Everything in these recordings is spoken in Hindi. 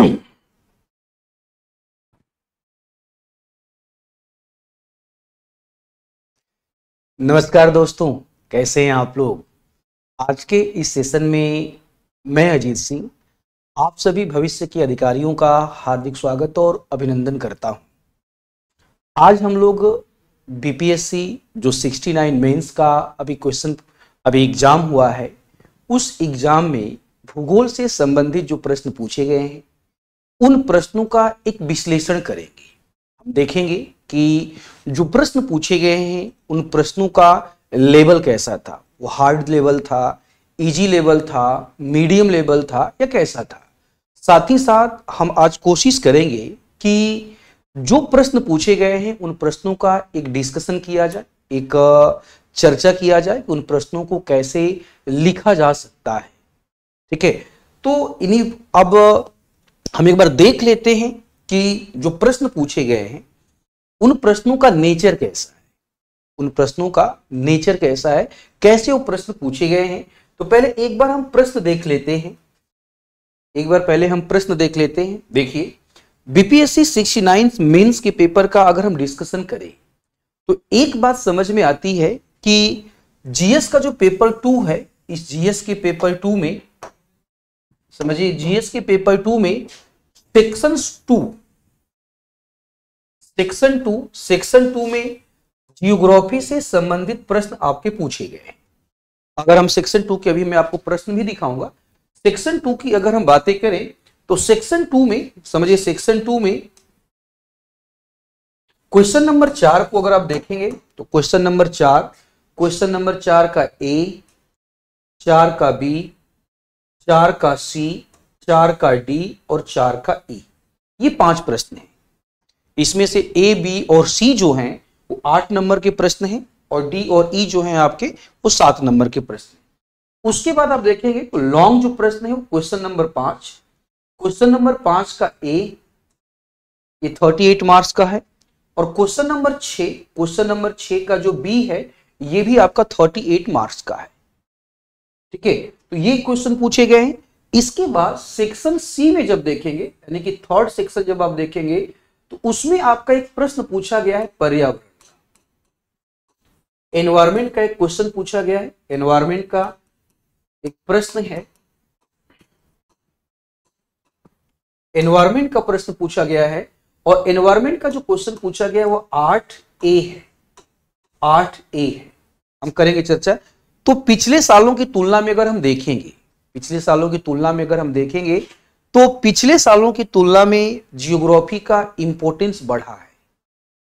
नमस्कार दोस्तों कैसे हैं आप लोग आज के इस सेशन में मैं अजीत सिंह आप सभी भविष्य के अधिकारियों का हार्दिक स्वागत और अभिनंदन करता हूं आज हम लोग बीपीएससी जो 69 मेन्स का अभी क्वेश्चन अभी एग्जाम हुआ है उस एग्जाम में भूगोल से संबंधित जो प्रश्न पूछे गए हैं उन प्रश्नों का एक विश्लेषण करेंगे हम देखेंगे कि जो प्रश्न पूछे गए हैं उन प्रश्नों का लेवल कैसा था वो हार्ड लेवल था इजी लेवल था मीडियम लेवल था या कैसा था साथ ही साथ हम आज कोशिश करेंगे कि जो प्रश्न पूछे गए हैं उन प्रश्नों का एक डिस्कशन किया जाए एक चर्चा किया जाए कि उन प्रश्नों को कैसे लिखा जा सकता है ठीक है तो इन्हीं अब हम एक बार देख लेते हैं कि जो प्रश्न पूछे गए हैं उन प्रश्नों का नेचर कैसा है उन प्रश्नों का नेचर कैसा है कैसे वो प्रश्न पूछे गए हैं तो पहले एक बार हम प्रश्न देख लेते हैं एक बार पहले हम प्रश्न देख लेते हैं देखिए बीपीएससी सिक्सटी नाइन मेन्स के पेपर का अगर हम डिस्कशन करें तो एक बात समझ में आती है कि जीएस का जो पेपर टू है इस जीएस के पेपर टू में समझिए जीएस के पेपर टू में section two section two section two में जियोग्राफी से संबंधित प्रश्न आपके पूछे गए अगर हम सेक्शन टू के अभी मैं आपको प्रश्न भी दिखाऊंगा सेक्शन टू की अगर हम बातें करें तो सेक्शन टू में समझिए सेक्शन टू में क्वेश्चन नंबर चार को अगर आप देखेंगे तो क्वेश्चन नंबर चार क्वेश्चन नंबर चार का ए चार का बी चार का सी चार का डी और चार का ई e. ये पांच प्रश्न हैं इसमें से ए बी और सी जो हैं वो आठ नंबर के प्रश्न हैं और डी और ई e जो हैं आपके वो सात नंबर के प्रश्न हैं उसके बाद आप देखेंगे तो लॉन्ग जो प्रश्न है वो क्वेश्चन नंबर पांच क्वेश्चन नंबर पांच का ए ये थर्टी एट मार्क्स का है और क्वेश्चन नंबर छ क्वेश्चन नंबर छ का जो बी है ये भी आपका थर्टी एट मार्क्स का है ठीक है तो ये क्वेश्चन पूछे गए हैं इसके बाद सेक्शन सी में जब देखेंगे यानी कि थर्ड सेक्शन जब आप देखेंगे तो उसमें आपका एक प्रश्न पूछा गया है पर्यावरण एनवायरमेंट का एक क्वेश्चन पूछा गया है एनवायरमेंट का एक प्रश्न है एनवायरमेंट का प्रश्न पूछा गया है और एनवायरमेंट का जो क्वेश्चन पूछा गया है वो आठ ए है आठ ए है हम करेंगे चर्चा तो पिछले सालों की तुलना में अगर हम देखेंगे पिछले सालों की तुलना में अगर हम देखेंगे तो पिछले सालों की तुलना में जियोग्राफी का इंपॉर्टेंस बढ़ा है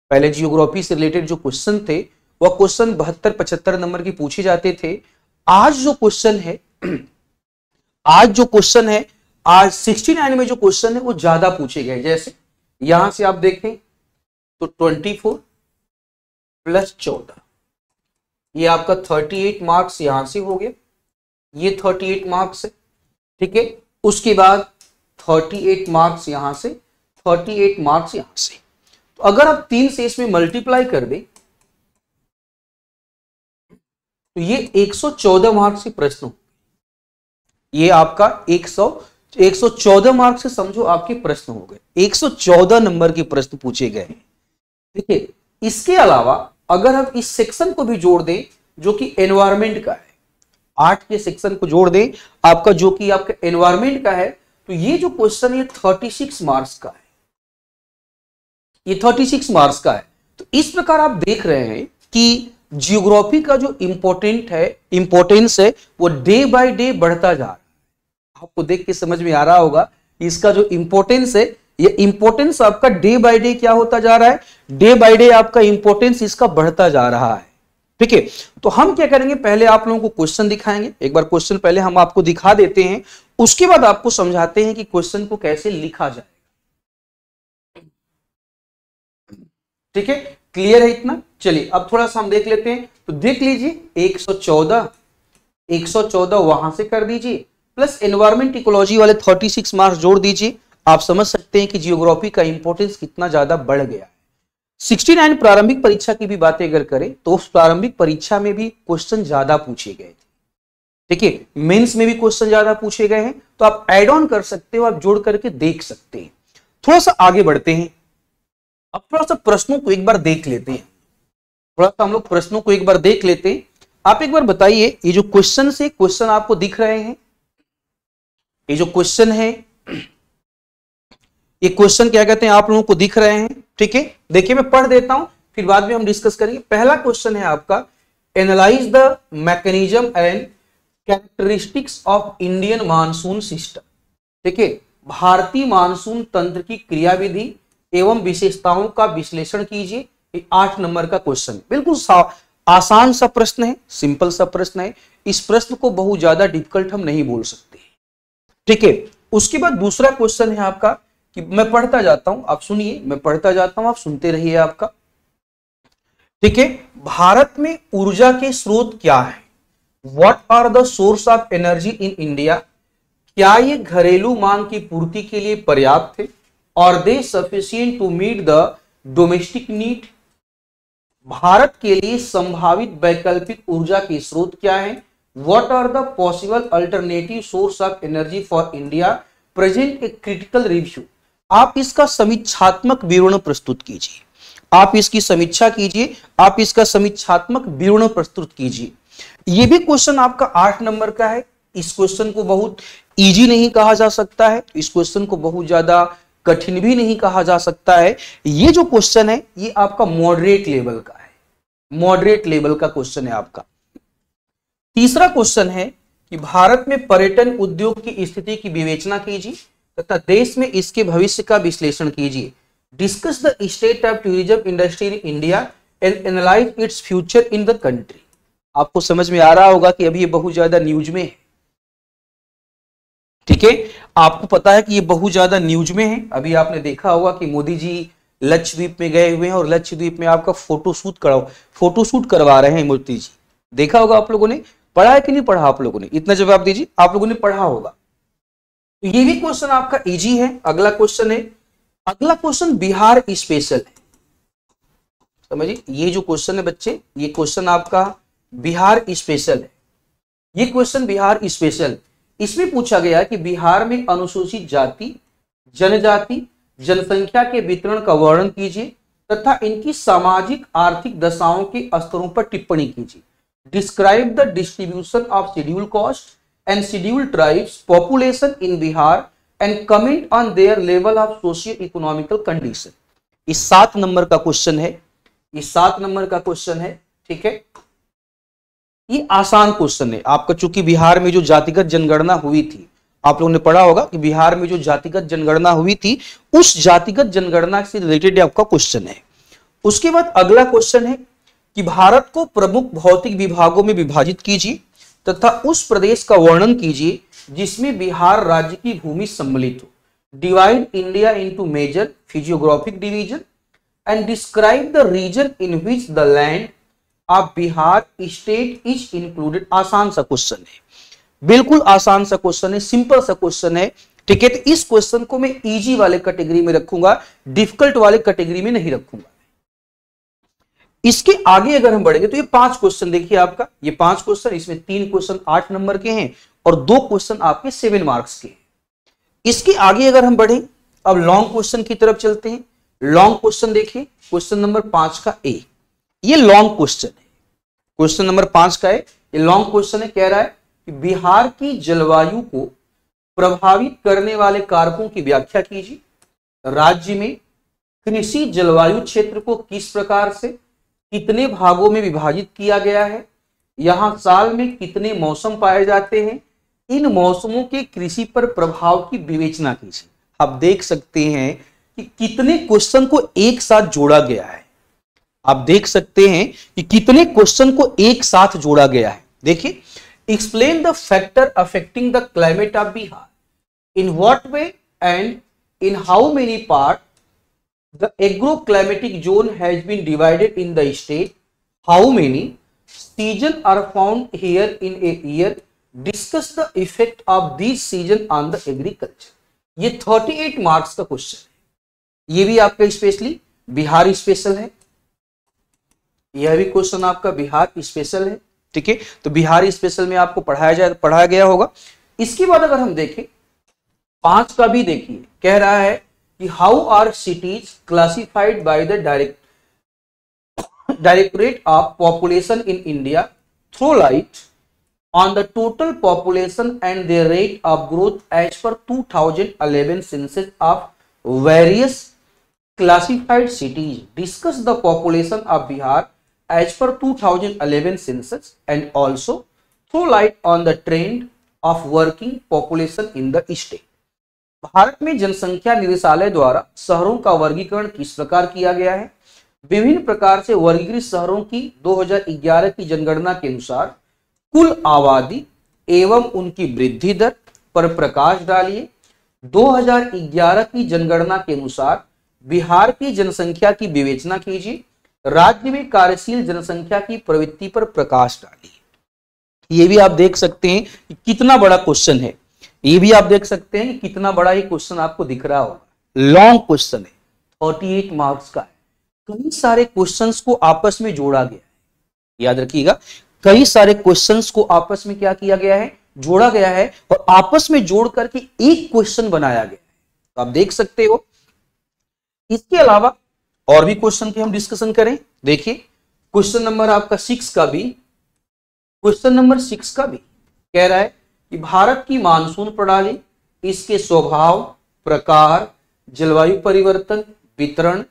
पहले जियोग्राफी से रिलेटेड जो क्वेश्चन थे वह क्वेश्चन बहत्तर पचहत्तर नंबर के पूछे जाते थे आज जो क्वेश्चन है आज जो क्वेश्चन है आज 69 में जो क्वेश्चन है वो ज्यादा पूछे गए जैसे यहां से आप देखें तो 24 प्लस चौदह ये आपका 38 मार्क्स यहां से हो गया ये 38 मार्क्स है ठीक है उसके बाद 38 मार्क्स यहां से 38 मार्क्स यहां से तो अगर आप तीन से इसमें मल्टीप्लाई कर दें तो ये 114 मार्क्स के प्रश्न ये आपका 100 114 मार्क्स से समझो आपके प्रश्न हो गए 114 नंबर के प्रश्न पूछे गए ठीक है इसके अलावा अगर हम इस सेक्शन को भी जोड़ दें जो कि एनवायरमेंट का है आठ के सेक्शन को जोड़ दें आपका जो कि आपका एनवायरमेंट का है तो ये जो क्वेश्चन है थर्टी सिक्स मार्क्स का है ये थर्टी सिक्स मार्क्स का है तो इस प्रकार आप देख रहे हैं कि जियोग्राफी का जो इंपॉर्टेंट है इंपॉर्टेंस है वो डे बाय डे बढ़ता जा रहा है आपको देख के समझ में आ रहा होगा इसका जो इंपॉर्टेंस है ये इंपोर्टेंस आपका डे बाय डे क्या होता जा रहा है डे बाय डे आपका इंपोर्टेंस इसका बढ़ता जा रहा है ठीक है तो हम क्या करेंगे पहले आप लोगों को क्वेश्चन दिखाएंगे एक बार क्वेश्चन पहले हम आपको दिखा देते हैं उसके बाद आपको समझाते हैं कि क्वेश्चन को कैसे लिखा जाए ठीक है क्लियर है इतना चलिए अब थोड़ा सा हम देख लेते हैं तो देख लीजिए 114 114 वहां से कर दीजिए प्लस एनवायरमेंट इकोलॉजी वाले 36 मार्क्स जोड़ दीजिए आप समझ सकते हैं कि जियोग्राफी का इंपॉर्टेंस कितना ज्यादा बढ़ गया है 69 प्रारंभिक परीक्षा की भी बातें अगर करें तो उस प्रारंभिक परीक्षा में भी क्वेश्चन ज्यादा पूछे गए थे है मेन्स में भी क्वेश्चन ज्यादा पूछे गए हैं तो आप एड ऑन कर सकते हो आप जोड़ करके देख सकते हैं थोड़ा सा आगे बढ़ते हैं अब थोड़ा सा प्रश्नों को एक बार देख लेते हैं थोड़ा सा हम लोग प्रश्नों को एक बार देख लेते हैं आप एक बार बताइए ये जो क्वेश्चन से क्वेश्चन आपको दिख रहे हैं ये जो क्वेश्चन है ये क्वेश्चन क्या कहते हैं आप लोगों को दिख रहे हैं ठीक है देखिए मैं पढ़ देता हूं फिर बाद में हम डिस्कस करेंगे पहला क्वेश्चन है आपका analyse the mechanism and characteristics of Indian monsoon system ठीक है भारतीय मानसून तंत्र की क्रियाविधि एवं विशेषताओं का विश्लेषण कीजिए आठ नंबर का क्वेश्चन बिल्कुल आसान सा प्रश्न है सिंपल सा प्रश्न है इस प्रश्न को बहुत ज्यादा डिफिकल्ट हम नहीं बोल सकते ठीक है उसके बाद दूसरा क्वेश्चन है आपका कि मैं पढ़ता जाता हूं आप सुनिए मैं पढ़ता जाता हूं आप सुनते रहिए आपका ठीक है भारत में ऊर्जा के स्रोत क्या है what are the source of energy in India क्या ये घरेलू मांग की पूर्ति के लिए पर्याप्त है और they sufficient to meet the domestic need भारत के लिए संभावित वैकल्पिक ऊर्जा के स्रोत क्या है what are the possible alternative source of energy for India present a critical review आप इसका समीक्षात्मक विवरण प्रस्तुत कीजिए आप इसकी समीक्षा कीजिए आप इसका समीक्षात्मक विवरण प्रस्तुत कीजिए यह भी क्वेश्चन आपका आठ नंबर का है इस क्वेश्चन को बहुत इजी नहीं कहा जा सकता है इस क्वेश्चन को बहुत ज्यादा कठिन भी नहीं कहा जा सकता है ये जो क्वेश्चन है ये आपका मॉडरेट लेवल का है मॉडरेट लेवल का क्वेश्चन है आपका तीसरा क्वेश्चन है कि भारत में पर्यटन उद्योग की स्थिति की विवेचना कीजिए तथा देश में इसके भविष्य का विश्लेषण कीजिए discuss the state of tourism industry in India and analyse its future in the country आपको समझ में आ रहा होगा कि अभी ये बहुत ज्यादा न्यूज में है ठीक है आपको पता है कि ये बहुत ज्यादा न्यूज में है अभी आपने देखा होगा कि मोदी जी लक्षद्वीप में गए हुए हैं और लक्षद्वीप में आपका फोटोशूट कराओ फोटोशूट करवा रहे हैं मोदी जी देखा होगा आप लोगों ने पढ़ा है कि नहीं पढ़ा आप लोगों ने इतना जवाब दीजिए आप लोगों ने पढ़ा होगा तो ये भी क्वेश्चन आपका इजी है अगला क्वेश्चन है अगला क्वेश्चन बिहार स्पेशल है समझिए ये जो क्वेश्चन है बच्चे ये क्वेश्चन आपका बिहार स्पेशल है ये क्वेश्चन बिहार स्पेशल इसमें पूछा गया कि बिहार में अनुसूचित जाति जनजाति जनसंख्या के वितरण का वर्णन कीजिए तथा इनकी सामाजिक आर्थिक दशाओं के स्तरों पर टिप्पणी कीजिए describe the distribution of schedule caste and scheduled tribes population in Bihar and comment on their level of socio-economical condition. ये सात नंबर का क्वेश्चन है ये सात नंबर का क्वेश्चन है ठीक है ये आसान क्वेश्चन है आपका चूंकि बिहार में जो जातिगत जनगणना हुई थी आप लोगों ने पढ़ा होगा कि बिहार में जो जातिगत जनगणना हुई थी उस जातिगत जनगणना से रिलेटेड आपका क्वेश्चन है उसके बाद अगला क्वेश्चन है कि भारत को प्रमुख भौतिक विभागों में विभाजित कीजिए तथा उस प्रदेश का वर्णन कीजिए जिसमें बिहार राज्य की भूमि सम्मिलित हो divide India into major physiographic division and describe the region in which the land of Bihar state is included आसान सा क्वेश्चन है बिल्कुल आसान सा क्वेश्चन है सिंपल सा क्वेश्चन है ठीक है तो इस क्वेश्चन को मैं इजी वाले कैटेगरी में रखूंगा डिफिकल्ट वाले कैटेगरी में नहीं रखूंगा इसके आगे अगर हम बढ़ेंगे तो ये पांच क्वेश्चन देखिए आपका ये पांच क्वेश्चन इसमें तीन क्वेश्चन आठ नंबर के हैं और दो क्वेश्चन आपके सेवन मार्क्स के इसके आगे अगर हम बढ़े अब लॉन्ग क्वेश्चन की तरफ चलते हैं लॉन्ग क्वेश्चन देखिए क्वेश्चन नंबर पांच का ए ये लॉन्ग क्वेश्चन है क्वेश्चन नंबर पांच का है ये लॉन्ग क्वेश्चन है कह रहा है कि बिहार की जलवायु को प्रभावित करने वाले कारकों की व्याख्या कीजिए राज्य में कृषि जलवायु क्षेत्र को किस प्रकार से कितने भागों में विभाजित किया गया है यहाँ साल में कितने मौसम पाए जाते हैं इन मौसमों के कृषि पर प्रभाव की विवेचना कीजिए आप देख सकते हैं कि कितने क्वेश्चन को एक साथ जोड़ा गया है आप देख सकते हैं कि कितने क्वेश्चन को एक साथ जोड़ा गया है देखिए explain the factor affecting the climate of Bihar in what way and in how many part the agroclimatic zone has been divided in the state how many season are found here in a year discuss the effect of these season on the agriculture ये 38 मार्क्स का क्वेश्चन है ये भी आपका स्पेशली बिहार स्पेशल है यह भी क्वेश्चन आपका बिहार स्पेशल है ठीक है तो बिहार स्पेशल में आपको पढ़ाया जाए पढ़ाया गया होगा इसके बाद अगर हम देखें पांच का भी देखिए कह रहा है how are cities classified by the direct rate of population in India throw light on the total population and the rate of growth as per 2011 census of various classified cities. Discuss the population of Bihar as per 2011 census and also throw light on the trend of working population in the state. Bharat में जनसंख्या निदेशालय द्वारा शहरों का वर्गीकरण किस प्रकार किया गया है विभिन्न प्रकार से वर्गीकृत शहरों की 2011 की जनगणना के अनुसार कुल आबादी एवं उनकी वृद्धि दर पर प्रकाश डालिए 2011 की जनगणना के अनुसार बिहार की जनसंख्या की विवेचना कीजिए राज्य में कार्यशील जनसंख्या की प्रवृत्ति पर प्रकाश डालिए ये भी आप देख सकते हैं कि कितना बड़ा क्वेश्चन है ये भी आप देख सकते हैं कितना बड़ा ये क्वेश्चन आपको दिख रहा होगा लॉन्ग क्वेश्चन है फोर्टी एट मार्क्स का है कई सारे क्वेश्चंस को आपस में जोड़ा गया है याद रखिएगा कई सारे क्वेश्चंस को आपस में क्या किया गया है जोड़ा गया है और आपस में जोड़ करके एक क्वेश्चन बनाया गया है तो आप देख सकते हो इसके अलावा और भी क्वेश्चन की हम डिस्कशन करें देखिए क्वेश्चन नंबर आपका सिक्स का भी क्वेश्चन नंबर सिक्स का भी कह रहा है कि भारत की मानसून प्रणाली इसके स्वभाव प्रकार जलवायु परिवर्तन वितरण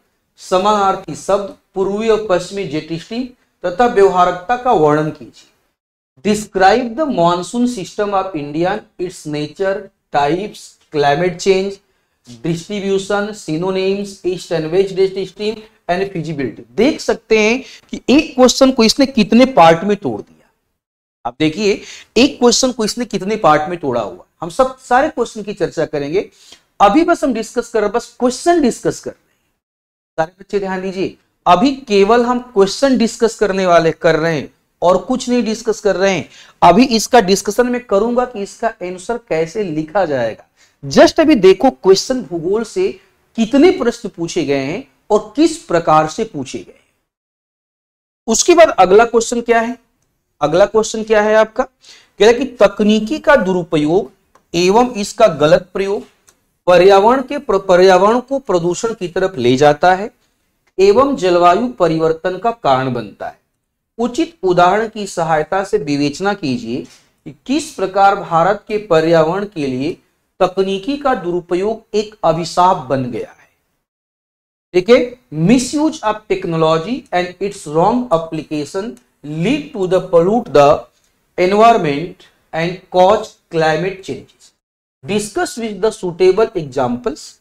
समानार्थी शब्द पूर्वी और पश्चिमी ज्योतिषी तथा व्यवहारकता का वर्णन कीजिए describe the monsoon system of India its nature types climate change distribution synonyms east and west extreme and feasibility देख सकते हैं कि एक क्वेश्चन को इसने कितने पार्ट में तोड़ दिया आप देखिए एक क्वेश्चन को इसने कितने पार्ट में तोड़ा हुआ हम सब सारे क्वेश्चन की चर्चा करेंगे अभी बस हम डिस्कस कर बस क्वेश्चन डिस्कस कर रहे हैं सारे बच्चे ध्यान दीजिए अभी केवल हम क्वेश्चन डिस्कस करने वाले कर रहे हैं और कुछ नहीं डिस्कस कर रहे हैं अभी इसका डिस्कशन में करूंगा कि इसका आंसर कैसे लिखा जाएगा जस्ट अभी देखो क्वेश्चन भूगोल से कितने प्रश्न पूछे गए हैं और किस प्रकार से पूछे गए उसके बाद अगला क्वेश्चन क्या है अगला क्वेश्चन क्या है आपका कह रहा है कि तकनीकी का दुरुपयोग एवं इसका गलत प्रयोग पर्यावरण के पर्यावरण को प्रदूषण की तरफ ले जाता है एवं जलवायु परिवर्तन का कारण बनता है उचित उदाहरण की सहायता से विवेचना कीजिए कि किस प्रकार भारत के पर्यावरण के लिए तकनीकी का दुरुपयोग एक अभिशाप बन गया है ठीक है misuse of technology and its wrong application lead to the pollute the environment and cause climate changes. Discuss with the suitable examples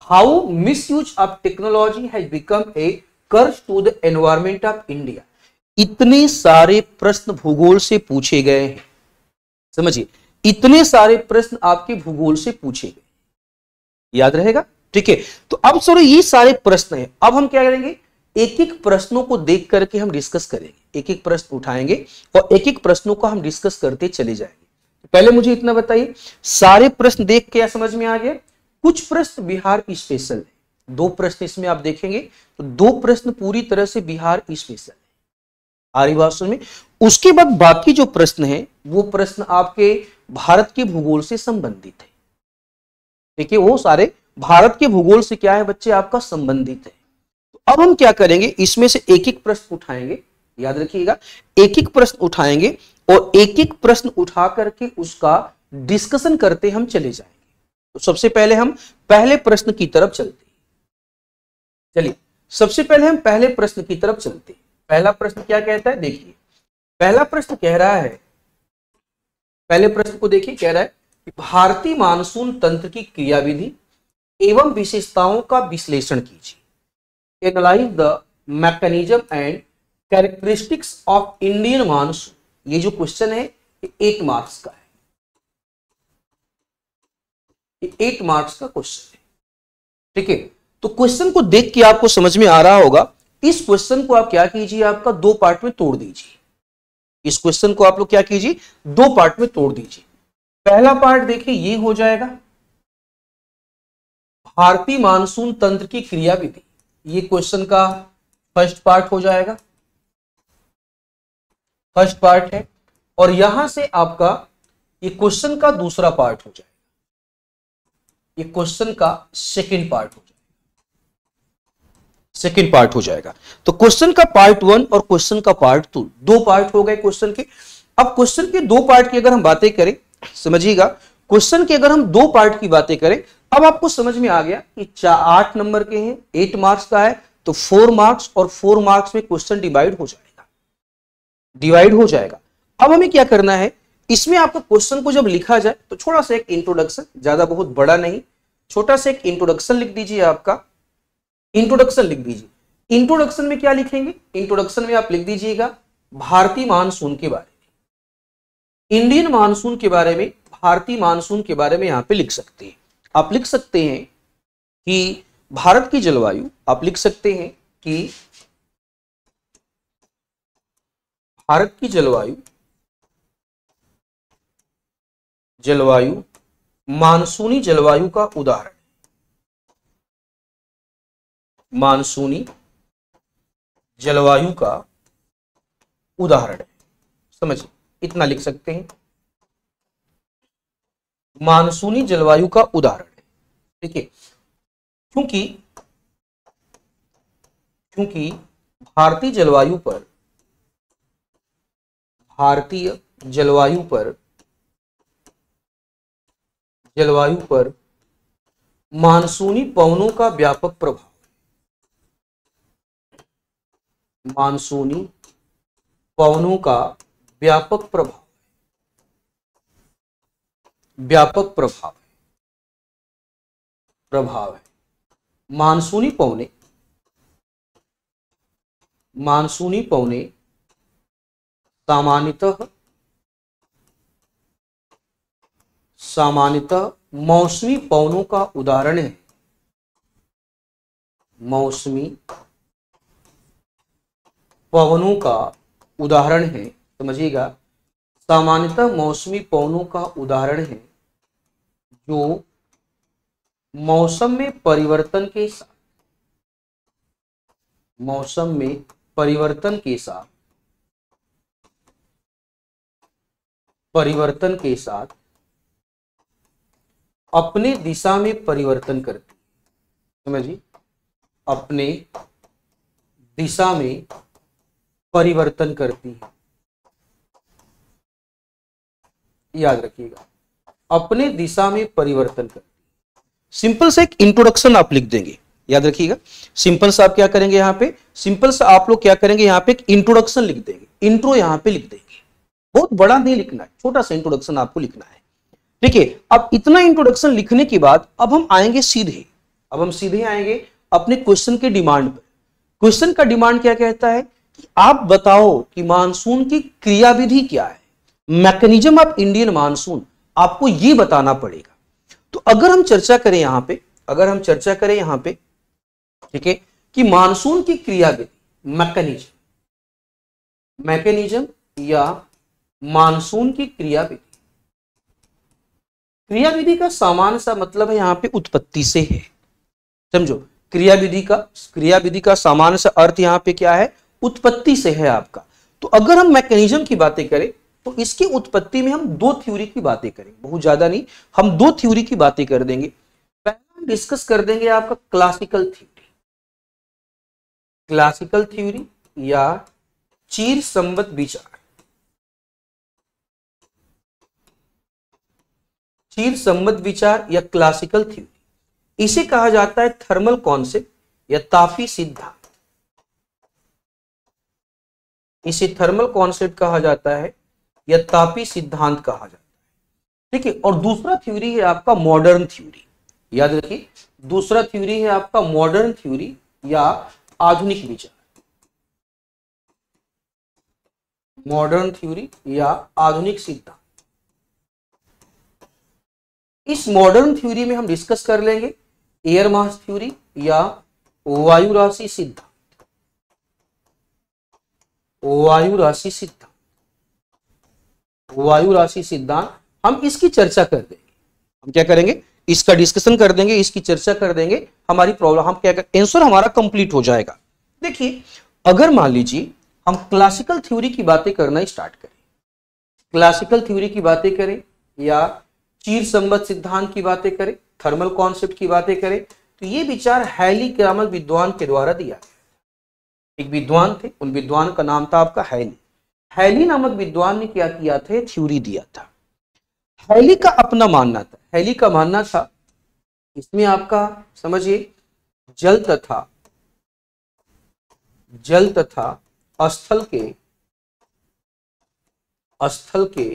how misuse of technology has become a curse to the environment of India. इतने सारे प्रश्न भूगोल से पूछे गए हैं समझिए इतने सारे प्रश्न आपके भूगोल से पूछे गए याद रहेगा ठीक है तो अब सर ये सारे प्रश्न हैं अब हम क्या करेंगे एक एक प्रश्नों को देख करके हम डिस्कस करेंगे एक एक प्रश्न उठाएंगे और एक एक प्रश्नों को हम डिस्कस करते चले जाएंगे पहले मुझे इतना बताइए सारे प्रश्न देख क्या समझ में आ गया कुछ प्रश्न बिहार स्पेशल है दो प्रश्न इसमें आप देखेंगे तो दो प्रश्न पूरी तरह से बिहार स्पेशल है में उसके बाद बाकी जो प्रश्न है वो प्रश्न आपके भारत के भूगोल से संबंधित है देखिए वो सारे भारत के भूगोल से क्या है बच्चे आपका संबंधित है अब हम क्या करेंगे इसमें से एक एक प्रश्न उठाएंगे याद रखिएगा एक एक प्रश्न उठाएंगे और एक एक प्रश्न उठा करके उसका डिस्कशन करते हम चले जाएंगे तो सबसे पहले हम पहले प्रश्न की तरफ चलते चलिए सबसे पहले हम पहले प्रश्न की तरफ चलते पहला प्रश्न क्या कहता है देखिए पहला प्रश्न कह रहा है पहले प्रश्न को देखिए कह रहा है भारतीय मानसून तंत्र की क्रियाविधि एवं विशेषताओं का विश्लेषण कीजिए analyse the mechanism and characteristics of Indian monsoon ये जो क्वेश्चन है ये एट मार्क्स का है ये एट मार्क्स का क्वेश्चन है ठीक है तो क्वेश्चन को देख के आपको समझ में आ रहा होगा इस क्वेश्चन को आप क्या कीजिए आपका दो पार्ट में तोड़ दीजिए इस क्वेश्चन को आप लोग क्या कीजिए दो पार्ट में तोड़ दीजिए पहला पार्ट देखिए ये हो जाएगा भारतीय मानसून तंत्र की क्रियाविधि ये क्वेश्चन का फर्स्ट पार्ट हो जाएगा फर्स्ट पार्ट है और यहां से आपका ये क्वेश्चन का दूसरा पार्ट हो जाएगा ये क्वेश्चन का सेकंड पार्ट हो जाएगा सेकंड पार्ट हो जाएगा तो क्वेश्चन का पार्ट वन और क्वेश्चन का पार्ट टू दो पार्ट हो गए क्वेश्चन के अब क्वेश्चन के दो पार्ट की अगर हम बातें करें समझिएगा क्वेश्चन के अगर हम दो पार्ट की बातें करें अब आपको समझ में आ गया कि आठ नंबर के हैं एट मार्क्स का है तो फोर मार्क्स और फोर मार्क्स में क्वेश्चन डिवाइड हो जाएगा डिवाइड हो जाएगा अब हमें क्या करना है इसमें आपका क्वेश्चन को जब लिखा जाए तो छोटा सा एक इंट्रोडक्शन ज्यादा बहुत बड़ा नहीं छोटा सा एक इंट्रोडक्शन लिख दीजिए आपका इंट्रोडक्शन लिख दीजिए इंट्रोडक्शन में क्या लिखेंगे इंट्रोडक्शन में आप लिख दीजिएगा भारतीय मानसून के बारे में इंडियन मानसून के बारे में भारतीय मानसून के बारे में यहाँ पे लिख सकते हैं आप लिख सकते हैं कि भारत की जलवायु आप लिख सकते हैं कि भारत की जलवायु जलवायु मानसूनी जलवायु का उदाहरण मानसूनी जलवायु का उदाहरण है समझिए इतना लिख सकते हैं मानसूनी जलवायु का उदाहरण है देखिए क्योंकि क्योंकि भारतीय जलवायु पर भारतीय जलवायु पर जलवायु पर मानसूनी पवनों का व्यापक प्रभाव मानसूनी पवनों का व्यापक प्रभाव व्यापक प्रभाव है प्रभाव है मानसूनी पवने मानसूनी पवने सामान्यतः सामान्यतः मौसमी पवनों का उदाहरण है मौसमी पवनों का उदाहरण है समझिएगा सामान्यतः मौसमी पवनों का उदाहरण है जो मौसम में परिवर्तन के साथ मौसम में परिवर्तन के साथ परिवर्तन के साथ अपने दिशा में परिवर्तन करती समझिए अपने दिशा में परिवर्तन करती है याद रखिएगा अपने दिशा में परिवर्तन कर सिंपल से एक इंट्रोडक्शन आप लिख देंगे याद रखिएगा सिंपल से आप क्या करेंगे यहां पे सिंपल से आप लोग क्या करेंगे यहां पे एक इंट्रोडक्शन लिख देंगे इंट्रो यहां पे लिख देंगे बहुत बड़ा नहीं लिखना है छोटा सा इंट्रोडक्शन आपको लिखना है देखिए अब इतना इंट्रोडक्शन लिखने के बाद अब हम आएंगे सीधे अब हम सीधे आएंगे अपने क्वेश्चन के डिमांड पर क्वेश्चन का डिमांड क्या कहता है कि आप बताओ कि मानसून की क्रियाविधि क्या है मैकेनिज्म ऑफ इंडियन मानसून आपको ये बताना पड़ेगा तो अगर हम चर्चा करें यहां पे अगर हम चर्चा करें यहां पे ठीक है कि मानसून की क्रियाविधि मैकेनिज्म मैकेनिज्म या मानसून की क्रियाविधि क्रियाविधि का सामान्य सा मतलब है यहां पे उत्पत्ति से है समझो क्रियाविधि का क्रियाविधि का सामान्य सा अर्थ यहां पे क्या है उत्पत्ति से है आपका तो अगर हम मैकेनिज्म की बातें करें तो इसकी उत्पत्ति में हम दो थ्योरी की बातें करेंगे बहुत ज्यादा नहीं हम दो थ्योरी की बातें कर देंगे पहला हम डिस्कस कर देंगे आपका क्लासिकल थ्योरी क्लासिकल थ्योरी या चीर संबद्ध विचार चीर संबद्ध विचार या क्लासिकल थ्योरी इसे कहा जाता है थर्मल कॉन्सेप्ट या ताफी सिद्धांत इसे थर्मल कॉन्सेप्ट कहा जाता है या तापी सिद्धांत कहा जाता है ठीक है और दूसरा थ्योरी है आपका मॉडर्न थ्योरी याद रखिए दूसरा थ्योरी है आपका मॉडर्न थ्योरी या आधुनिक विचार मॉडर्न थ्योरी या आधुनिक सिद्धांत इस मॉडर्न थ्योरी में हम डिस्कस कर लेंगे एयर मास थ्योरी या वायु राशि सिद्धांत वायु राशि सिद्धांत वायु राशि सिद्धांत हम इसकी चर्चा कर देंगे हम क्या करेंगे इसका डिस्कशन कर देंगे इसकी चर्चा कर देंगे हमारी प्रॉब्लम हम क्या आंसर हमारा कंप्लीट हो जाएगा देखिए अगर मान लीजिए हम क्लासिकल थ्योरी की बातें करना स्टार्ट करें क्लासिकल थ्योरी की बातें करें या चीर संबद्ध सिद्धांत की बातें करें थर्मल कॉन्सेप्ट की बातें करें तो ये विचार हैली क्रामल विद्वान के द्वारा दिया एक विद्वान थे उन विद्वान का नाम था आपका हैली हैली नामक विद्वान ने क्या किया था थ्योरी दिया था हैली का अपना मानना था हैली का मानना था इसमें आपका समझिए जल तथा जल तथा स्थल के स्थल के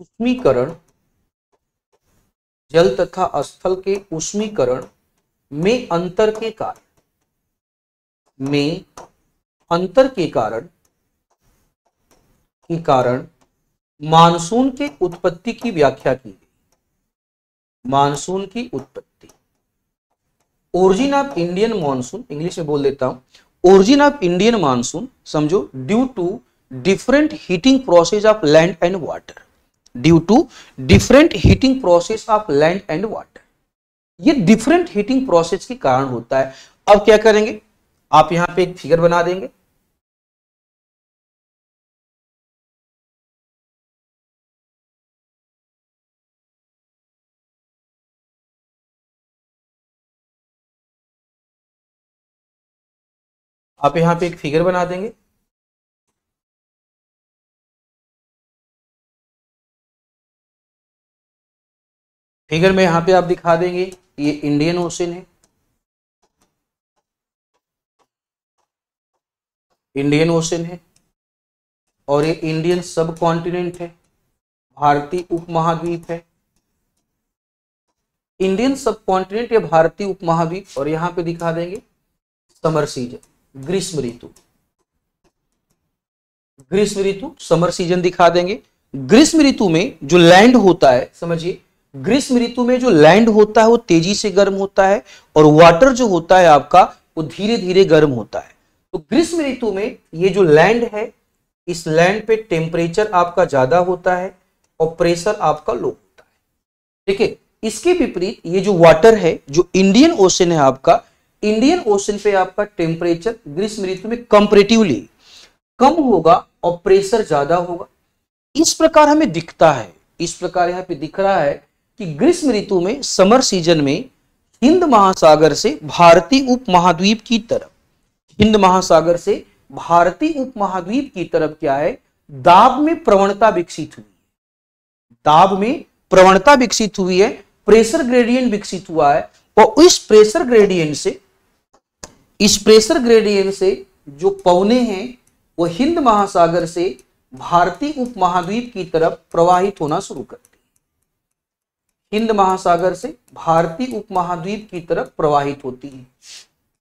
उष्मीकरण जल तथा स्थल के उष्मीकरण में अंतर के कारण में अंतर के कारण के कारण मानसून के उत्पत्ति की व्याख्या की गई मानसून की उत्पत्ति origin of Indian monsoon English में बोल देता हूं ओरिजिन ऑफ इंडियन मानसून समझो due to different heating process of land and water due to different heating process of land and water ये डिफरेंट हीटिंग प्रोसेस के कारण होता है अब क्या करेंगे आप यहां पे एक फिगर बना देंगे आप यहां पे एक फिगर बना देंगे फिगर में यहां पे आप दिखा देंगे ये इंडियन ओशन है इंडियन ओशन है और ये इंडियन सब कॉन्टिनेंट है भारतीय उपमहाद्वीप है इंडियन सब कॉन्टिनेंट या भारतीय उपमहाद्वीप और यहां पे दिखा देंगे समर सीजन ग्रीष्म ऋतु ग्रीष्म ऋतु समर सीजन दिखा देंगे ग्रीष्म ऋतु में जो लैंड होता है समझिए ग्रीष्म ऋतु में जो लैंड होता है वो तेजी से गर्म होता है और वाटर जो होता है आपका वो धीरे धीरे गर्म होता है तो ग्रीष्म ऋतु में ये जो लैंड है इस लैंड पे टेम्परेचर आपका ज्यादा होता है और प्रेशर आपका लो होता है ठीक है इसके विपरीत ये जो वाटर है जो इंडियन ओशन है आपका इंडियन ओशन पे आपका टेम्परेचर ग्रीष्म ऋतु में कंपेरेटिवली कम होगा और प्रेशर ज्यादा होगा इस प्रकार हमें दिखता है इस प्रकार यहाँ पे दिख रहा है कि ग्रीष्म ऋतु में समर सीजन में हिंद महासागर से भारतीय उप महाद्वीप की तरफ हिंद महासागर से भारतीय उप महाद्वीप की तरफ क्या है दाब में प्रवणता विकसित हुई दाब में प्रवणता विकसित हुई है प्रेशर ग्रेडियंट विकसित हुआ है और इस प्रेशर ग्रेडियंट से इस प्रेशर ग्रेडियंट से जो पवने हैं वो हिंद महासागर से भारतीय उपमहाद्वीप की तरफ प्रवाहित होना शुरू करती है हिंद महासागर से भारतीय उपमहाद्वीप की तरफ प्रवाहित होती है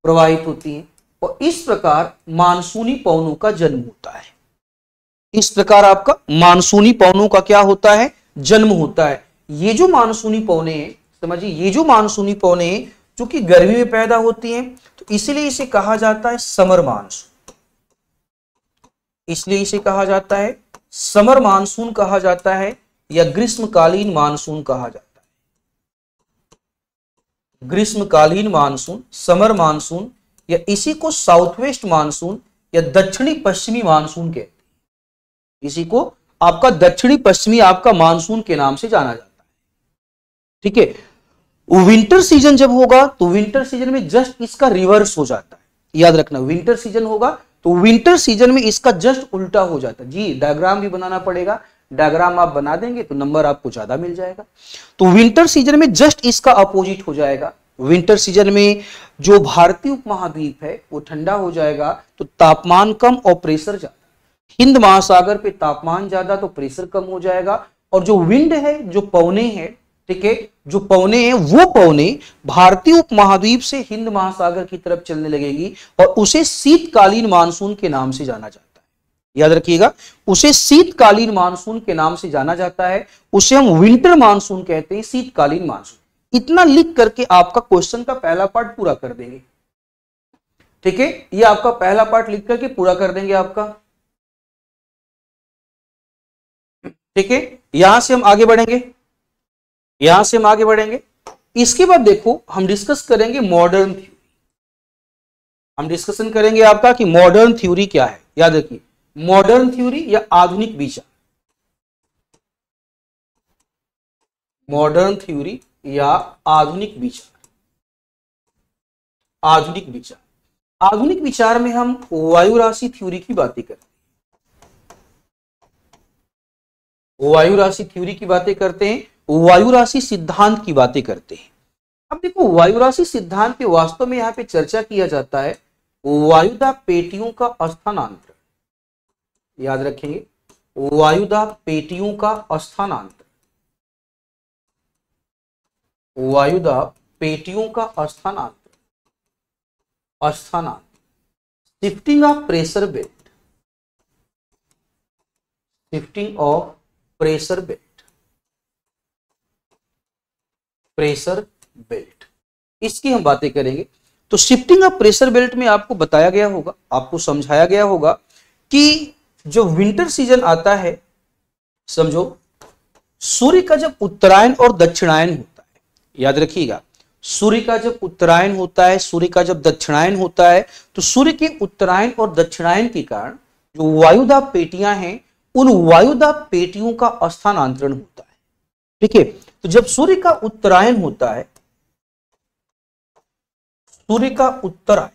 प्रवाहित होती है और इस प्रकार मानसूनी पवनों का जन्म होता है इस प्रकार आपका मानसूनी पवनों का क्या होता है जन्म होता है ये जो मानसूनी पौने हैं समझिए ये जो मानसूनी पौने हैं चूंकि गर्मी में पैदा होती है तो इसलिए इसे कहा जाता है समर मानसून इसलिए इसे कहा जाता है समर मानसून कहा जाता है या ग्रीष्मकालीन मानसून कहा जाता है ग्रीष्मकालीन मानसून समर मानसून या इसी को साउथ वेस्ट मानसून या दक्षिणी पश्चिमी मानसून कहते हैं इसी को आपका दक्षिणी पश्चिमी आपका मानसून के नाम से जाना जाता है ठीक है विंटर सीजन जब होगा तो विंटर सीजन में जस्ट इसका रिवर्स हो जाता है याद रखना विंटर सीजन होगा तो विंटर सीजन में इसका जस्ट उल्टा हो जाता है जी डायग्राम भी बनाना पड़ेगा डायग्राम आप बना देंगे तो नंबर आपको ज्यादा मिल जाएगा तो विंटर सीजन में जस्ट इसका अपोजिट हो जाएगा विंटर सीजन में जो भारतीय उपमहाद्वीप है वो ठंडा हो जाएगा तो तापमान कम और प्रेशर ज्यादा हिंद महासागर पे तापमान ज्यादा तो प्रेशर कम हो जाएगा और जो विंड है जो पवने हैं ठीक है जो पवने हैं वो पवने भारतीय उपमहाद्वीप से हिंद महासागर की तरफ चलने लगेगी और उसे शीतकालीन मानसून के नाम से जाना जाता है याद रखिएगा उसे शीतकालीन मानसून के नाम से जाना जाता है उसे हम विंटर मानसून कहते हैं शीतकालीन मानसून इतना लिख करके आपका क्वेश्चन का पहला पार्ट पूरा कर देंगे ठीक है ये आपका पहला पार्ट लिख करके पूरा कर देंगे आपका ठीक है यहां से हम आगे बढ़ेंगे यहां से हम आगे बढ़ेंगे इसके बाद देखो हम डिस्कस करेंगे मॉडर्न थ्योरी हम डिस्कशन करेंगे आपका कि मॉडर्न थ्योरी क्या है याद रखिए मॉडर्न थ्योरी या आधुनिक विचार मॉडर्न थ्योरी या आधुनिक विचार आधुनिक विचार आधुनिक विचार में हम वायु राशि थ्योरी की बातें करते हैं वायु राशि थ्योरी की बातें करते हैं वायु राशि सिद्धांत की बातें करते हैं अब देखो वायु राशि सिद्धांत पे वास्तव में यहां पे चर्चा किया जाता है वायुदा पेटियों का स्थानांतर याद रखेंगे वायुदा पेटियों का स्थानांतर वायुदा पेटियों का स्थानांतर स्थानांतर shifting of pressure belt shifting of pressure belt pressure belt इसकी हम बातें करेंगे तो शिफ्टिंग ऑफ प्रेशर बेल्ट में आपको बताया गया होगा आपको समझाया गया होगा कि जो विंटर सीजन आता है समझो सूर्य का जब उत्तरायण और दक्षिणायन होता है याद रखिएगा सूर्य का जब उत्तरायण होता है सूर्य का जब दक्षिणायन होता है तो सूर्य के उत्तरायण और दक्षिणायन के कारण जो वायुदाब पेटियां हैं उन वायुदाब पेटियों का स्थानांतरण होता है ठीक है तो जब सूर्य का उत्तरायण होता है सूर्य का उत्तरायण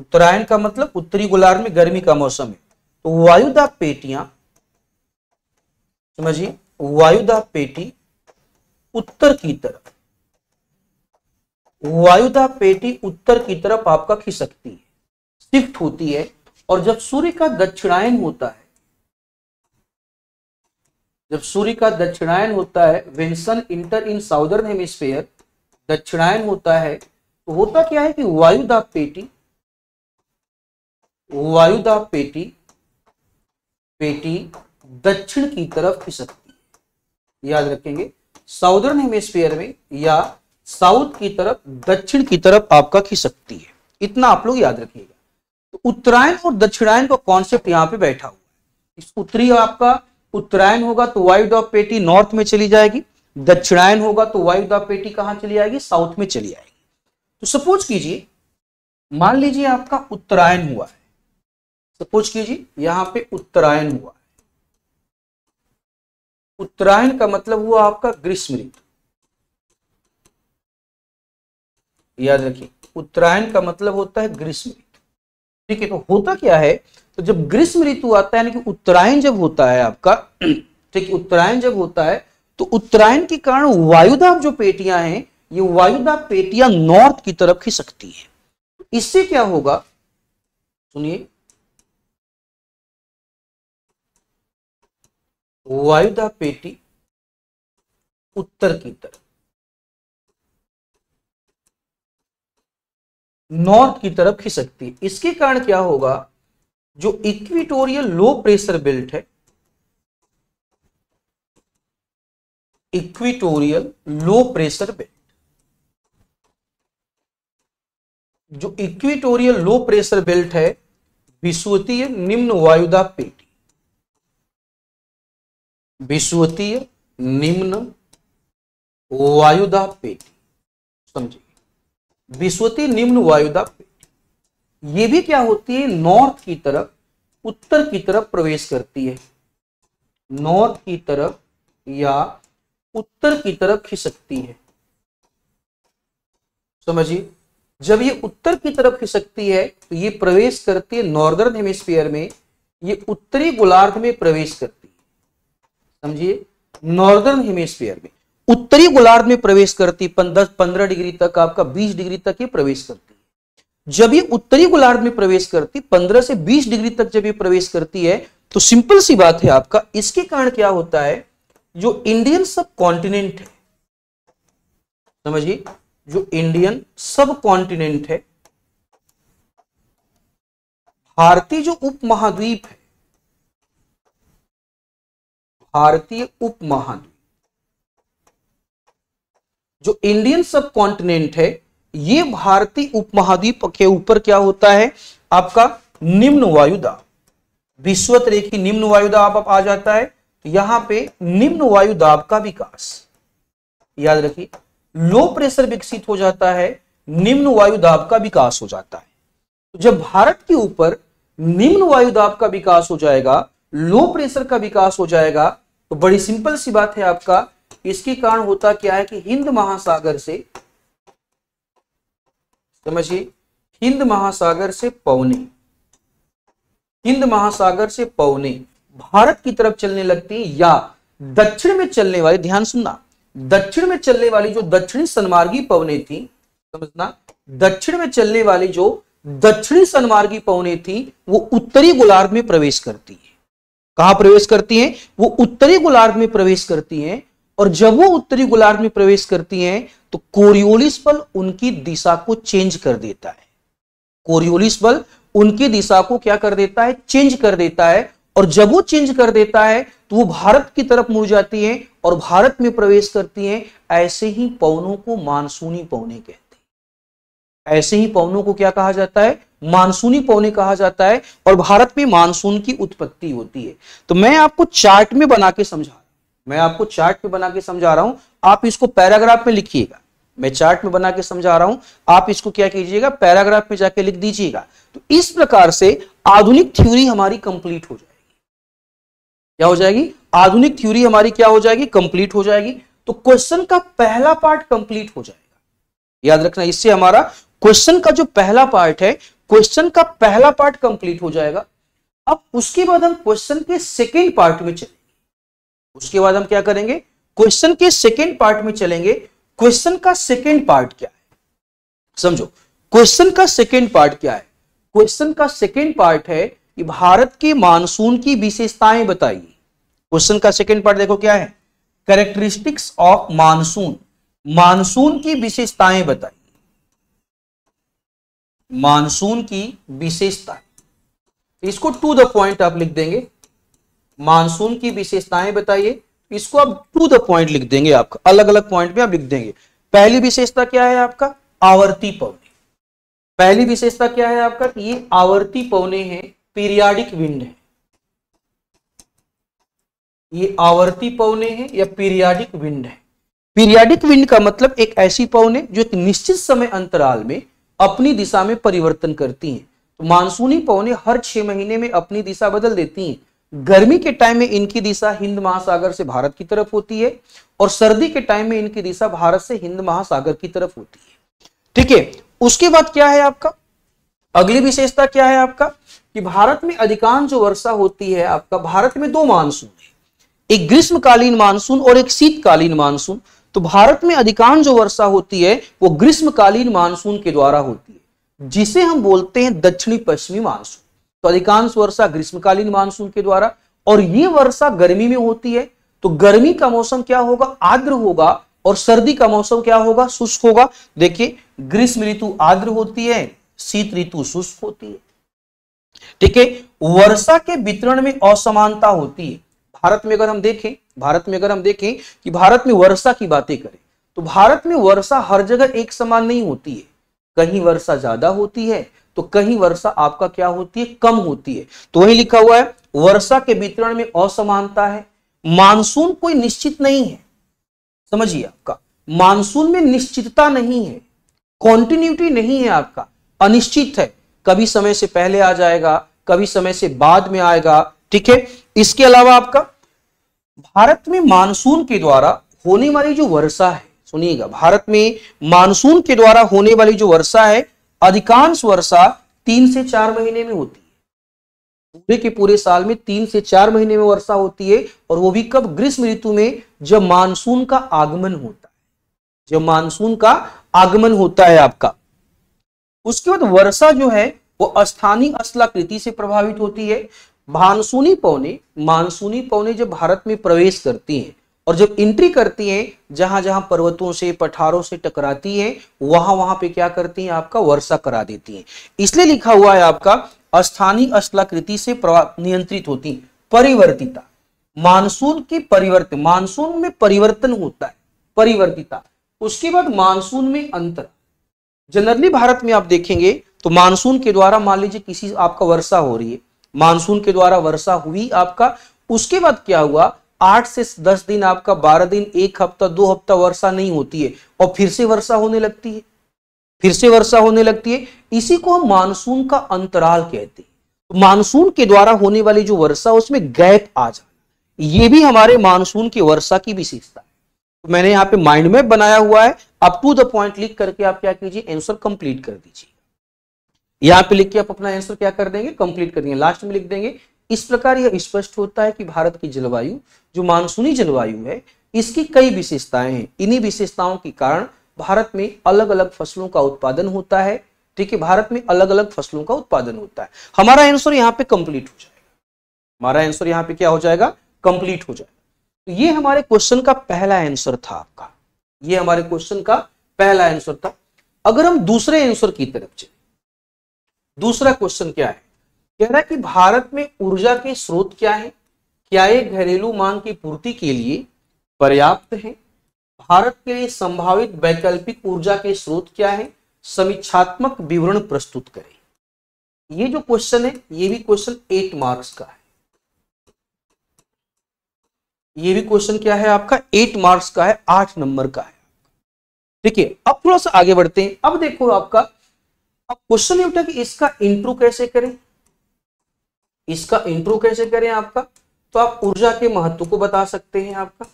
उत्तरायण का मतलब उत्तरी गोलार्ध में गर्मी का मौसम है तो वायुदा पेटियां समझिए वायुदा पेटी उत्तर की तरफ वायुदा पेटी उत्तर की तरफ आपका खिसकती है शिफ्ट होती है और जब सूर्य का दक्षिणायन होता है जब सूर्य का दक्षिणायन होता है when sun enter in southern hemisphere दक्षिणायन होता है तो होता क्या है कि वायुदाप पेटी वायुदाप पेटी पेटी दक्षिण की तरफ खिसकती है याद रखेंगे साउदर्न हेमिस्फेयर में या साउथ की तरफ दक्षिण की तरफ आपका खिसकती है इतना आप लोग याद रखिएगा तो उत्तरायण और दक्षिणायन का कॉन्सेप्ट यहाँ पे बैठा हुआ है इस उत्तरी आपका उत्तरायण होगा तो दाब पेटी नॉर्थ में चली जाएगी दक्षिणायन होगा तो दाब पेटी कहां चली जाएगी साउथ में चली जाएगी तो सपोज कीजिए मान लीजिए आपका उत्तरायण हुआ है सपोज कीजिए यहां पे उत्तरायण हुआ है उत्तरायण का मतलब हुआ आपका ग्रीष्म ऋतु याद रखिए उत्तरायण का मतलब होता है ग्रीष्म ऋतु ठीक है तो होता क्या है तो जब ग्रीष्म ऋतु आता है यानी कि उत्तरायण जब होता है आपका ठीक है उत्तरायण जब होता है तो उत्तरायण के कारण वायुदाब जो पेटियां हैं ये वायुदाब पेटियां नॉर्थ की तरफ खिसकती हैं इससे क्या होगा सुनिए वायुदाब पेटी उत्तर की तरफ नॉर्थ की तरफ खिसकती है इसके कारण क्या होगा जो इक्विटोरियल लो प्रेशर बेल्ट है इक्विटोरियल लो प्रेशर बेल्ट जो इक्विटोरियल लो प्रेशर बेल्ट है विश्वतीय निम्न वायुदा पेटी विश्वतीय निम्न वायुदा पेटी समझिए विश्वती निम्न वायुदाब ये भी क्या होती है नॉर्थ की तरफ उत्तर की तरफ प्रवेश करती है नॉर्थ की तरफ या उत्तर की तरफ खिसकती है समझिए जब ये उत्तर की तरफ खिसकती है तो ये प्रवेश करती है नॉर्दर्न हेमिस्फीयर में ये उत्तरी गोलार्ध में प्रवेश करती है समझिए नॉर्दर्न हेमिस्फीयर में उत्तरी गोलार्ध में प्रवेश करती दस पंद्रह डिग्री तक आपका बीस डिग्री तक ही प्रवेश करती है जब ये उत्तरी गोलार्ध में प्रवेश करती पंद्रह से बीस डिग्री तक जब ये प्रवेश करती है तो सिंपल सी बात है आपका इसके कारण क्या होता है जो इंडियन सब कॉन्टिनेंट है समझिए जो इंडियन सब कॉन्टिनेंट है भारतीय जो उपमहाद्वीप है भारतीय उपमहाद्वीप जो इंडियन सब कॉन्टिनेंट है ये भारतीय उपमहाद्वीप के ऊपर क्या होता है आपका निम्न वायुदा विश्व रेखी निम्न वायुदाब आप आ जाता है यहां पे निम्न वायुदाब का विकास याद रखिए लो प्रेशर विकसित हो जाता है निम्न वायुदाब का विकास हो जाता है तो जब भारत के ऊपर निम्न वायुदाब का विकास हो जाएगा लो प्रेशर का विकास हो जाएगा तो बड़ी सिंपल सी बात है आपका इसके कारण होता क्या है कि हिंद महासागर से समझिए हिंद महासागर से पौने हिंद महासागर से पौने भारत की तरफ चलने लगती या दक्षिण में चलने वाली ध्यान सुनना दक्षिण में चलने वाली जो दक्षिणी सनमार्गी पवने थी समझना दक्षिण में चलने वाली जो दक्षिणी सनमार्गी पवने थी वो उत्तरी गोलार्ध में प्रवेश करती है कहा प्रवेश करती है वो उत्तरी गोलार्ध में प्रवेश करती है और जब वो उत्तरी गोलार्ध में प्रवेश करती हैं तो कोरियोलिस बल उनकी दिशा को चेंज कर देता है कोरियोलिस बल उनकी दिशा को क्या कर देता है चेंज कर देता है और जब वो चेंज कर देता है तो वो भारत की तरफ मुड़ जाती हैं और भारत में प्रवेश करती हैं ऐसे ही पवनों को मानसूनी पवने कहते हैं ऐसे ही पवनों को क्या कहा जाता है मानसूनी पौने कहा जाता है और भारत में मानसून की उत्पत्ति होती है तो मैं आपको चार्ट में बना के समझा मैं आपको चार्ट में बना के समझा रहा हूं आप इसको पैराग्राफ में लिखिएगा मैं चार्ट में बना के समझा रहा हूं आप इसको क्या कीजिएगा पैराग्राफ में जाके लिख दीजिएगा तो इस प्रकार से आधुनिक थ्योरी हमारी कंप्लीट हो जाएगी क्या हो जाएगी आधुनिक थ्योरी हमारी क्या हो जाएगी कंप्लीट हो जाएगी तो क्वेश्चन का पहला पार्ट कंप्लीट हो जाएगा याद रखना इससे हमारा क्वेश्चन का जो पहला पार्ट है क्वेश्चन का पहला पार्ट कंप्लीट हो जाएगा अब उसके बाद हम क्वेश्चन के सेकेंड पार्ट में चले उसके बाद हम क्या करेंगे क्वेश्चन के सेकेंड पार्ट में चलेंगे क्वेश्चन का सेकेंड पार्ट क्या है समझो क्वेश्चन का सेकेंड पार्ट क्या है क्वेश्चन का सेकेंड पार्ट है कि भारत के मानसून की विशेषताएं बताइए क्वेश्चन का सेकेंड पार्ट देखो क्या है करेक्टरिस्टिक्स ऑफ मानसून मानसून की विशेषताएं बताइए मानसून की विशेषता इसको टू द पॉइंट आप लिख देंगे मानसून की विशेषताएं बताइए इसको आप टू द पॉइंट लिख देंगे आपका अलग अलग पॉइंट में आप लिख देंगे पहली विशेषता क्या है आपका आवर्ती पवने पहली विशेषता क्या है आपका ये आवर्ती पवने हैं पीरियाडिक विंड है ये आवर्ती पवने हैं या पीरियाडिक विंड है पीरियाडिक विंड का मतलब एक ऐसी पवने जो एक निश्चित समय अंतराल में अपनी दिशा में परिवर्तन करती हैं तो मानसूनी पवने हर छह महीने में अपनी दिशा बदल देती हैं गर्मी के टाइम में इनकी दिशा हिंद महासागर से भारत की तरफ होती है और सर्दी के टाइम में इनकी दिशा भारत से हिंद महासागर की तरफ होती है ठीक है उसके बाद क्या है आपका अगली विशेषता क्या है आपका कि भारत में अधिकांश जो वर्षा होती है आपका भारत में दो मानसून है एक ग्रीष्मकालीन मानसून और एक शीतकालीन मानसून तो भारत में अधिकांश जो वर्षा होती है वो ग्रीष्मकालीन मानसून के द्वारा होती है जिसे हम बोलते हैं दक्षिणी पश्चिमी मानसून तो अधिकांश वर्षा ग्रीष्मकालीन मानसून के द्वारा और ये वर्षा गर्मी में होती है तो गर्मी का मौसम क्या होगा आर्द्र होगा और सर्दी का मौसम क्या होगा शुष्क होगा देखिए ग्रीष्म ऋतु आर्द्र होती है शीत ऋतु शुष्क होती है ठीक है वर्षा के वितरण में असमानता होती है भारत में अगर हम देखें भारत में अगर हम देखें कि भारत में वर्षा की बातें करें तो भारत में वर्षा हर जगह एक समान नहीं होती है कहीं वर्षा ज्यादा होती है तो कहीं वर्षा आपका क्या होती है कम होती है तो वही लिखा हुआ है वर्षा के वितरण में असमानता है मानसून कोई निश्चित नहीं है समझिए आपका मानसून में निश्चितता नहीं है कॉन्टिन्यूटी नहीं है आपका अनिश्चित है कभी समय से पहले आ जाएगा कभी समय से बाद में आएगा ठीक है इसके अलावा आपका भारत में मानसून के द्वारा होने वाली जो वर्षा है सुनिएगा भारत में मानसून के द्वारा होने वाली जो वर्षा है अधिकांश वर्षा तीन से चार महीने में होती है पूरे के पूरे साल में तीन से चार महीने में वर्षा होती है और वो भी कब ग्रीष्म ऋतु में जब मानसून का आगमन होता है जब मानसून का आगमन होता है आपका उसके बाद वर्षा जो है वो स्थानीय असलाकृति से प्रभावित होती है मानसूनी पौने मानसूनी पौने जब भारत में प्रवेश करती हैं और जब एंट्री करती है जहां जहां पर्वतों से पठारों से टकराती है वहां वहां पे क्या करती है आपका वर्षा करा देती है इसलिए लिखा हुआ है आपका स्थानीय अस्थलाकृति से नियंत्रित होती परिवर्तिता मानसून की परिवर्तन मानसून में परिवर्तन होता है परिवर्तिता उसके बाद मानसून में अंतर जनरली भारत में आप देखेंगे तो मानसून के द्वारा मान लीजिए किसी आपका वर्षा हो रही है मानसून के द्वारा वर्षा हुई आपका उसके बाद क्या हुआ आठ से दस दिन आपका बारह दिन एक हफ्ता दो हफ्ता वर्षा नहीं होती है और फिर से वर्षा होने लगती है फिर से वर्षा होने लगती है इसी को हम मानसून का अंतराल कहते हैं तो मानसून के द्वारा होने वाली जो वर्षा उसमें गैप आ जाना ये भी हमारे मानसून की वर्षा की विशेषता है तो मैंने यहां पे माइंड मैप बनाया हुआ है अप टू द पॉइंट लिख करके आप क्या कीजिए आंसर कंप्लीट कर दीजिए यहां पे लिख के आप अपना आंसर क्या कर देंगे कंप्लीट कर देंगे लास्ट में लिख देंगे इस प्रकार यह स्पष्ट होता है कि भारत की जलवायु जो मानसूनी जलवायु है इसकी कई विशेषताएं हैं इन्हीं विशेषताओं के कारण भारत में अलग अलग फसलों का उत्पादन होता है ठीक है भारत में अलग अलग फसलों का उत्पादन होता है हमारा आंसर यहाँ पे कंप्लीट हो जाएगा हमारा आंसर यहाँ पे क्या हो जाएगा कंप्लीट हो जाएगा तो ये हमारे क्वेश्चन का पहला आंसर था आपका ये हमारे क्वेश्चन का पहला आंसर था अगर हम दूसरे आंसर की तरफ चले दूसरा क्वेश्चन क्या है कह रहा है कि भारत में ऊर्जा के स्रोत क्या है क्या ये घरेलू मांग की पूर्ति के लिए पर्याप्त है भारत के लिए संभावित वैकल्पिक ऊर्जा के स्रोत क्या है समीक्षात्मक विवरण प्रस्तुत करें ये जो क्वेश्चन है ये भी क्वेश्चन एट मार्क्स का है ये भी क्वेश्चन क्या है आपका एट मार्क्स का है आठ नंबर का है देखिए अब थोड़ा सा आगे बढ़ते हैं अब देखो आपका अब क्वेश्चन ये उठा कि इसका इंट्रो कैसे करें इसका इंट्रो कैसे करें आपका तो आप ऊर्जा के महत्व को बता सकते हैं आपका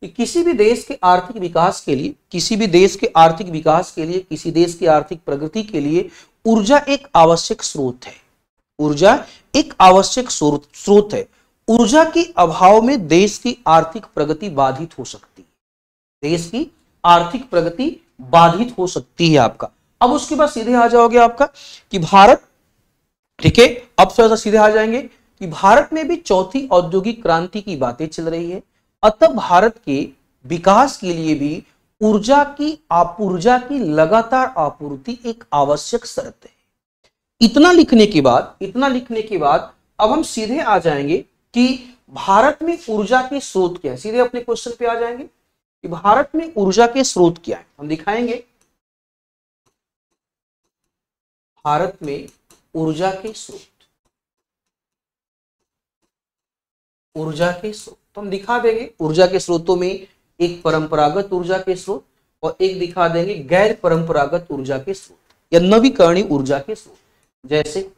कि किसी भी देश के आर्थिक विकास के लिए किसी भी देश के आर्थिक विकास के लिए किसी देश की आर्थिक प्रगति के लिए ऊर्जा एक आवश्यक स्रोत है ऊर्जा एक आवश्यक स्रोत है ऊर्जा के अभाव में देश की आर्थिक प्रगति बाधित हो सकती है देश की आर्थिक प्रगति बाधित हो सकती है आपका अब उसके बाद सीधे आ जाओगे आपका कि भारत ठीक है अब थोड़ा सा सीधे आ जाएंगे कि भारत में भी चौथी औद्योगिक क्रांति की बातें चल रही है अतः भारत के विकास के लिए भी ऊर्जा की ऊर्जा की लगातार आपूर्ति एक आवश्यक शर्त है इतना लिखने के बाद इतना लिखने के बाद अब हम सीधे आ जाएंगे कि भारत में ऊर्जा के स्रोत क्या है सीधे अपने क्वेश्चन पे आ जाएंगे कि भारत में ऊर्जा के स्रोत क्या है हम दिखाएंगे भारत में ऊर्जा के स्रोत ऊर्जा के स्रोत तो हम दिखा देंगे ऊर्जा के स्रोतों में एक परंपरागत ऊर्जा के स्रोत और एक दिखा देंगे गैर परंपरागत ऊर्जा के स्रोत या नवीकरणीय ऊर्जा के स्रोत जैसे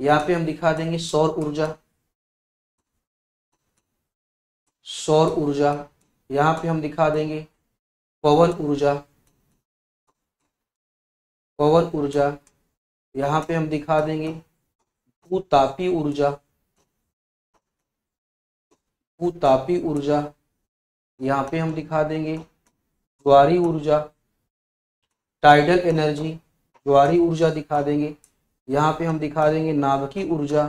यहां पे हम दिखा देंगे सौर ऊर्जा सौर ऊर्जा यहां पे हम दिखा देंगे पवन ऊर्जा पवन ऊर्जा यहाँ पे हम दिखा देंगे भूतापी ऊर्जा भूतापी ऊर्जा यहाँ पे हम दिखा देंगे ज्वारी ऊर्जा टाइडल एनर्जी ज्वारी ऊर्जा दिखा देंगे यहाँ पे हम दिखा देंगे नाभिकी ऊर्जा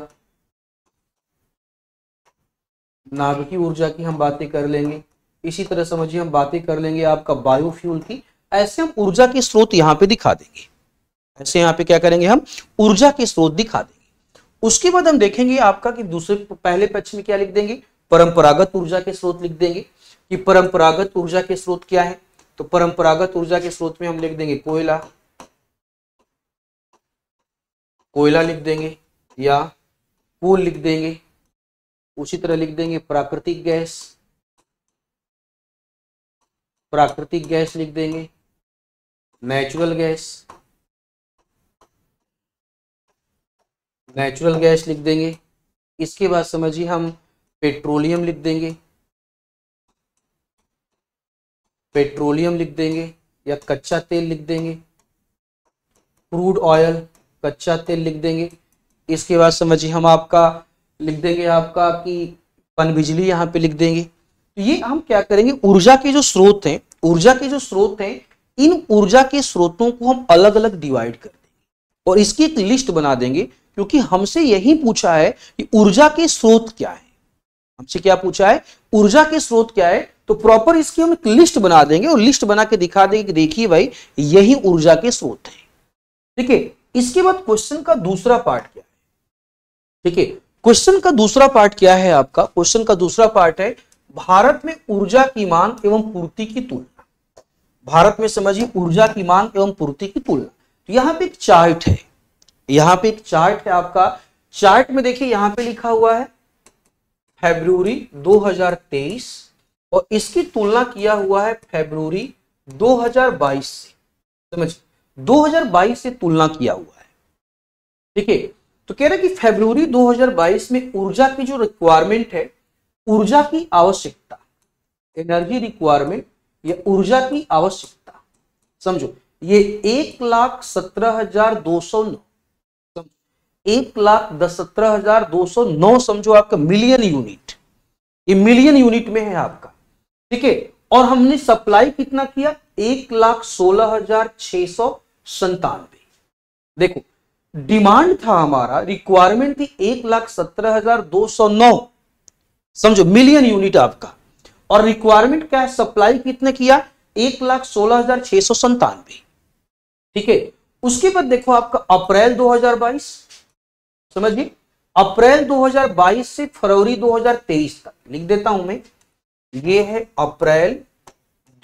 नाभिकी ऊर्जा की हम बातें कर लेंगे इसी तरह समझिए हम बातें कर लेंगे आपका बायोफ्यूल की ऐसे हम ऊर्जा के स्रोत यहाँ पे दिखा देंगे ऐसे यहाँ पे क्या करेंगे हम ऊर्जा के स्रोत दिखा देंगे उसके बाद हम देखेंगे आपका कि दूसरे पहले पक्ष में क्या लिख देंगे परंपरागत ऊर्जा के स्रोत लिख देंगे कि परंपरागत ऊर्जा के स्रोत क्या है तो परंपरागत ऊर्जा के स्रोत में हम लिख देंगे कोयला कोयला लिख देंगे या कोल लिख देंगे उसी तरह लिख देंगे प्राकृतिक गैस प्राकृतिक गैस लिख देंगे नेचुरल गैस नेचुरल गैस लिख देंगे इसके बाद समझिए हम पेट्रोलियम लिख देंगे पेट्रोलियम लिख देंगे या कच्चा तेल लिख देंगे क्रूड ऑयल कच्चा तेल लिख देंगे इसके बाद समझिए हम आपका लिख देंगे आपका कि पन बिजली यहाँ पे लिख देंगे तो ये हम क्या करेंगे ऊर्जा के जो स्रोत हैं ऊर्जा के जो स्रोत हैं इन ऊर्जा के स्रोतों को हम अलग अलग डिवाइड कर देंगे और इसकी एक लिस्ट बना देंगे क्योंकि हमसे यही पूछा है कि ऊर्जा के स्रोत क्या है हमसे क्या पूछा है ऊर्जा के स्रोत क्या है तो प्रॉपर इसकी हम एक लिस्ट बना देंगे और लिस्ट बना के दिखा देंगे कि देखिए भाई यही ऊर्जा के स्रोत है ठीक है इसके बाद क्वेश्चन का दूसरा पार्ट क्या है ठीक है क्वेश्चन का दूसरा पार्ट क्या है आपका क्वेश्चन का दूसरा पार्ट है भारत में ऊर्जा की मांग एवं पूर्ति की तुलना भारत में समझिए ऊर्जा की मांग एवं पूर्ति की तुलना तो यहां पर एक चार्ट है यहां पे एक चार्ट है आपका चार्ट में देखिए यहां पे लिखा हुआ है फेब्रुवरी 2023 और इसकी तुलना किया हुआ है फेब्रुवरी 2022 से समझिए 2022 से तुलना किया हुआ है ठीक है तो कह रहे कि फेब्रुवरी 2022 में ऊर्जा की जो रिक्वायरमेंट है ऊर्जा की आवश्यकता एनर्जी रिक्वायरमेंट या ऊर्जा की आवश्यकता समझो ये एक लाख सत्रह हजार दो सौ नौ एक लाख दस सत्रह हजार दो सौ नौ समझो आपका मिलियन यूनिट ये मिलियन यूनिट में है आपका ठीक है और हमने सप्लाई कितना किया एक लाख सोलह हजार छह सौ संतानवे देखो डिमांड था हमारा रिक्वायरमेंट थी एक लाख सत्रह हजार दो सौ नौ समझो मिलियन यूनिट आपका और रिक्वायरमेंट क्या है सप्लाई कितने किया एक लाख सोलह हजार छह सौ संतानवे ठीक है उसके बाद देखो आपका अप्रैल बाईस समझिए अप्रैल 2022 से फरवरी 2023 तक लिख देता हूं मैं ये है अप्रैल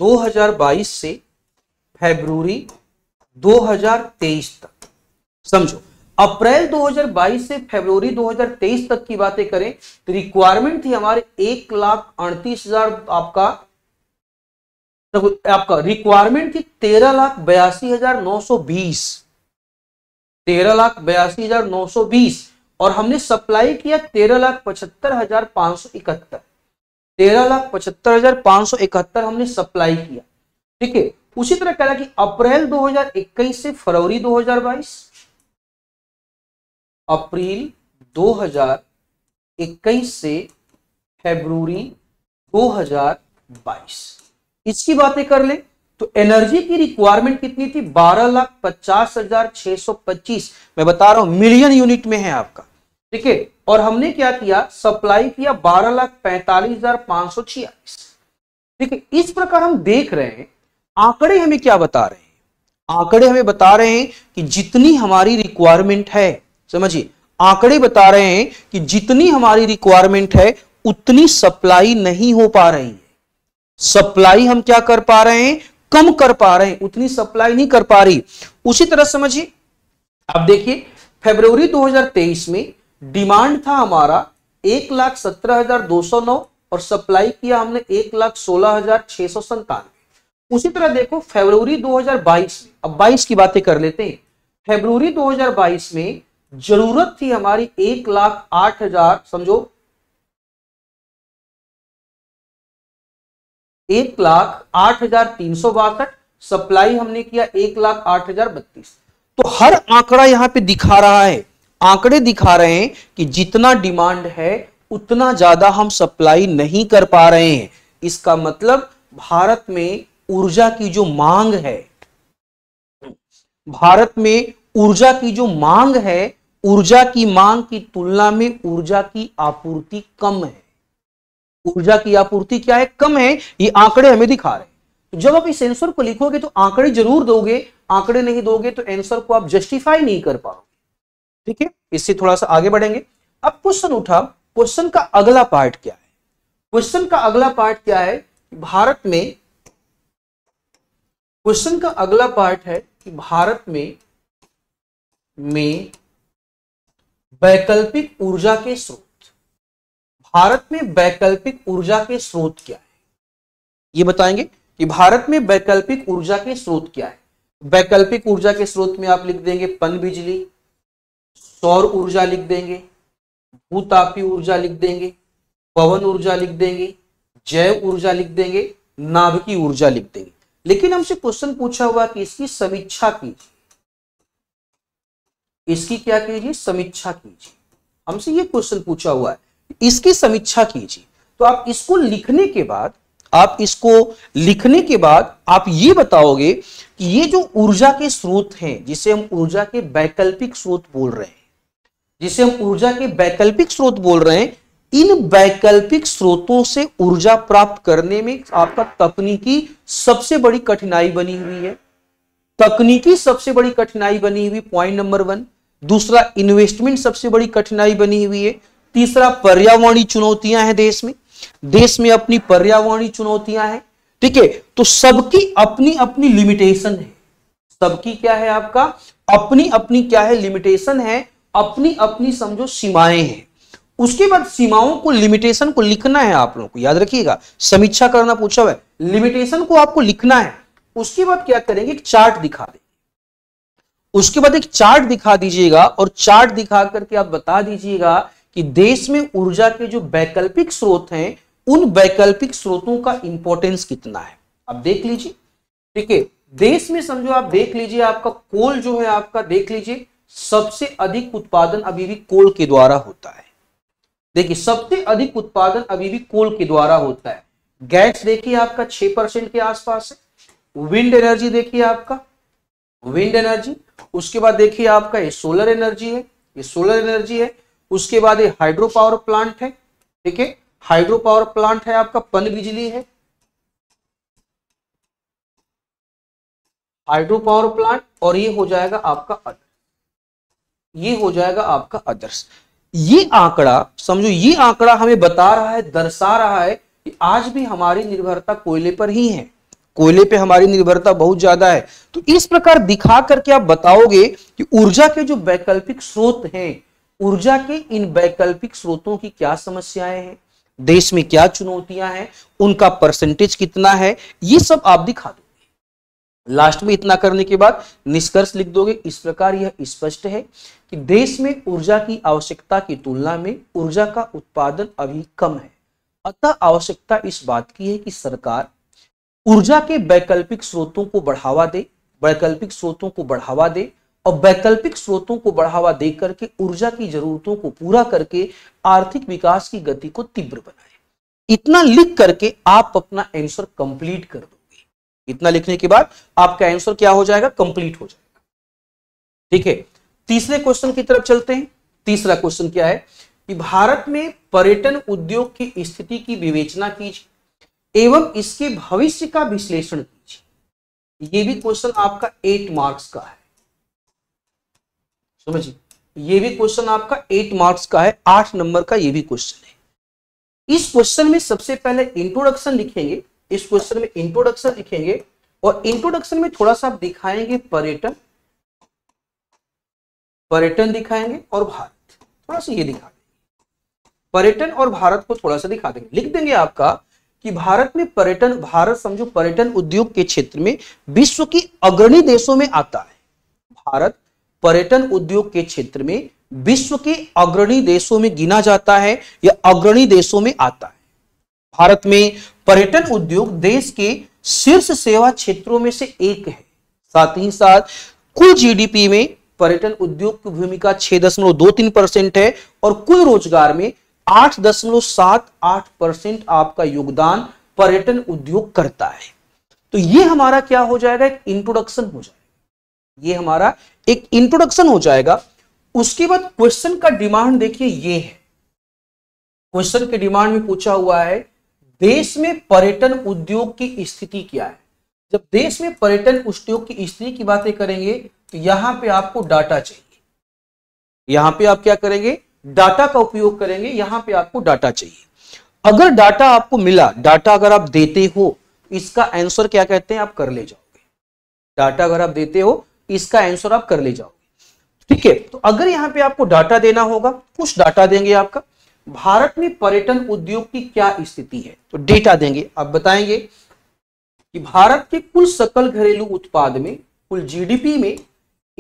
2022 से फरवरी 2023 तक समझो अप्रैल 2022 से फरवरी 2023 तक की बातें करें तो रिक्वायरमेंट थी हमारे एक लाख अड़तीस हजार आपका तो आपका रिक्वायरमेंट थी तेरह लाख बयासी हजार नौ सौ बीस तेरह लाख बयासी हजार नौ सौ बीस और हमने सप्लाई किया तेरह लाख पचहत्तर हजार पांच सौ इकहत्तर तेरह लाख पचहत्तर हजार पांच सौ इकहत्तर हमने सप्लाई किया ठीक है उसी तरह कह रहा कि अप्रैल 2021 से फरवरी 2022 अप्रैल 2021 से फरवरी 2022 इसकी बातें कर ले तो एनर्जी की रिक्वायरमेंट कितनी थी बारह लाख पचास हजार छह सौ पच्चीस मैं बता रहा हूं मिलियन यूनिट में है आपका ठीक है और हमने क्या किया सप्लाई किया बारह लाख पैंतालीस हजार पांच सौ छियालीस ठीक है इस प्रकार हम देख रहे हैं आंकड़े हमें क्या बता रहे हैं आंकड़े हमें बता रहे हैं कि जितनी हमारी रिक्वायरमेंट है समझिए आंकड़े बता रहे हैं कि जितनी हमारी रिक्वायरमेंट है उतनी सप्लाई नहीं हो पा रही है सप्लाई हम क्या कर पा रहे हैं कम कर पा रहे हैं उतनी सप्लाई नहीं कर पा रही उसी तरह समझिए अब देखिए फरवरी 2023 में डिमांड था हमारा एक लाख सत्रह हजार दो सौ नौ और सप्लाई किया हमने एक लाख सोलह हजार छह सौ संतानवे उसी तरह देखो फरवरी 2022 में अब 22 की बातें कर लेते हैं फरवरी 2022 में जरूरत थी हमारी एक लाख आठ हजार समझो एक लाख आठ हजार तीन सौ बासठ सप्लाई हमने किया एक लाख आठ हजार बत्तीस तो हर आंकड़ा यहां पे दिखा रहा है आंकड़े दिखा रहे हैं कि जितना डिमांड है उतना ज्यादा हम सप्लाई नहीं कर पा रहे हैं इसका मतलब भारत में ऊर्जा की जो मांग है भारत में ऊर्जा की जो मांग है ऊर्जा की मांग की तुलना में ऊर्जा की आपूर्ति कम है ऊर्जा की आपूर्ति क्या है कम है ये आंकड़े हमें दिखा रहे हैं जब आप इस एंसर को लिखोगे तो आंकड़े जरूर दोगे आंकड़े नहीं दोगे तो एंसर को आप जस्टिफाई नहीं कर पाओगे ठीक है इससे थोड़ा सा आगे बढ़ेंगे अब क्वेश्चन उठा क्वेश्चन का अगला पार्ट क्या है क्वेश्चन का अगला पार्ट क्या है भारत में क्वेश्चन का अगला पार्ट है कि भारत में में वैकल्पिक ऊर्जा के स्रोत भारत में वैकल्पिक ऊर्जा के स्रोत क्या है ये बताएंगे कि भारत में वैकल्पिक ऊर्जा के स्रोत क्या है वैकल्पिक ऊर्जा के स्रोत में आप लिख देंगे पन बिजली सौर ऊर्जा लिख देंगे भूतापी ऊर्जा लिख देंगे पवन ऊर्जा लिख देंगे जैव ऊर्जा लिख देंगे की ऊर्जा लिख देंगे लेकिन हमसे क्वेश्चन पूछा हुआ कि इसकी समीक्षा कीजिए इसकी क्या कीजिए समीक्षा कीजिए हमसे ये क्वेश्चन पूछा हुआ है इसकी समीक्षा कीजिए तो आप इसको लिखने के बाद आप इसको लिखने के बाद आप ये बताओगे कि ये जो ऊर्जा के स्रोत हैं जिसे हम ऊर्जा के वैकल्पिक स्रोत बोल रहे हैं जिसे हम ऊर्जा के वैकल्पिक स्रोत बोल रहे हैं इन वैकल्पिक स्रोतों से ऊर्जा प्राप्त करने में आपका तकनीकी सबसे बड़ी कठिनाई बनी हुई है तकनीकी सबसे बड़ी कठिनाई बनी हुई पॉइंट नंबर वन दूसरा इन्वेस्टमेंट सबसे बड़ी कठिनाई बनी हुई है तीसरा पर्यावरणीय चुनौतियां हैं देश में देश में अपनी पर्यावरणीय चुनौतियां हैं ठीक है तो सबकी अपनी अपनी लिमिटेशन है सबकी क्या है आपका अपनी अपनी क्या है लिमिटेशन है अपनी अपनी समझो सीमाएं हैं उसके बाद सीमाओं को लिमिटेशन को लिखना है आप लोगों को याद रखिएगा समीक्षा करना पूछा हुआ लिमिटेशन को आपको लिखना है उसके बाद क्या करेंगे एक चार्ट दिखा देंगे उसके बाद एक चार्ट दिखा दीजिएगा और चार्ट दिखा करके आप बता दीजिएगा कि देश में ऊर्जा के जो वैकल्पिक स्रोत हैं उन वैकल्पिक स्रोतों का इंपॉर्टेंस कितना है आप देख लीजिए ठीक है देश में समझो आप देख लीजिए आपका कोल जो है आपका देख लीजिए सबसे अधिक उत्पादन अभी भी कोल के द्वारा होता है देखिए सबसे अधिक उत्पादन अभी भी कोल के द्वारा होता है गैस देखिए आपका छह परसेंट के आसपास है विंड एनर्जी देखिए आपका विंड एनर्जी उसके बाद देखिए आपका ये सोलर एनर्जी है ये सोलर एनर्जी है उसके बाद ये हाइड्रो पावर प्लांट है ठीक है हाइड्रो पावर प्लांट है आपका पन बिजली है हाइड्रो पावर प्लांट और ये हो जाएगा आपका अदर्स ये हो जाएगा आपका अदर्स ये आंकड़ा समझो ये आंकड़ा हमें बता रहा है दर्शा रहा है कि आज भी हमारी निर्भरता कोयले पर ही है कोयले पे हमारी निर्भरता बहुत ज्यादा है तो इस प्रकार दिखा करके आप बताओगे कि ऊर्जा के जो वैकल्पिक स्रोत हैं ऊर्जा के इन वैकल्पिक स्रोतों की क्या समस्याएं हैं देश में क्या चुनौतियां हैं उनका परसेंटेज कितना है ये सब आप दिखा दोगे लास्ट में इतना करने के बाद निष्कर्ष लिख दोगे इस प्रकार यह स्पष्ट है कि देश में ऊर्जा की आवश्यकता की तुलना में ऊर्जा का उत्पादन अभी कम है अतः आवश्यकता इस बात की है कि सरकार ऊर्जा के वैकल्पिक स्रोतों को बढ़ावा दे वैकल्पिक स्रोतों को बढ़ावा दे और वैकल्पिक स्रोतों को बढ़ावा दे करके ऊर्जा की जरूरतों को पूरा करके आर्थिक विकास की गति को तीव्र बनाए इतना लिख करके आप अपना आंसर कंप्लीट कर दोगे इतना लिखने के बाद आपका आंसर क्या हो जाएगा कंप्लीट हो जाएगा ठीक है तीसरे क्वेश्चन की तरफ चलते हैं तीसरा क्वेश्चन क्या है कि भारत में पर्यटन उद्योग की स्थिति की विवेचना कीजिए एवं इसके भविष्य का विश्लेषण कीजिए यह भी क्वेश्चन आपका एट मार्क्स का है समझिए ये भी क्वेश्चन आपका एट मार्क्स का है आठ नंबर का ये भी क्वेश्चन है इस क्वेश्चन में सबसे पहले इंट्रोडक्शन लिखेंगे इस क्वेश्चन में इंट्रोडक्शन लिखेंगे और इंट्रोडक्शन में थोड़ा सा आप दिखाएंगे पर्यटन पर्यटन दिखाएंगे और भारत थोड़ा सा ये दिखा देंगे पर्यटन और भारत को थोड़ा सा दिखा देंगे लिख देंगे आपका कि भारत में पर्यटन भारत समझो पर्यटन उद्योग के क्षेत्र में विश्व की अग्रणी देशों में आता है भारत पर्यटन उद्योग के क्षेत्र में विश्व के अग्रणी देशों में गिना जाता है या अग्रणी देशों में आता है भारत में पर्यटन उद्योग देश के शीर्ष सेवा क्षेत्रों में से एक है साथ ही साथ कुल जीडीपी में पर्यटन उद्योग की भूमिका छह दशमलव दो तीन परसेंट है और कुल रोजगार में आठ दशमलव सात आठ परसेंट आपका योगदान पर्यटन उद्योग करता है तो यह हमारा क्या हो जाएगा एक इंट्रोडक्शन हो जाएगा ये हमारा एक इंट्रोडक्शन हो जाएगा उसके बाद क्वेश्चन का डिमांड देखिए ये है क्वेश्चन के डिमांड में पूछा हुआ है देश में पर्यटन उद्योग की स्थिति क्या है जब देश में पर्यटन उद्योग की स्थिति की बातें करेंगे तो यहां पे आपको डाटा चाहिए यहां पे आप क्या करेंगे डाटा का उपयोग करेंगे यहां पे आपको डाटा चाहिए अगर डाटा आपको मिला डाटा अगर आप देते हो इसका आंसर क्या कहते हैं आप कर ले जाओगे डाटा अगर आप देते हो इसका आंसर आप कर ले जाओगे ठीक है तो अगर यहां पे आपको डाटा देना होगा कुछ डाटा देंगे आपका भारत में पर्यटन उद्योग की क्या स्थिति है तो डेटा देंगे आप बताएंगे कि भारत के कुल सकल घरेलू उत्पाद में कुल जीडीपी में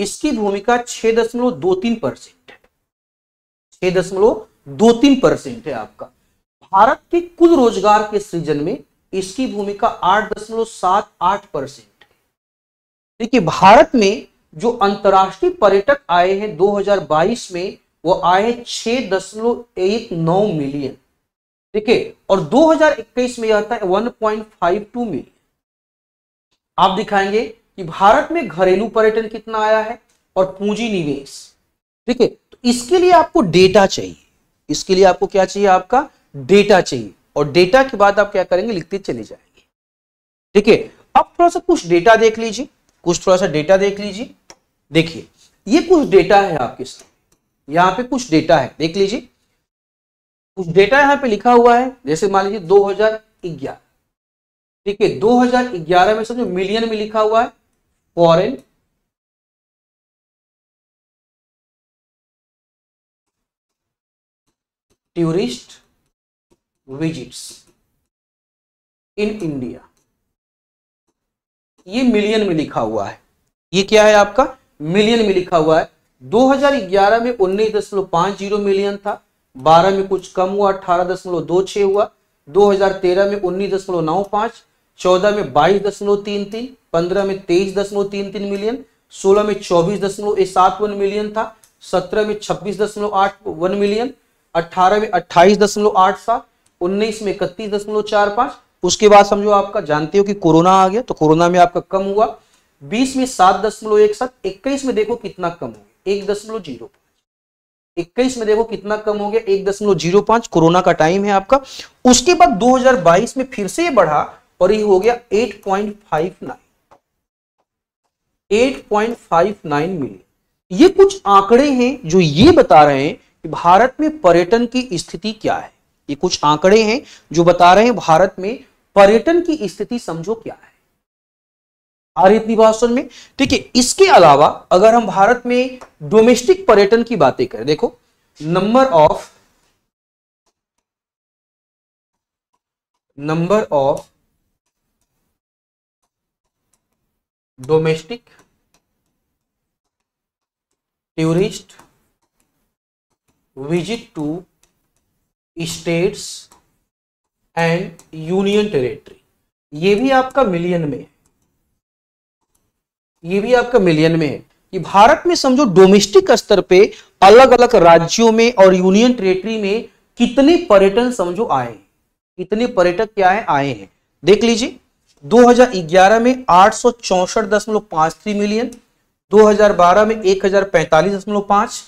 इसकी भूमिका छह दशमलव दो तीन परसेंट है छह दशमलव दो तीन परसेंट है आपका भारत के कुल रोजगार के सृजन में इसकी भूमिका आठ दशमलव सात आठ परसेंट देखिए भारत में जो अंतर्राष्ट्रीय पर्यटक आए हैं 2022 में वो आए हैं छह दशमलव एक नौ मिलियन ठीक है और 2021 में यह आता है 1.52 मिलियन आप दिखाएंगे कि भारत में घरेलू पर्यटन कितना आया है और पूंजी निवेश ठीक है तो इसके लिए आपको डेटा चाहिए इसके लिए आपको क्या चाहिए आपका डेटा चाहिए और डेटा के बाद आप क्या करेंगे लिखते चले जाएंगे ठीक है अब थोड़ा सा कुछ डेटा देख लीजिए कुछ थोड़ा सा डेटा देख लीजिए देखिए ये कुछ डेटा है आपके साथ यहाँ पे कुछ डेटा है देख लीजिए कुछ डेटा यहाँ पे लिखा हुआ है जैसे मान लीजिए 2011 ठीक है 2011 में समझो मिलियन में लिखा हुआ है foreign tourist visits in India ये मिलियन में लिखा हुआ है ये क्या है आपका मिलियन में लिखा हुआ है 2011 में उन्नीस दशमलव पांच जीरो मिलियन था 12 में कुछ कम हुआ अठारह दशमलव दो छः हुआ 2013 में उन्नीस दशमलव नौ पाँच चौदह में बाईस दशमलव तीन तीन पंद्रह में तेईस दशमलव तीन तीन मिलियन सोलह में चौबीस दशमलव सात वन मिलियन था सत्रह में छब्बीस दशमलव आठ वन मिलियन अट्ठारह में अट्ठाईस दशमलव आठ सात उन्नीस में इकतीस दशमलव चार पांच उसके बाद समझो आपका जानते हो कि कोरोना आ गया तो कोरोना में आपका कम हुआ बीस में सात दशमलव एक सात इक्कीस में देखो कितना कम हो गया एक दशमलव जीरो इक्कीस में देखो कितना कम हो गया एक दशमलव जीरो पांच कोरोना का टाइम है आपका उसके बाद 2022 में फिर से ये बढ़ा और ये हो गया 8.59 8.59 मिलियन ये कुछ आंकड़े हैं जो ये बता रहे हैं कि भारत में पर्यटन की स्थिति क्या है ये कुछ आंकड़े हैं जो बता रहे हैं भारत में पर्यटन की स्थिति समझो क्या है आ रही इतनी बात सुन में ठीक है इसके अलावा अगर हम भारत में डोमेस्टिक पर्यटन की बातें करें देखो number of number of domestic tourist visit to states and union territory ये भी आपका मिलियन में है ये भी आपका मिलियन में है कि भारत में समझो डोमेस्टिक स्तर पे अलग अलग राज्यों में और यूनियन टेरिटरी में कितने पर्यटन समझो आए कितने पर्यटक क्या है आए हैं देख लीजिए 2011 में आठ मिलियन 2012 में एक हजार पैंतालीस दशमलव पांच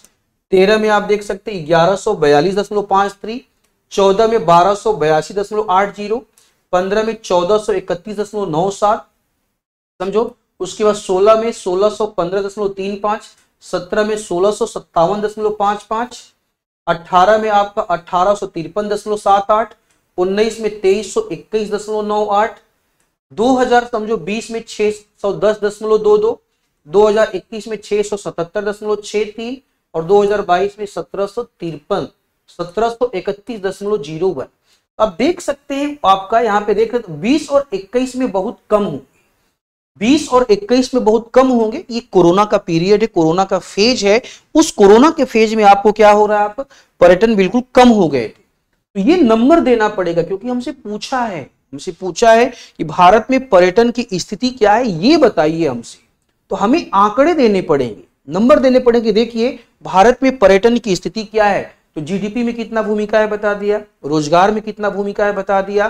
तेरह में आप देख सकते ग्यारह सौ बयालीस दशमलव पांच थ्री चौदह में बारह सौ बयासी दशमलव आठ जीरो पंद्रह में चौदह सौ इकतीस दशमलव नौ सात समझो उसके बाद सोलह में सोलह सौ पंद्रह दशमलव तीन पांच सत्रह में सोलह सौ सत्तावन दशमलव पांच पांच अठारह में आपका अठारह सौ तिरपन दशमलव सात आठ उन्नीस में तेईस सौ इक्कीस दशमलव नौ आठ दो हजार समझो बीस में छह सौ दस दशमलव दो दो दो हजार इक्कीस में छह सौ सतहत्तर दशमलव छह तीन और दो हजार बाईस में सत्रह सौ तिरपन सत्रह अब देख सकते हैं आपका यहाँ पे देख रहे तो बीस और इक्कीस में बहुत कम होंगे बीस और इक्कीस में बहुत कम होंगे ये कोरोना का पीरियड है कोरोना का फेज है उस कोरोना के फेज में आपको क्या हो रहा है आप पर्यटन बिल्कुल कम हो गए तो ये नंबर देना पड़ेगा क्योंकि हमसे पूछा है हमसे पूछा है कि भारत में पर्यटन की स्थिति क्या है ये बताइए हमसे तो हमें आंकड़े देने पड़ेंगे नंबर देने पड़ेंगे देखिए भारत में पर्यटन की स्थिति क्या है तो जीडीपी में कितना भूमिका है बता दिया रोजगार में कितना भूमिका है बता दिया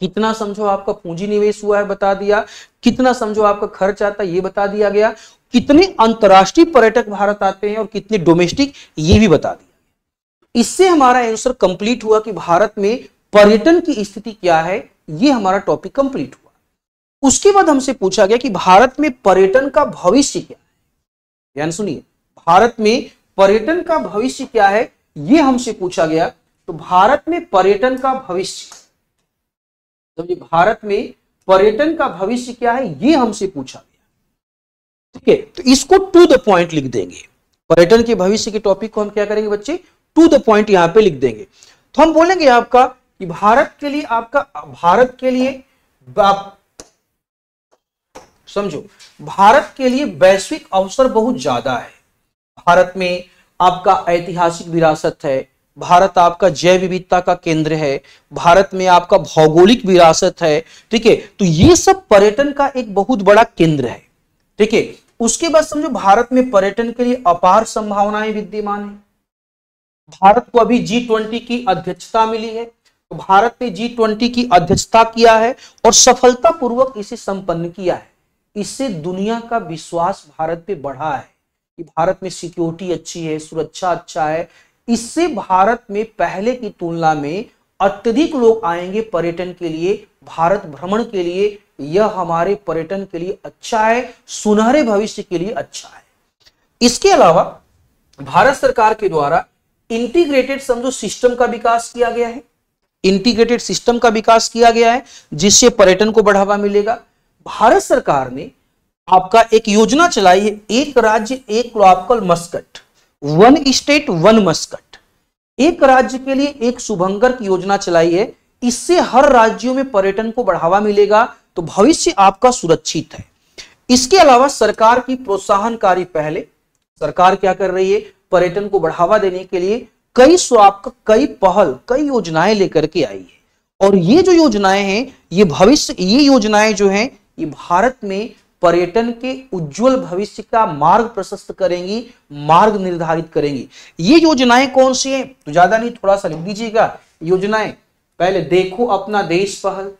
कितना समझो आपका पूंजी निवेश हुआ है बता दिया कितना समझो आपका खर्च आता है ये बता दिया गया कितने अंतरराष्ट्रीय पर्यटक भारत आते हैं और कितने डोमेस्टिक ये भी बता दिया इससे हमारा आंसर कंप्लीट हुआ कि भारत में पर्यटन की स्थिति क्या है ये हमारा टॉपिक कंप्लीट हुआ उसके बाद हमसे पूछा गया कि भारत में पर्यटन का भविष्य क्या है ध्यान सुनिए भारत में पर्यटन का भविष्य क्या है ये हमसे पूछा गया तो भारत में पर्यटन का भविष्य समझिए तो भारत में पर्यटन का भविष्य क्या है ये हमसे पूछा गया ठीक है तो इसको टू द पॉइंट लिख देंगे पर्यटन के भविष्य के टॉपिक को हम क्या करेंगे बच्चे टू द पॉइंट यहां पे लिख देंगे तो हम बोलेंगे आपका कि भारत के लिए आपका भारत के लिए आप समझो भारत के लिए वैश्विक अवसर बहुत ज्यादा है भारत में आपका ऐतिहासिक विरासत है भारत आपका जैव विविधता का केंद्र है भारत में आपका भौगोलिक विरासत है ठीक है तो ये सब पर्यटन का एक बहुत बड़ा केंद्र है ठीक है उसके बाद समझो भारत में पर्यटन के लिए अपार संभावनाएं विद्यमान है भारत को अभी जी ट्वेंटी की अध्यक्षता मिली है तो भारत ने जी ट्वेंटी की अध्यक्षता किया है और सफलतापूर्वक इसे संपन्न किया है इससे दुनिया का विश्वास भारत पे बढ़ा है कि भारत में सिक्योरिटी अच्छी है सुरक्षा अच्छा है इससे भारत में पहले की तुलना में अत्यधिक लोग आएंगे पर्यटन के लिए भारत भ्रमण के लिए यह हमारे पर्यटन के लिए अच्छा है सुनहरे भविष्य के लिए अच्छा है इसके अलावा भारत सरकार के द्वारा इंटीग्रेटेड समझो सिस्टम का विकास किया गया है इंटीग्रेटेड सिस्टम का विकास किया गया है जिससे पर्यटन को बढ़ावा मिलेगा भारत सरकार ने आपका एक योजना चलाई है एक राज्य एक क्लॉपकल mascot one state one mascot एक राज्य के लिए एक शुभंकर की योजना चलाई है इससे हर राज्यों में पर्यटन को बढ़ावा मिलेगा तो भविष्य आपका सुरक्षित है इसके अलावा सरकार की प्रोत्साहनकारी पहले सरकार क्या कर रही है पर्यटन को बढ़ावा देने के लिए कई स्वाप कई पहल कई योजनाएं लेकर के आई है और ये जो योजनाएं हैं ये भविष्य ये योजनाएं जो हैं ये भारत में पर्यटन के उज्जवल भविष्य का मार्ग प्रशस्त करेंगी मार्ग निर्धारित करेंगी ये योजनाएं कौन सी हैं तो ज्यादा नहीं थोड़ा सा लिख दीजिएगा योजनाएं पहले देखो अपना देश पहल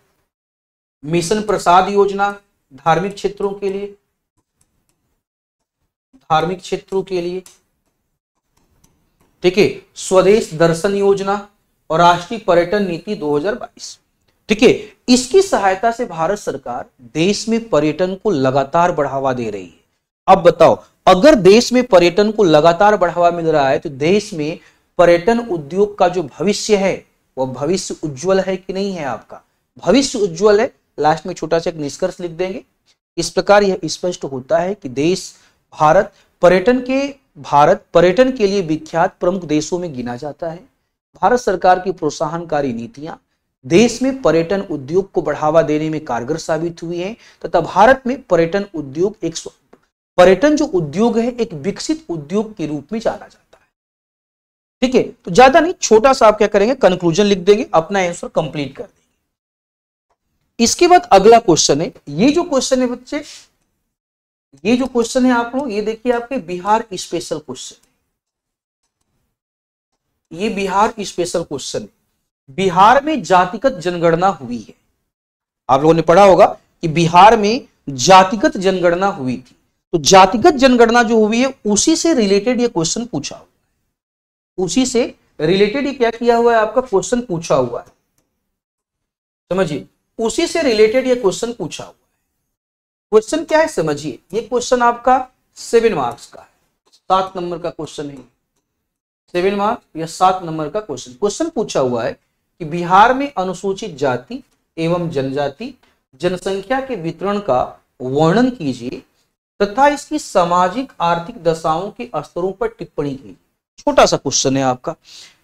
मिशन प्रसाद योजना धार्मिक क्षेत्रों के लिए धार्मिक क्षेत्रों के लिए ठीक है स्वदेश दर्शन योजना और राष्ट्रीय पर्यटन नीति 2022 ठीक है इसकी सहायता से भारत सरकार देश में पर्यटन को लगातार बढ़ावा दे रही है अब बताओ अगर देश में पर्यटन को लगातार बढ़ावा मिल रहा है तो देश में पर्यटन उद्योग का जो भविष्य है वह भविष्य उज्जवल है कि नहीं है आपका भविष्य उज्जवल है लास्ट में छोटा सा एक निष्कर्ष लिख देंगे इस प्रकार यह स्पष्ट होता है कि देश भारत पर्यटन के भारत पर्यटन के लिए विख्यात प्रमुख देशों में गिना जाता है भारत सरकार की प्रोत्साहनकारी नीतियां देश में पर्यटन उद्योग को बढ़ावा देने में कारगर साबित हुई है तथा भारत में पर्यटन उद्योग एक पर्यटन जो उद्योग है एक विकसित उद्योग के रूप में जाना जाता है ठीक है तो ज्यादा नहीं छोटा सा आप क्या करेंगे कंक्लूजन लिख देंगे अपना आंसर कंप्लीट कर देंगे इसके बाद अगला क्वेश्चन है ये जो क्वेश्चन है बच्चे ये जो क्वेश्चन है आप लोग ये देखिए आपके बिहार स्पेशल क्वेश्चन ये बिहार स्पेशल क्वेश्चन है बिहार में जातिगत जनगणना हुई है आप लोगों ने पढ़ा होगा कि बिहार में जातिगत जनगणना हुई थी तो जातिगत जनगणना जो हुई है उसी से रिलेटेड ये क्वेश्चन पूछा हुआ है उसी से रिलेटेड ये क्या किया हुआ है आपका क्वेश्चन पूछा हुआ है समझिए उसी से रिलेटेड ये क्वेश्चन पूछा हुआ है क्वेश्चन क्या है समझिए ये क्वेश्चन आपका सेवन मार्क्स का है सात नंबर का क्वेश्चन है सेवन मार्क्स या सात नंबर का क्वेश्चन क्वेश्चन पूछा हुआ है कि बिहार में अनुसूचित जाति एवं जनजाति जनसंख्या के वितरण का वर्णन कीजिए तथा इसकी सामाजिक आर्थिक दशाओं के स्तरों पर टिप्पणी कीजिए छोटा सा क्वेश्चन है आपका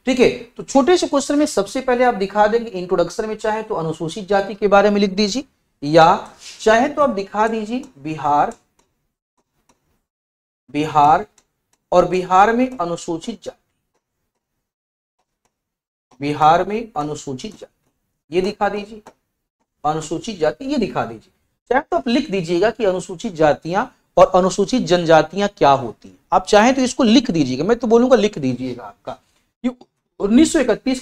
ठीक है तो छोटे से क्वेश्चन में सबसे पहले आप दिखा देंगे इंट्रोडक्शन में चाहे तो अनुसूचित जाति के बारे में लिख दीजिए या चाहे तो आप दिखा दीजिए बिहार बिहार और बिहार में अनुसूचित जाति बिहार में अनुसूचित जाति ये दिखा दीजिए अनुसूचित जाति ये दिखा दीजिए चाहे तो आप लिख दीजिएगा कि अनुसूचित जातियां और अनुसूचित जनजातियां क्या होती है आप चाहें तो इसको लिख दीजिएगा मैं तो बोलूंगा लिख दीजिएगा आपका उन्नीस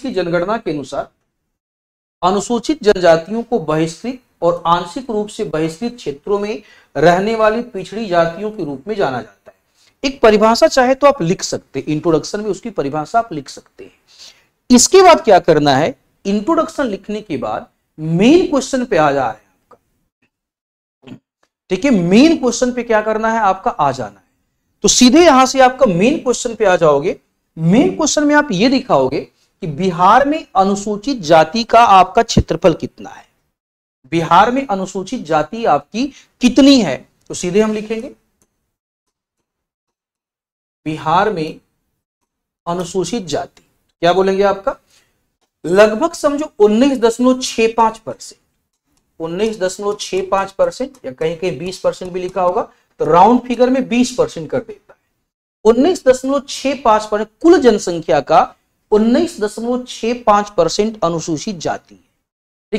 की जनगणना के अनुसार अनुसूचित जनजातियों को बहिष्कृत और आंशिक रूप से बहिष्कृत क्षेत्रों में रहने वाली पिछड़ी जातियों के रूप में जाना जाता है एक परिभाषा चाहे तो आप लिख सकते हैं इंट्रोडक्शन में उसकी परिभाषा आप लिख सकते हैं इसके बाद क्या करना है इंट्रोडक्शन लिखने के बाद मेन क्वेश्चन पे आ जा रहा है आपका ठीक है मेन क्वेश्चन पे क्या करना है आपका आ जाना है तो सीधे यहां से आपका मेन क्वेश्चन पे आ जाओगे मेन क्वेश्चन में आप ये दिखाओगे कि बिहार में अनुसूचित जाति का आपका क्षेत्रफल कितना है बिहार में अनुसूचित जाति आपकी कितनी है तो सीधे हम लिखेंगे बिहार में अनुसूचित जाति क्या बोलेंगे आपका लगभग समझो उन्नीस दशमलव छह पांच परसेंट उन्नीस दशमलव छह पांच परसेंट या कहीं कहीं बीस परसेंट भी लिखा होगा तो राउंड फिगर में बीस परसेंट कर देता है उन्नीस दशमलव छह पांच परसेंट कुल जनसंख्या का उन्नीस दशमलव छह पांच परसेंट अनुसूचित जाति है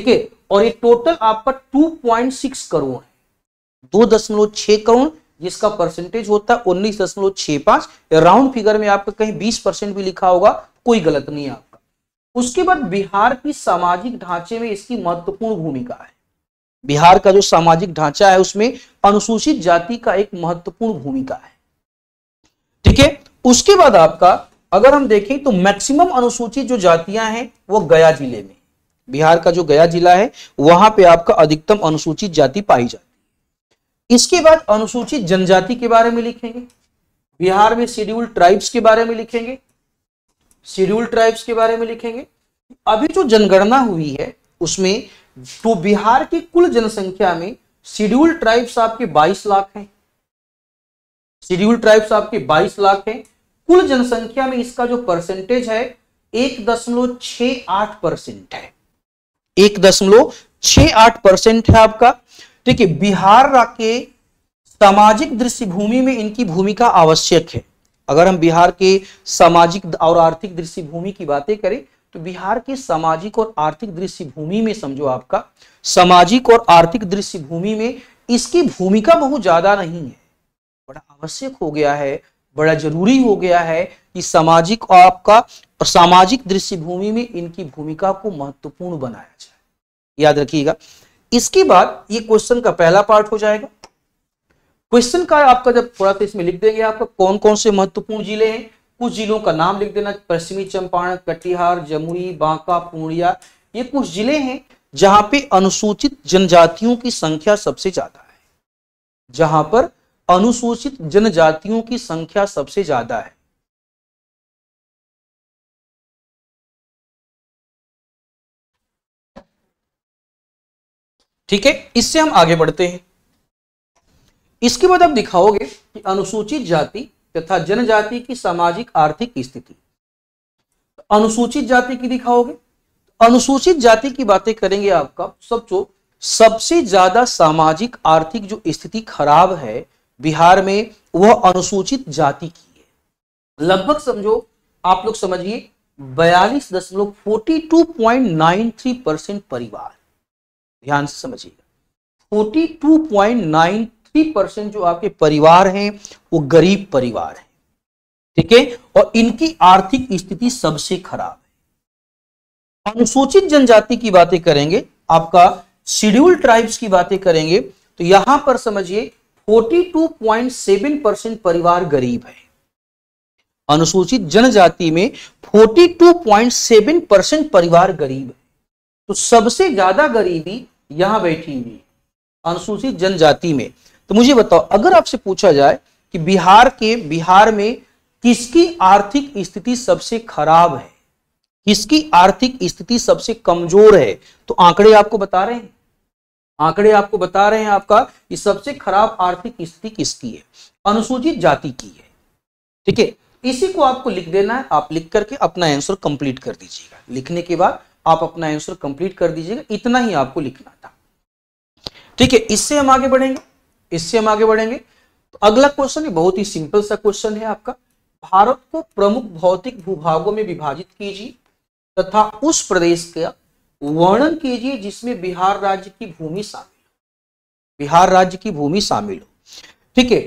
ठीक है और ये टोटल आपका टू पॉइंट सिक्स करोड़ है दो दशमलव छह करोड़ जिसका परसेंटेज होता है उन्नीस दशमलव छह पांच राउंड फिगर में आपका कहीं बीस परसेंट भी लिखा होगा कोई गलत नहीं है आपका उसके बाद बिहार की सामाजिक ढांचे में इसकी महत्वपूर्ण भूमिका है बिहार का जो सामाजिक ढांचा है उसमें अनुसूचित जाति का एक महत्वपूर्ण भूमिका है ठीक है उसके बाद आपका अगर हम देखें तो मैक्सिमम अनुसूचित जो जातियां हैं वो गया जिले में बिहार का जो गया जिला है वहां पे आपका अधिकतम अनुसूचित जाति पाई जाती है इसके बाद अनुसूचित जनजाति के बारे में लिखेंगे बिहार में शेड्यूल ट्राइब्स के बारे में लिखेंगे शेड्यूल ट्राइब्स के बारे में लिखेंगे अभी जो जनगणना हुई है उसमें तो बिहार की कुल जनसंख्या में शेड्यूल ट्राइब्स आपके 22 लाख हैं शेड्यूल ट्राइब्स आपके 22 लाख हैं कुल जनसंख्या में इसका जो परसेंटेज है एक दशमलव छ आठ परसेंट है एक दशमलव छ आठ परसेंट है आपका ठीक है बिहार के सामाजिक दृष्टिभूमि में इनकी भूमिका आवश्यक है अगर हम बिहार के सामाजिक और आर्थिक दृष्टिभूमि की बातें करें तो बिहार के सामाजिक और आर्थिक दृष्टिभूमि में समझो आपका सामाजिक और आर्थिक दृष्टिभूमि में इसकी भूमिका बहुत ज्यादा नहीं है बड़ा आवश्यक हो गया है बड़ा जरूरी हो गया है कि सामाजिक आपका और सामाजिक दृष्टिभूमि में इनकी भूमिका को महत्वपूर्ण बनाया जाए याद रखिएगा इसके बाद ये क्वेश्चन का पहला पार्ट हो जाएगा क्वेश्चन का आपका जब थोड़ा सा इसमें लिख देंगे आपका कौन कौन से महत्वपूर्ण जिले हैं कुछ जिलों का नाम लिख देना पश्चिमी चंपारण कटिहार जमुई बांका पूर्णिया ये कुछ जिले हैं जहां पे अनुसूचित जनजातियों की संख्या सबसे ज्यादा है जहां पर अनुसूचित जनजातियों की संख्या सबसे ज्यादा है ठीक है इससे हम आगे बढ़ते हैं इसके बाद आप दिखाओगे कि अनुसूचित जाति तथा जनजाति की सामाजिक आर्थिक स्थिति तो अनुसूचित जाति की दिखाओगे तो अनुसूचित जाति की बातें करेंगे आपका सब जो सबसे ज्यादा सामाजिक आर्थिक जो स्थिति खराब है बिहार में वह अनुसूचित जाति की है लगभग समझो आप लोग समझिए बयालीस दशमलव forty two point nine three percent परिवार ध्यान से समझिएगा forty two point nine fifty percent जो आपके परिवार हैं वो गरीब परिवार है ठीक है और इनकी आर्थिक स्थिति सबसे खराब है अनुसूचित जनजाति की बातें करेंगे आपका शेड्यूल ट्राइब्स की बातें करेंगे तो यहां पर समझिए 42.7 परसेंट परिवार गरीब है अनुसूचित जनजाति में 42.7 परसेंट परिवार गरीब है तो सबसे ज्यादा गरीबी यहां बैठी हुई अनुसूचित जनजाति में तो मुझे बताओ अगर आपसे पूछा जाए कि बिहार के बिहार में किसकी आर्थिक स्थिति सबसे खराब है किसकी आर्थिक स्थिति सबसे कमजोर है तो आंकड़े आपको बता रहे हैं आंकड़े आपको बता रहे हैं आपका कि सबसे खराब आर्थिक स्थिति किसकी है अनुसूचित जाति की है ठीक है इसी को आपको लिख देना है आप लिख करके अपना आंसर कंप्लीट कर दीजिएगा लिखने के बाद आप अपना आंसर कंप्लीट कर दीजिएगा इतना ही आपको लिखना था ठीक है इससे हम आगे बढ़ेंगे इससे हम आगे बढ़ेंगे तो अगला क्वेश्चन है बहुत ही सिंपल सा क्वेश्चन है आपका भारत को प्रमुख भौतिक भूभागों में विभाजित कीजिए तथा उस प्रदेश का वर्णन कीजिए जिसमें बिहार राज्य की भूमि शामिल हो बिहार राज्य की भूमि शामिल हो ठीक है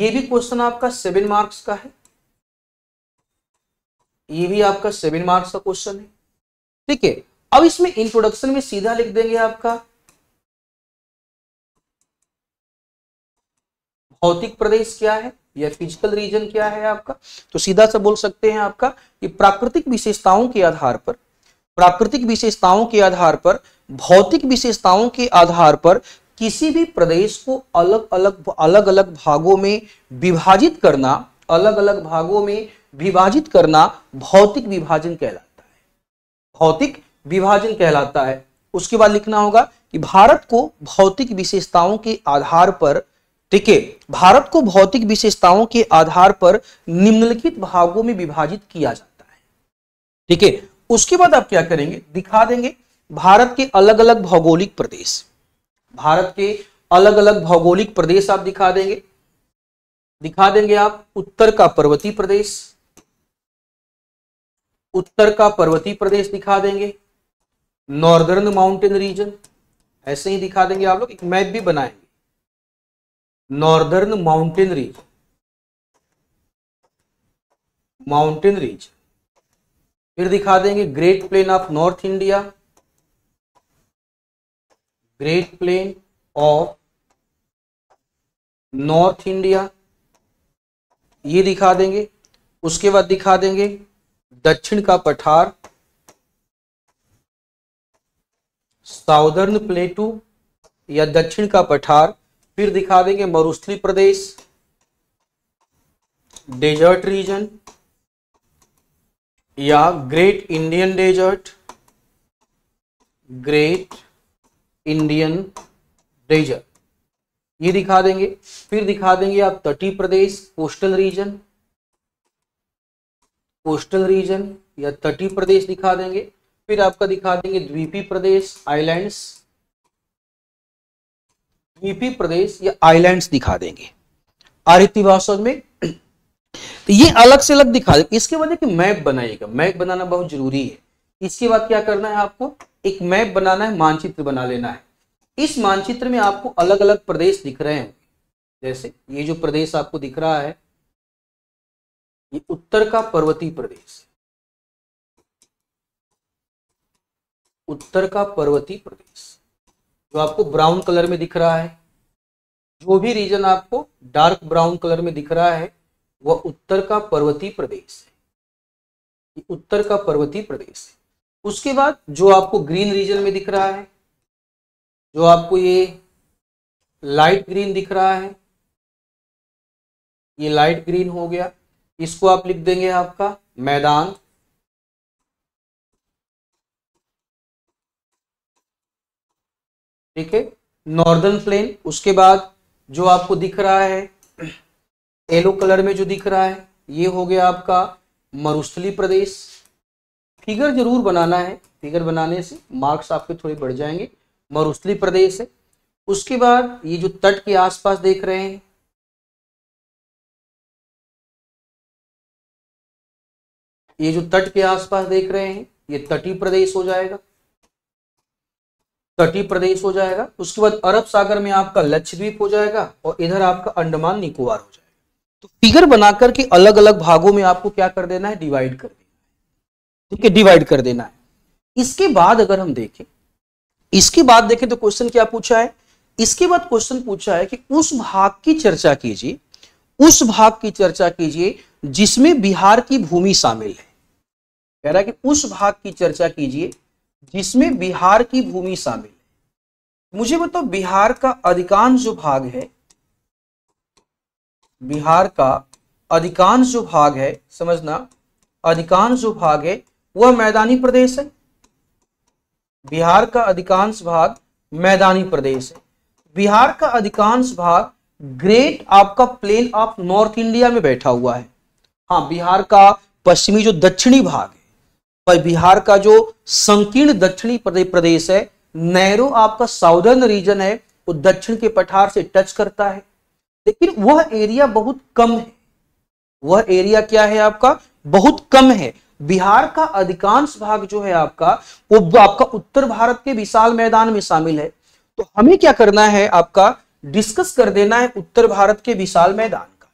ये भी क्वेश्चन आपका सेवन मार्क्स का है ये भी आपका सेवन मार्क्स का क्वेश्चन है ठीक है अब इसमें इंट्रोडक्शन में सीधा लिख देंगे आपका भौतिक प्रदेश क्या है या फिजिकल रीजन क्या है आपका तो सीधा सा बोल सकते हैं आपका कि प्राकृतिक विशेषताओं के आधार पर प्राकृतिक विशेषताओं के आधार पर भौतिक विशेषताओं के आधार पर किसी भी प्रदेश को अलग अलग अलग अलग भागों में विभाजित करना अलग अलग भागों में विभाजित करना भौतिक विभाजन कहलाता है भौतिक विभाजन कहलाता है उसके बाद लिखना होगा कि भारत को भौतिक विशेषताओं के आधार पर देखिए भारत को भौतिक विशेषताओं के आधार पर निम्नलिखित भागों में विभाजित किया जाता है ठीक है उसके बाद आप क्या करेंगे दिखा देंगे भारत के अलग अलग भौगोलिक प्रदेश भारत के अलग अलग भौगोलिक प्रदेश आप दिखा देंगे दिखा देंगे आप उत्तर का पर्वतीय प्रदेश उत्तर का पर्वतीय प्रदेश दिखा देंगे नॉर्दर्न माउंटेन रीजन ऐसे ही दिखा देंगे आप लोग एक मैप भी बनाएंगे northern mountain ridge mountain ridge फिर दिखा देंगे great plain of north India great plain of north India ये दिखा देंगे उसके बाद दिखा देंगे दक्षिण का पठार साउदर्न प्लेटू या दक्षिण का पठार फिर दिखा देंगे मरुस्थली प्रदेश डेजर्ट रीजन या great Indian desert great Indian desert ये दिखा देंगे फिर दिखा देंगे आप तटीय प्रदेश कोस्टल रीजन कोस्टल रीजन या तटीय प्रदेश दिखा देंगे फिर आपका दिखा देंगे द्वीपी प्रदेश आइलैंड्स यूपी प्रदेश या आइलैंड्स दिखा देंगे आरित्य भाषा में तो ये अलग से अलग दिखा देंगे इसके बाद एक मैप बनाइएगा मैप बनाना बहुत जरूरी है इसके बाद क्या करना है आपको एक मैप बनाना है मानचित्र बना लेना है इस मानचित्र में आपको अलग अलग प्रदेश दिख रहे हैं जैसे ये जो प्रदेश आपको दिख रहा है ये उत्तर का पर्वतीय प्रदेश उत्तर का पर्वतीय प्रदेश जो आपको ब्राउन कलर में दिख रहा है जो भी रीजन आपको डार्क ब्राउन कलर में दिख रहा है वह उत्तर का पर्वतीय प्रदेश है उत्तर का पर्वतीय प्रदेश है उसके बाद जो आपको ग्रीन रीजन में दिख रहा है जो आपको ये लाइट ग्रीन दिख रहा है ये लाइट ग्रीन हो गया इसको आप लिख देंगे आपका मैदान ठीक है नॉर्दर्न प्लेन उसके बाद जो आपको दिख रहा है येलो कलर में जो दिख रहा है ये हो गया आपका मरुस्थली प्रदेश फिगर जरूर बनाना है फिगर बनाने से मार्क्स आपके थोड़े बढ़ जाएंगे मरुस्थली प्रदेश है उसके बाद ये जो तट के आसपास देख रहे हैं ये जो तट के आसपास देख रहे हैं ये तटीय प्रदेश हो जाएगा तटीय प्रदेश हो जाएगा उसके बाद अरब सागर में आपका लक्षद्वीप हो जाएगा और इधर आपका अंडमान निकोबार हो जाएगा तो फिगर बनाकर के अलग अलग भागों में आपको क्या कर देना है डिवाइड कर देना है ठीक है डिवाइड कर देना है इसके बाद अगर हम देखें इसके बाद देखें तो क्वेश्चन क्या पूछा है इसके बाद क्वेश्चन पूछा है कि उस भाग की चर्चा कीजिए उस भाग की चर्चा कीजिए जिसमें बिहार की भूमि शामिल है कह रहा है कि उस भाग की चर्चा कीजिए जिसमें बिहार की भूमि शामिल है मुझे बताओ बिहार का अधिकांश जो भाग है बिहार का अधिकांश जो भाग है समझना अधिकांश जो भाग है वह मैदानी प्रदेश है बिहार का अधिकांश भाग मैदानी प्रदेश है बिहार का अधिकांश भाग ग्रेट आपका प्लेन ऑफ नॉर्थ इंडिया में बैठा हुआ है हाँ बिहार का पश्चिमी जो दक्षिणी भाग है बिहार का जो संकीर्ण दक्षिणी प्रदेश है नेहरू आपका साउदर्न रीजन है वो दक्षिण के पठार से टच करता है लेकिन वह एरिया बहुत कम है वह एरिया क्या है आपका बहुत कम है बिहार का अधिकांश भाग जो है आपका वो आपका उत्तर भारत के विशाल मैदान में शामिल है तो हमें क्या करना है आपका डिस्कस कर देना है उत्तर भारत के विशाल मैदान का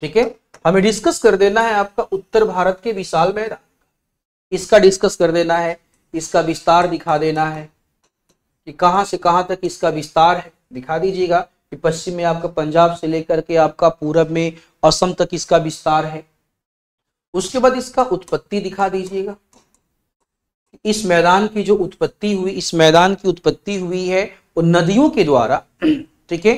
ठीक है हमें डिस्कस कर देना है आपका उत्तर भारत के विशाल मैदान इसका डिस्कस कर देना है इसका विस्तार दिखा देना है कि कहां से कहां तक इसका विस्तार है दिखा दीजिएगा कि पश्चिम में आपका पंजाब से लेकर के आपका पूरब में असम तक इसका विस्तार है उसके बाद इसका उत्पत्ति दिखा दीजिएगा इस मैदान की जो उत्पत्ति हुई इस मैदान की उत्पत्ति हुई है वो नदियों के द्वारा ठीक है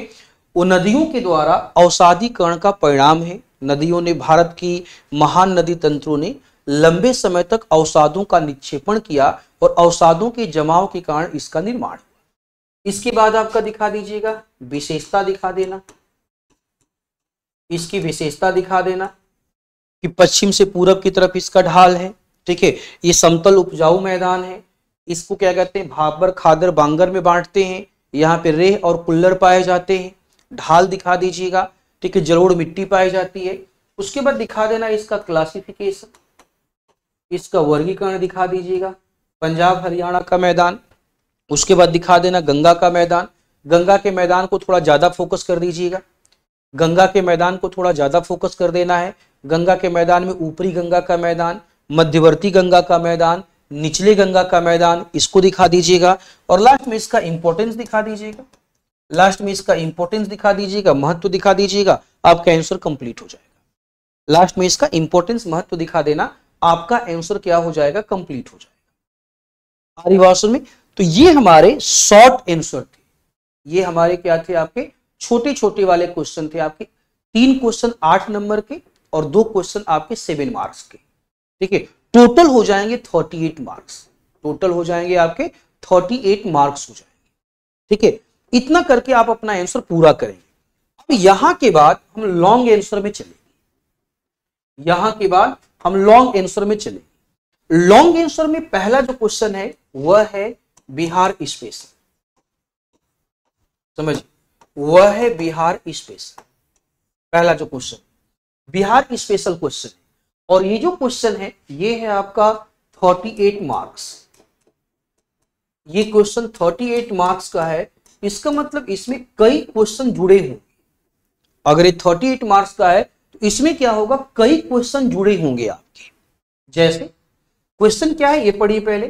वो नदियों के द्वारा अवसादीकरण का परिणाम है नदियों ने भारत की महान नदी तंत्रों ने लंबे समय तक अवसादों का निक्षेपण किया और अवसादों के जमाव के कारण इसका निर्माण इसके बाद आपका दिखा दीजिएगा विशेषता दिखा देना इसकी विशेषता दिखा देना कि पश्चिम से पूरब की तरफ इसका ढाल है ठीक है ये समतल उपजाऊ मैदान है इसको क्या कहते हैं भाबर खादर बांगर में बांटते हैं यहाँ पे रेह और कुल्लर पाए जाते हैं ढाल दिखा दीजिएगा ठीक है जरोड़ मिट्टी पाई जाती है उसके बाद दिखा देना इसका क्लासिफिकेशन इसका वर्गीकरण दिखा दीजिएगा पंजाब हरियाणा का मैदान उसके बाद दिखा देना गंगा का मैदान गंगा के मैदान को थोड़ा ज़्यादा फोकस कर दीजिएगा गंगा के मैदान को थोड़ा ज़्यादा फोकस कर देना है गंगा के मैदान में ऊपरी गंगा का मैदान मध्यवर्ती गंगा का मैदान निचले गंगा का मैदान इसको दिखा दीजिएगा और लास्ट में इसका इंपॉर्टेंस दिखा दीजिएगा लास्ट में इसका इंपॉर्टेंस दिखा दीजिएगा महत्व दिखा दीजिएगा आपका आंसर कंप्लीट हो जाएगा लास्ट में इसका इंपॉर्टेंस महत्व दिखा देना आपका आंसर क्या हो जाएगा कंप्लीट हो जाएगा भाषण में तो ये हमारे शॉर्ट आंसर थे ये हमारे क्या थे आपके छोटे छोटे वाले क्वेश्चन थे आपके तीन क्वेश्चन आठ नंबर के और दो क्वेश्चन आपके सेवन मार्क्स के ठीक है टोटल हो जाएंगे थर्टी एट मार्क्स टोटल हो जाएंगे आपके थर्टी एट मार्क्स हो जाएंगे ठीक है इतना करके आप अपना आंसर पूरा करेंगे अब यहां के बाद हम लॉन्ग आंसर में चलेंगे यहां के बाद हम लॉन्ग आंसर में चले लॉन्ग आंसर में पहला जो क्वेश्चन है वह है बिहार स्पेस समझ वह है बिहार स्पेस पहला जो क्वेश्चन बिहार स्पेशल क्वेश्चन और ये जो क्वेश्चन है ये है आपका 38 मार्क्स ये क्वेश्चन 38 मार्क्स का है इसका मतलब इसमें कई क्वेश्चन जुड़े हुए अगर ये 38 मार्क्स का है तो इसमें क्या होगा कई क्वेश्चन जुड़े होंगे आपके जैसे क्वेश्चन क्या है ये पढ़िए पहले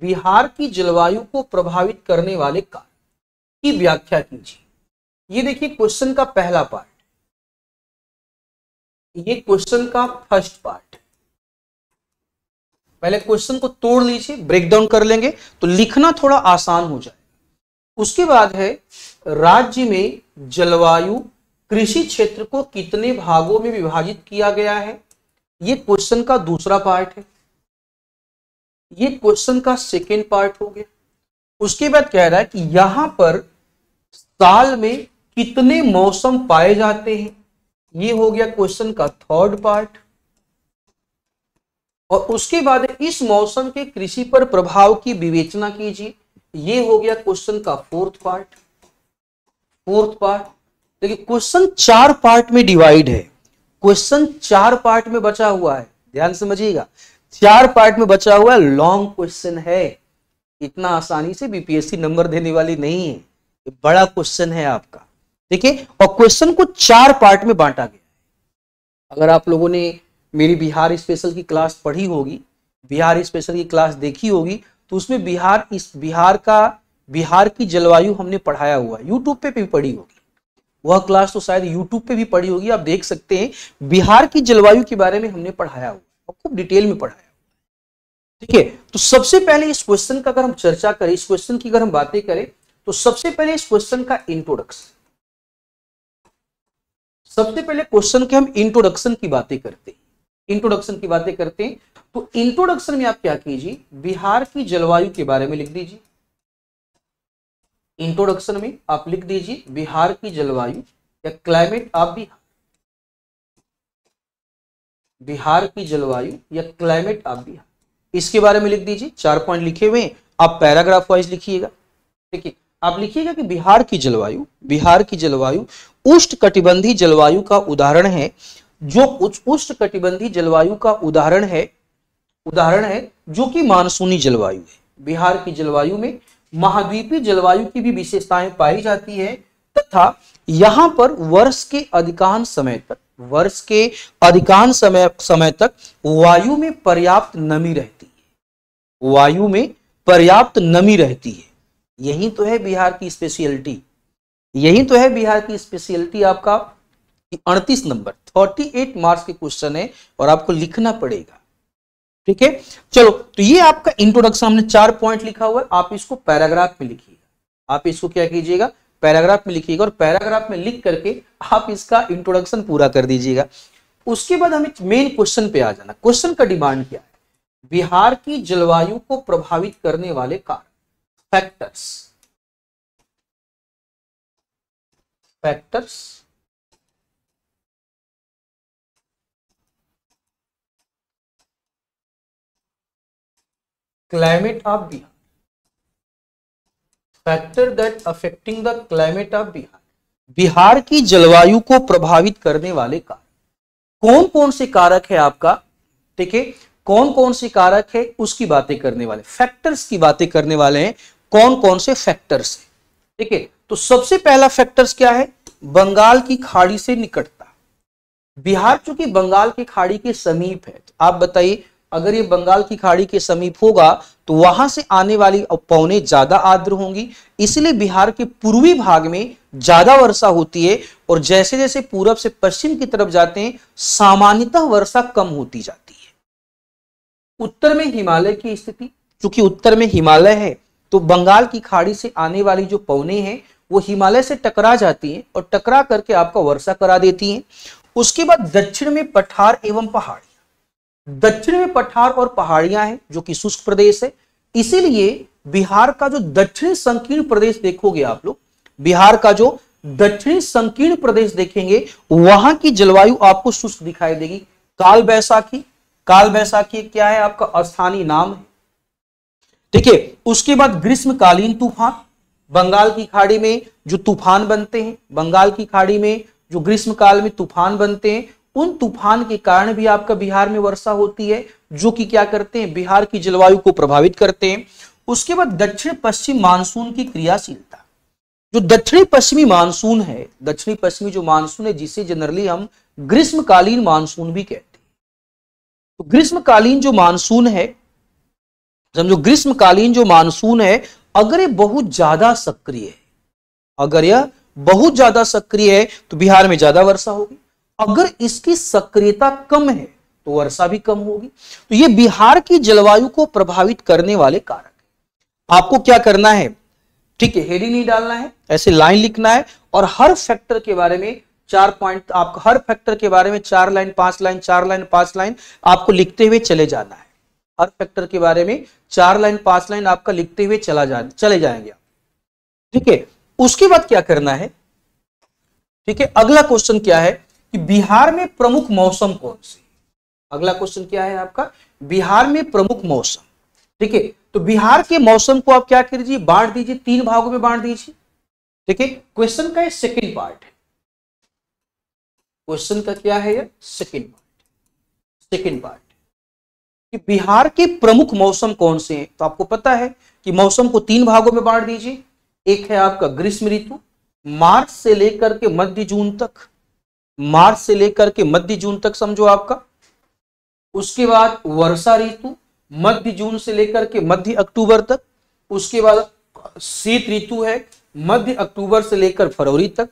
बिहार की जलवायु को प्रभावित करने वाले कारण की व्याख्या कीजिए ये देखिए क्वेश्चन का पहला पार्ट ये क्वेश्चन का फर्स्ट पार्ट पहले क्वेश्चन को तोड़ लीजिए ब्रेकडाउन कर लेंगे तो लिखना थोड़ा आसान हो जाए उसके बाद है राज्य में जलवायु कृषि क्षेत्र को कितने भागों में विभाजित किया गया है ये क्वेश्चन का दूसरा पार्ट है ये क्वेश्चन का सेकेंड पार्ट हो गया उसके बाद कह रहा है कि यहां पर साल में कितने मौसम पाए जाते हैं ये हो गया क्वेश्चन का थर्ड पार्ट और उसके बाद इस मौसम के कृषि पर प्रभाव की विवेचना कीजिए ये हो गया क्वेश्चन का फोर्थ पार्ट फोर्थ पार्ट देखिए क्वेश्चन चार पार्ट में डिवाइड है क्वेश्चन चार पार्ट में बचा हुआ है ध्यान समझिएगा चार पार्ट में बचा हुआ लॉन्ग क्वेश्चन है इतना आसानी से बीपीएससी नंबर देने वाली नहीं है बड़ा क्वेश्चन है आपका ठीक है और क्वेश्चन को चार पार्ट में बांटा गया है अगर आप लोगों ने मेरी बिहार स्पेशल की क्लास पढ़ी होगी बिहार स्पेशल की क्लास देखी होगी तो उसमें बिहार इस बिहार का बिहार की जलवायु हमने पढ़ाया हुआ है यूट्यूब पे भी पढ़ी होगी वह क्लास तो शायद यूट्यूब पे भी पढ़ी होगी आप देख सकते हैं बिहार की जलवायु के बारे में हमने पढ़ाया हुआ खूब डिटेल में पढ़ाया ठीक है तो सबसे पहले इस क्वेश्चन का अगर हम चर्चा करें इस क्वेश्चन की अगर हम बातें करें तो सबसे पहले इस क्वेश्चन का इंट्रोडक्शन सबसे पहले क्वेश्चन के हम इंट्रोडक्शन की बातें करते हैं इंट्रोडक्शन की बातें करते हैं तो इंट्रोडक्शन में आप क्या कीजिए बिहार की जलवायु के बारे में लिख दीजिए इंट्रोडक्शन में आप लिख दीजिए बिहार की जलवायु या क्लाइमेट आप भी बिहार की जलवायु या क्लाइमेट आप भी इसके बारे में लिख दीजिए चार पॉइंट लिखे हुए आप पैराग्राफ वाइज लिखिएगा ठीक है आप लिखिएगा कि बिहार की जलवायु बिहार की जलवायु उष्ट कटिबंधी जलवायु का उदाहरण है जो उष्ट कटिबंधी जलवायु का उदाहरण है उदाहरण है जो कि मानसूनी जलवायु है बिहार की जलवायु में महाद्वीपीय जलवायु की भी विशेषताएं पाई जाती है तथा यहां पर वर्ष के अधिकांश समय तक वर्ष के अधिकांश समय समय तक वायु में पर्याप्त नमी रहती है वायु में पर्याप्त नमी रहती है यही तो है बिहार की स्पेशलिटी यही तो है बिहार की स्पेशलिटी आपका अड़तीस नंबर 38 एट मार्क्स के क्वेश्चन है और आपको लिखना पड़ेगा ठीक है चलो तो ये आपका इंट्रोडक्शन हमने चार पॉइंट लिखा हुआ है आप इसको पैराग्राफ में लिखिएगा आप इसको क्या कीजिएगा पैराग्राफ में लिखिएगा और पैराग्राफ में लिख करके आप इसका इंट्रोडक्शन पूरा कर दीजिएगा उसके बाद हमें मेन क्वेश्चन पे आ जाना क्वेश्चन का डिमांड क्या है बिहार की जलवायु को प्रभावित करने वाले कारण factors factors climate of Bihar factor that affecting the climate of Bihar Bihar की जलवायु को प्रभावित करने वाले कारक कौन कौन से कारक है आपका ठीक है कौन कौन से कारक है उसकी बातें करने वाले फैक्टर्स की बातें करने वाले हैं कौन कौन से फैक्टर्स है ठीक है तो सबसे पहला फैक्टर्स क्या है बंगाल की खाड़ी से निकटता बिहार चूंकि बंगाल की खाड़ी के समीप है तो आप बताइए अगर ये बंगाल की खाड़ी के समीप होगा तो वहां से आने वाली पौने ज्यादा आर्द्र होंगी इसलिए बिहार के पूर्वी भाग में ज्यादा वर्षा होती है और जैसे जैसे पूरब से पश्चिम की तरफ जाते हैं सामान्यतः वर्षा कम होती जाती है उत्तर में हिमालय की स्थिति क्योंकि उत्तर में हिमालय है तो बंगाल की खाड़ी से आने वाली जो पौने हैं वो हिमालय से टकरा जाती हैं और टकरा करके आपका वर्षा करा देती हैं उसके बाद दक्षिण में पठार एवं पहाड़ दक्षिण में पठार और पहाड़ियां हैं जो कि शुष्क प्रदेश है इसीलिए बिहार का जो दक्षिण संकीर्ण प्रदेश देखोगे आप लोग बिहार का जो दक्षिणी संकीर्ण प्रदेश देखेंगे वहां की जलवायु आपको शुष्क दिखाई देगी काल बैसाखी काल बैसाखी क्या है आपका स्थानीय नाम है ठीक है उसके बाद ग्रीष्मकालीन तूफान बंगाल की खाड़ी में जो तूफान बनते हैं बंगाल की खाड़ी में जो ग्रीष्म काल में तूफान बनते हैं उन तूफान के कारण भी आपका बिहार में वर्षा होती है जो कि क्या करते हैं बिहार की जलवायु को प्रभावित करते हैं उसके बाद दक्षिण पश्चिम मानसून की क्रियाशीलता जो दक्षिणी पश्चिमी मानसून है दक्षिणी पश्चिमी जो मानसून है जिसे जनरली हम ग्रीष्मकालीन मानसून भी कहते हैं तो ग्रीष्मकालीन जो मानसून है समझो ग्रीष्मकालीन जो मानसून है अगर ये बहुत ज्यादा सक्रिय है अगर यह बहुत ज्यादा सक्रिय है तो बिहार में ज्यादा वर्षा होगी अगर इसकी सक्रियता कम है तो वर्षा भी कम होगी तो ये बिहार की जलवायु को प्रभावित करने वाले कारक है आपको क्या करना है ठीक है हेडिंग नहीं डालना है ऐसे लाइन लिखना है और हर फैक्टर के बारे में चार पॉइंट आपको हर फैक्टर के बारे में चार लाइन पांच लाइन चार लाइन पांच लाइन आपको लिखते हुए चले जाना है हर फैक्टर के बारे में चार लाइन पांच लाइन आपका लिखते हुए चला जा चले जाएंगे ठीक है उसके बाद क्या करना है ठीक है अगला क्वेश्चन क्या है कि बिहार में प्रमुख मौसम कौन से अगला क्वेश्चन क्या है आपका बिहार में प्रमुख मौसम ठीक है तो बिहार के मौसम को आप क्या कर बांट दीजिए तीन भागों में बांट दीजिए ठीक है क्वेश्चन का सेकेंड पार्ट है क्वेश्चन का क्या है सेकेंड पार्ट सेकेंड पार्ट कि बिहार के प्रमुख मौसम कौन से हैं तो आपको पता है कि मौसम को तीन भागों में बांट दीजिए एक है आपका ग्रीष्म ऋतु मार्च से लेकर के मध्य जून तक मार्च से लेकर के मध्य जून तक समझो आपका उसके बाद वर्षा ऋतु मध्य जून से लेकर के मध्य अक्टूबर तक उसके बाद शीत ऋतु है मध्य अक्टूबर से लेकर फरवरी तक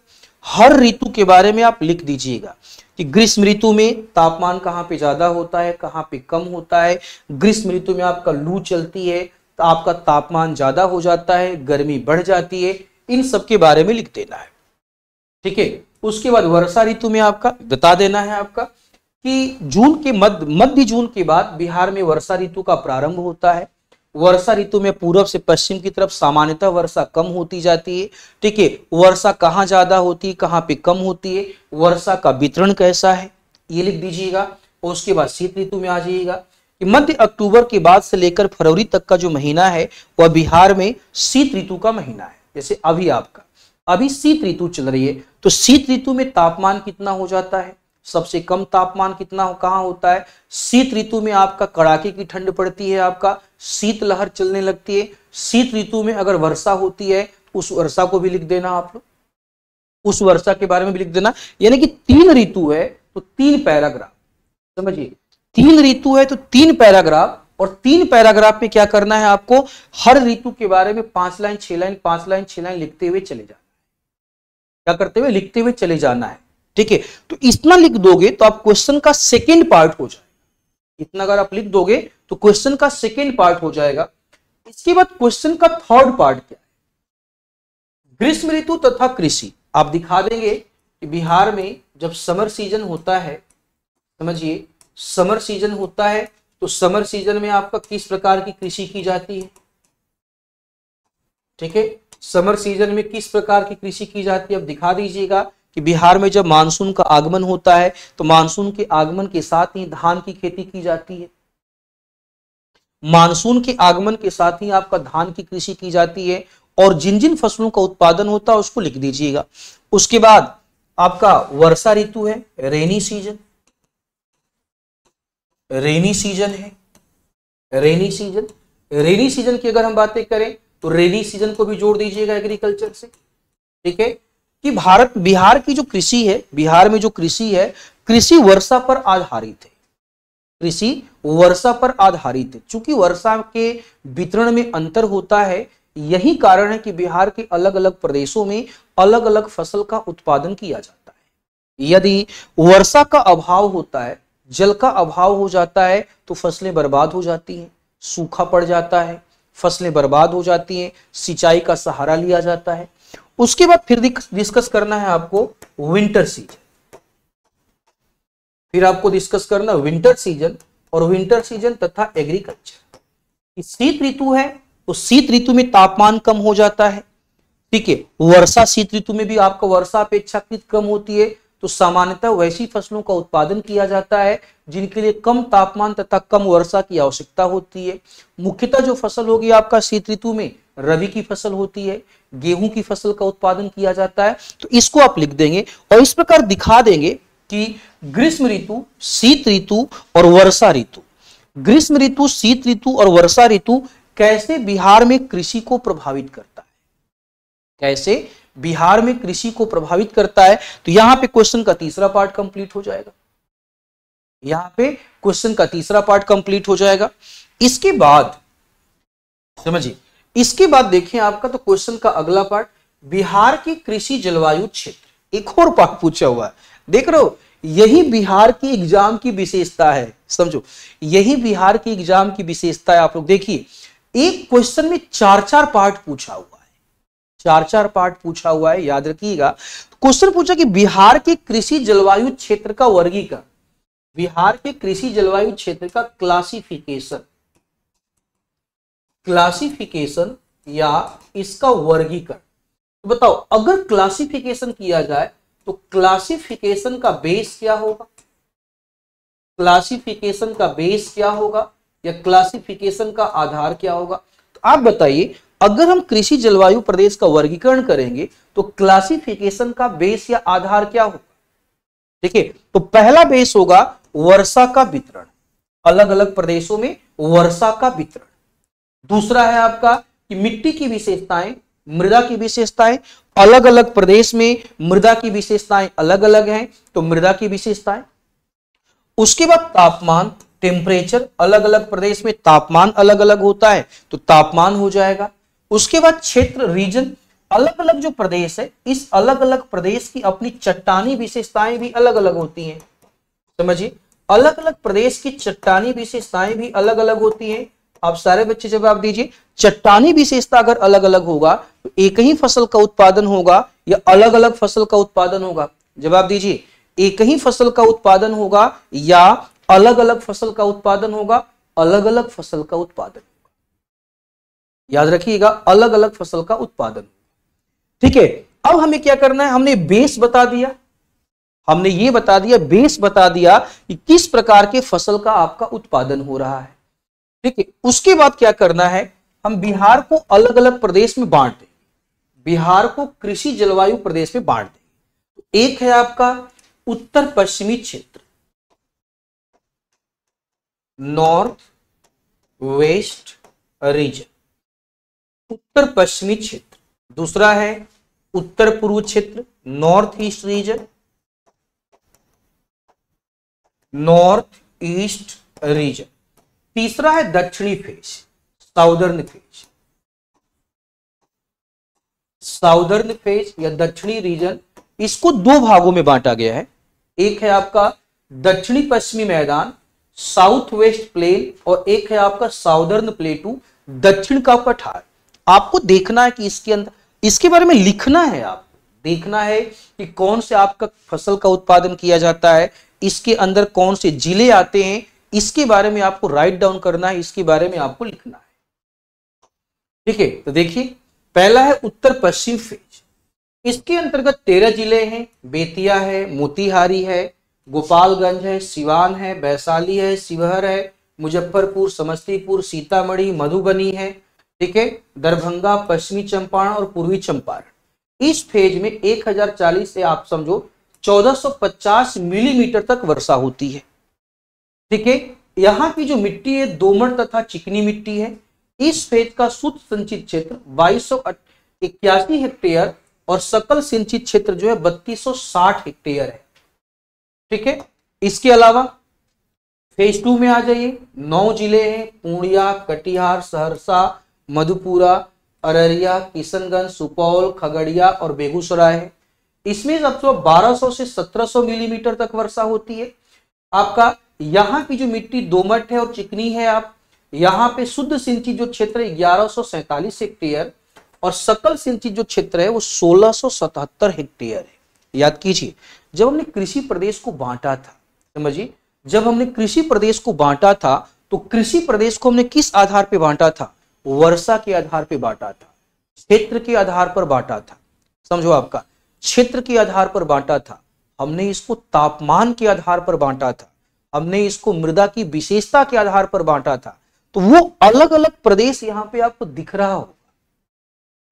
हर ऋतु के बारे में आप लिख दीजिएगा कि ग्रीष्म ऋतु में तापमान कहाँ पे ज्यादा होता है कहाँ पे कम होता है ग्रीष्म ऋतु में आपका लू चलती है तो आपका तापमान ज्यादा हो जाता है गर्मी बढ़ जाती है इन सब के बारे में लिख देना है ठीक है उसके बाद वर्षा ऋतु में आपका बता देना है आपका कि जून के मध्य मध्य जून के बाद बिहार में वर्षा ऋतु का प्रारंभ होता है वर्षा ऋतु में पूर्व से पश्चिम की तरफ सामान्यतः वर्षा कम होती जाती है ठीक है वर्षा कहाँ ज्यादा होती है कहाँ पे कम होती है वर्षा का वितरण कैसा है ये लिख दीजिएगा और उसके बाद शीत ऋतु में आ जाइएगा मध्य अक्टूबर के बाद से लेकर फरवरी तक का जो महीना है वह बिहार में शीत ऋतु का महीना है जैसे अभी आपका अभी शीत ऋतु चल रही है तो शीत ऋतु में तापमान कितना हो जाता है सबसे कम तापमान कितना हो, कहां होता है शीत ऋतु में आपका कड़ाके की ठंड पड़ती है आपका शीत लहर चलने लगती है शीत ऋतु में अगर वर्षा होती है उस वर्षा को भी लिख देना आप लोग उस वर्षा के बारे में भी लिख देना यानी कि तीन ऋतु है तो तीन पैराग्राफ समझिए तीन ऋतु है तो तीन पैराग्राफ और तीन पैराग्राफ में क्या करना है आपको हर ऋतु के बारे में पांच लाइन छह लाइन पांच लाइन छह लाइन लिखते हुए चले जाना क्या करते हुए लिखते हुए चले जाना है ठीक है तो इतना लिख दोगे तो आप क्वेश्चन का सेकेंड पार्ट हो जाएगा इतना अगर आप लिख दोगे तो क्वेश्चन का सेकेंड पार्ट हो जाएगा इसके बाद क्वेश्चन का थर्ड पार्ट क्या है ग्रीष्म ऋतु तथा कृषि आप दिखा देंगे कि बिहार में जब समर सीजन होता है समझिए समर सीजन होता है तो समर सीजन में आपका किस प्रकार की कृषि की जाती है ठीक है समर सीजन में किस प्रकार की कृषि की जाती है अब दिखा दीजिएगा कि बिहार में जब मानसून का आगमन होता है तो मानसून के आगमन के साथ ही धान की खेती की जाती है मानसून के आगमन के साथ ही आपका धान की कृषि की जाती है और जिन जिन फसलों का उत्पादन होता है उसको लिख दीजिएगा उसके बाद आपका वर्षा ऋतु है रेनी सीजन रेनी सीजन है रेनी सीजन रेनी सीजन की अगर हम बातें करें तो रेनी सीजन को भी जोड़ दीजिएगा एग्रीकल्चर से ठीक है कि भारत बिहार की जो कृषि है बिहार में जो कृषि है कृषि वर्षा पर आधारित है कृषि वर्षा पर आधारित है चूंकि वर्षा के वितरण में अंतर होता है यही कारण है कि बिहार के अलग अलग प्रदेशों में अलग अलग फसल का उत्पादन किया जाता है यदि वर्षा का अभाव होता है जल का अभाव हो जाता है तो फसलें बर्बाद हो जाती हैं सूखा पड़ जाता है फसलें बर्बाद हो जाती हैं सिंचाई का सहारा लिया जाता है उसके बाद फिर डिस्कस करना है आपको विंटर सीजन फिर आपको डिस्कस करना विंटर सीजन और विंटर सीजन तथा एग्रीकल्चर शीत ऋतु है तो शीत ऋतु में तापमान कम हो जाता है ठीक है वर्षा शीत ऋतु में भी आपका वर्षा अपेक्षाकृत कम होती है तो सामान्यतः वैसी फसलों का उत्पादन किया जाता है जिनके लिए कम तापमान तथा कम वर्षा की आवश्यकता होती है मुख्यतः जो फसल होगी आपका शीत ऋतु में रवि की फसल होती है गेहूं की फसल का उत्पादन किया जाता है तो इसको आप लिख देंगे और इस प्रकार दिखा देंगे कि ग्रीष्म ऋतु शीत ऋतु और वर्षा ऋतु ग्रीष्म ऋतु शीत ऋतु और वर्षा ऋतु कैसे बिहार में कृषि को प्रभावित करता है कैसे बिहार में कृषि को प्रभावित करता है तो यहां पे क्वेश्चन का तीसरा पार्ट कंप्लीट हो जाएगा यहां पे क्वेश्चन का तीसरा पार्ट कंप्लीट हो जाएगा इसके बाद समझिए इसके बाद देखें आपका तो क्वेश्चन का अगला पार्ट बिहार के कृषि जलवायु क्षेत्र एक और पार्ट पूछा हुआ है देख रहे हो यही बिहार की एग्जाम की विशेषता है समझो यही बिहार की एग्जाम की विशेषता है आप लोग देखिए एक क्वेश्चन में चार चार पार्ट पूछा हुआ है चार चार पार्ट पूछा हुआ है याद रखिएगा क्वेश्चन पूछा कि बिहार के कृषि जलवायु क्षेत्र का वर्गीकरण बिहार के कृषि जलवायु क्षेत्र का क्लासिफिकेशन क्लासिफिकेशन या इसका वर्गीकरण तो बताओ अगर क्लासिफिकेशन किया जाए तो क्लासिफिकेशन का बेस क्या होगा क्लासिफिकेशन का बेस क्या होगा या क्लासिफिकेशन का आधार क्या होगा तो आप बताइए अगर हम कृषि जलवायु प्रदेश का वर्गीकरण करेंगे तो क्लासिफिकेशन का बेस या आधार क्या होगा ठीक है तो पहला बेस होगा वर्षा का वितरण अलग अलग प्रदेशों में वर्षा का वितरण दूसरा है आपका कि मिट्टी की विशेषताएं मृदा की विशेषताएं अलग अलग प्रदेश में मृदा की विशेषताएं अलग अलग हैं तो मृदा की विशेषताएं उसके बाद तापमान टेम्परेचर अलग अलग प्रदेश में तापमान अलग अलग होता है तो तापमान हो जाएगा उसके बाद क्षेत्र रीजन अलग अलग जो प्रदेश है इस अलग अलग प्रदेश की अपनी चट्टानी विशेषताएं भी अलग अलग होती हैं समझिए अलग अलग प्रदेश की चट्टानी विशेषताएं भी अलग अलग होती हैं आप सारे बच्चे जवाब दीजिए चट्टानी विशेषता अगर अलग अलग होगा तो एक ही फसल का उत्पादन होगा या अलग अलग फसल का उत्पादन होगा जवाब दीजिए एक ही फसल का उत्पादन होगा या अलग अलग फसल का उत्पादन होगा अलग अलग फसल का उत्पादन होगा याद रखिएगा अलग अलग फसल का उत्पादन ठीक है अब हमें क्या करना है हमने बेस बता दिया हमने ये बता दिया बेस बता दिया कि किस प्रकार के फसल का आपका उत्पादन हो रहा है ठीक है उसके बाद क्या करना है हम बिहार को अलग अलग प्रदेश में बांट दें बिहार को कृषि जलवायु प्रदेश में बांट दें एक है आपका उत्तर पश्चिमी क्षेत्र नॉर्थ वेस्ट रीजन उत्तर पश्चिमी क्षेत्र दूसरा है उत्तर पूर्व क्षेत्र north east region north east region तीसरा है दक्षिणी phase southern phase southern phase या दक्षिणी रीजन इसको दो भागों में बांटा गया है एक है आपका दक्षिणी पश्चिमी मैदान साउथ वेस्ट प्लेन और एक है आपका साउदर्न प्लेटू दक्षिण का पठार आपको देखना है कि इसके अंदर इसके बारे में लिखना है आप देखना है कि कौन से आपका फसल का उत्पादन किया जाता है इसके अंदर कौन से जिले आते हैं इसके बारे में आपको राइट डाउन करना है इसके बारे में आपको लिखना है ठीक है तो देखिए पहला है उत्तर पश्चिम फेज इसके अंतर्गत तेरह जिले हैं बेतिया है मोतिहारी है गोपालगंज है सिवान है वैशाली है शिवहर है मुजफ्फरपुर समस्तीपुर सीतामढ़ी मधुबनी है ठीक है दरभंगा पश्चिमी चंपारण और पूर्वी चंपारण इस फेज में 1040 से आप समझो 1450 मिलीमीटर तक वर्षा होती है ठीक है यहाँ की जो मिट्टी है दोमर तथा चिकनी मिट्टी है इस फेज का शुद्ध संचित क्षेत्र बाईस इक्यासी हेक्टेयर और सकल सिंचित क्षेत्र जो है 3260 हेक्टेयर है ठीक है इसके अलावा फेज टू में आ जाइए नौ जिले हैं पूर्णिया कटिहार सहरसा मधुपुरा अररिया किशनगंज सुपौल खगड़िया और बेगूसराय है इसमें तो सबसे 1200 से 1700 मिलीमीटर तक वर्षा होती है आपका यहाँ की जो मिट्टी दोमट है और चिकनी है आप यहाँ पे शुद्ध सिंचित जो क्षेत्र ग्यारह हेक्टेयर और सकल सिंचित जो क्षेत्र है वो 1677 हेक्टेयर है याद कीजिए जब हमने कृषि प्रदेश को बांटा था समझिए जब हमने कृषि प्रदेश को बांटा था तो कृषि प्रदेश को हमने किस आधार पर बांटा था वर्षा के आधार पर बांटा था क्षेत्र के आधार पर बांटा था समझो आपका क्षेत्र के आधार पर बांटा था हमने इसको तापमान के आधार पर बांटा था हमने इसको मृदा की विशेषता के आधार पर बांटा था तो वो अलग अलग प्रदेश यहाँ पे आपको दिख रहा होगा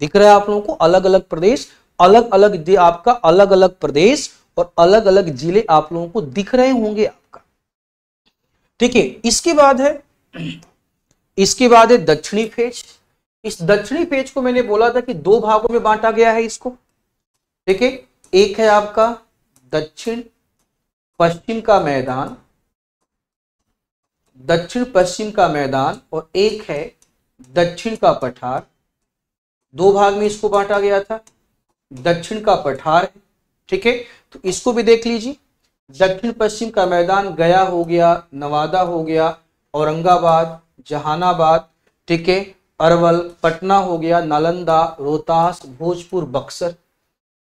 दिख रहा है आप लोगों को अलग अलग प्रदेश अलग अलग आपका अलग अलग प्रदेश और अलग अलग जिले आप लोगों को दिख रहे होंगे आपका ठीक है इसके बाद है इसके बाद है दक्षिणी फेज इस दक्षिणी फेज को मैंने बोला था कि दो भागों में बांटा गया है इसको ठीक है एक है आपका दक्षिण पश्चिम का मैदान दक्षिण पश्चिम का मैदान और एक है दक्षिण का पठार दो भाग में इसको बांटा गया था दक्षिण का पठार है ठीक है तो इसको भी देख लीजिए दक्षिण पश्चिम का मैदान गया हो गया नवादा हो गया औरंगाबाद जहानाबाद ठीक है अरवल पटना हो गया नालंदा रोहतास भोजपुर बक्सर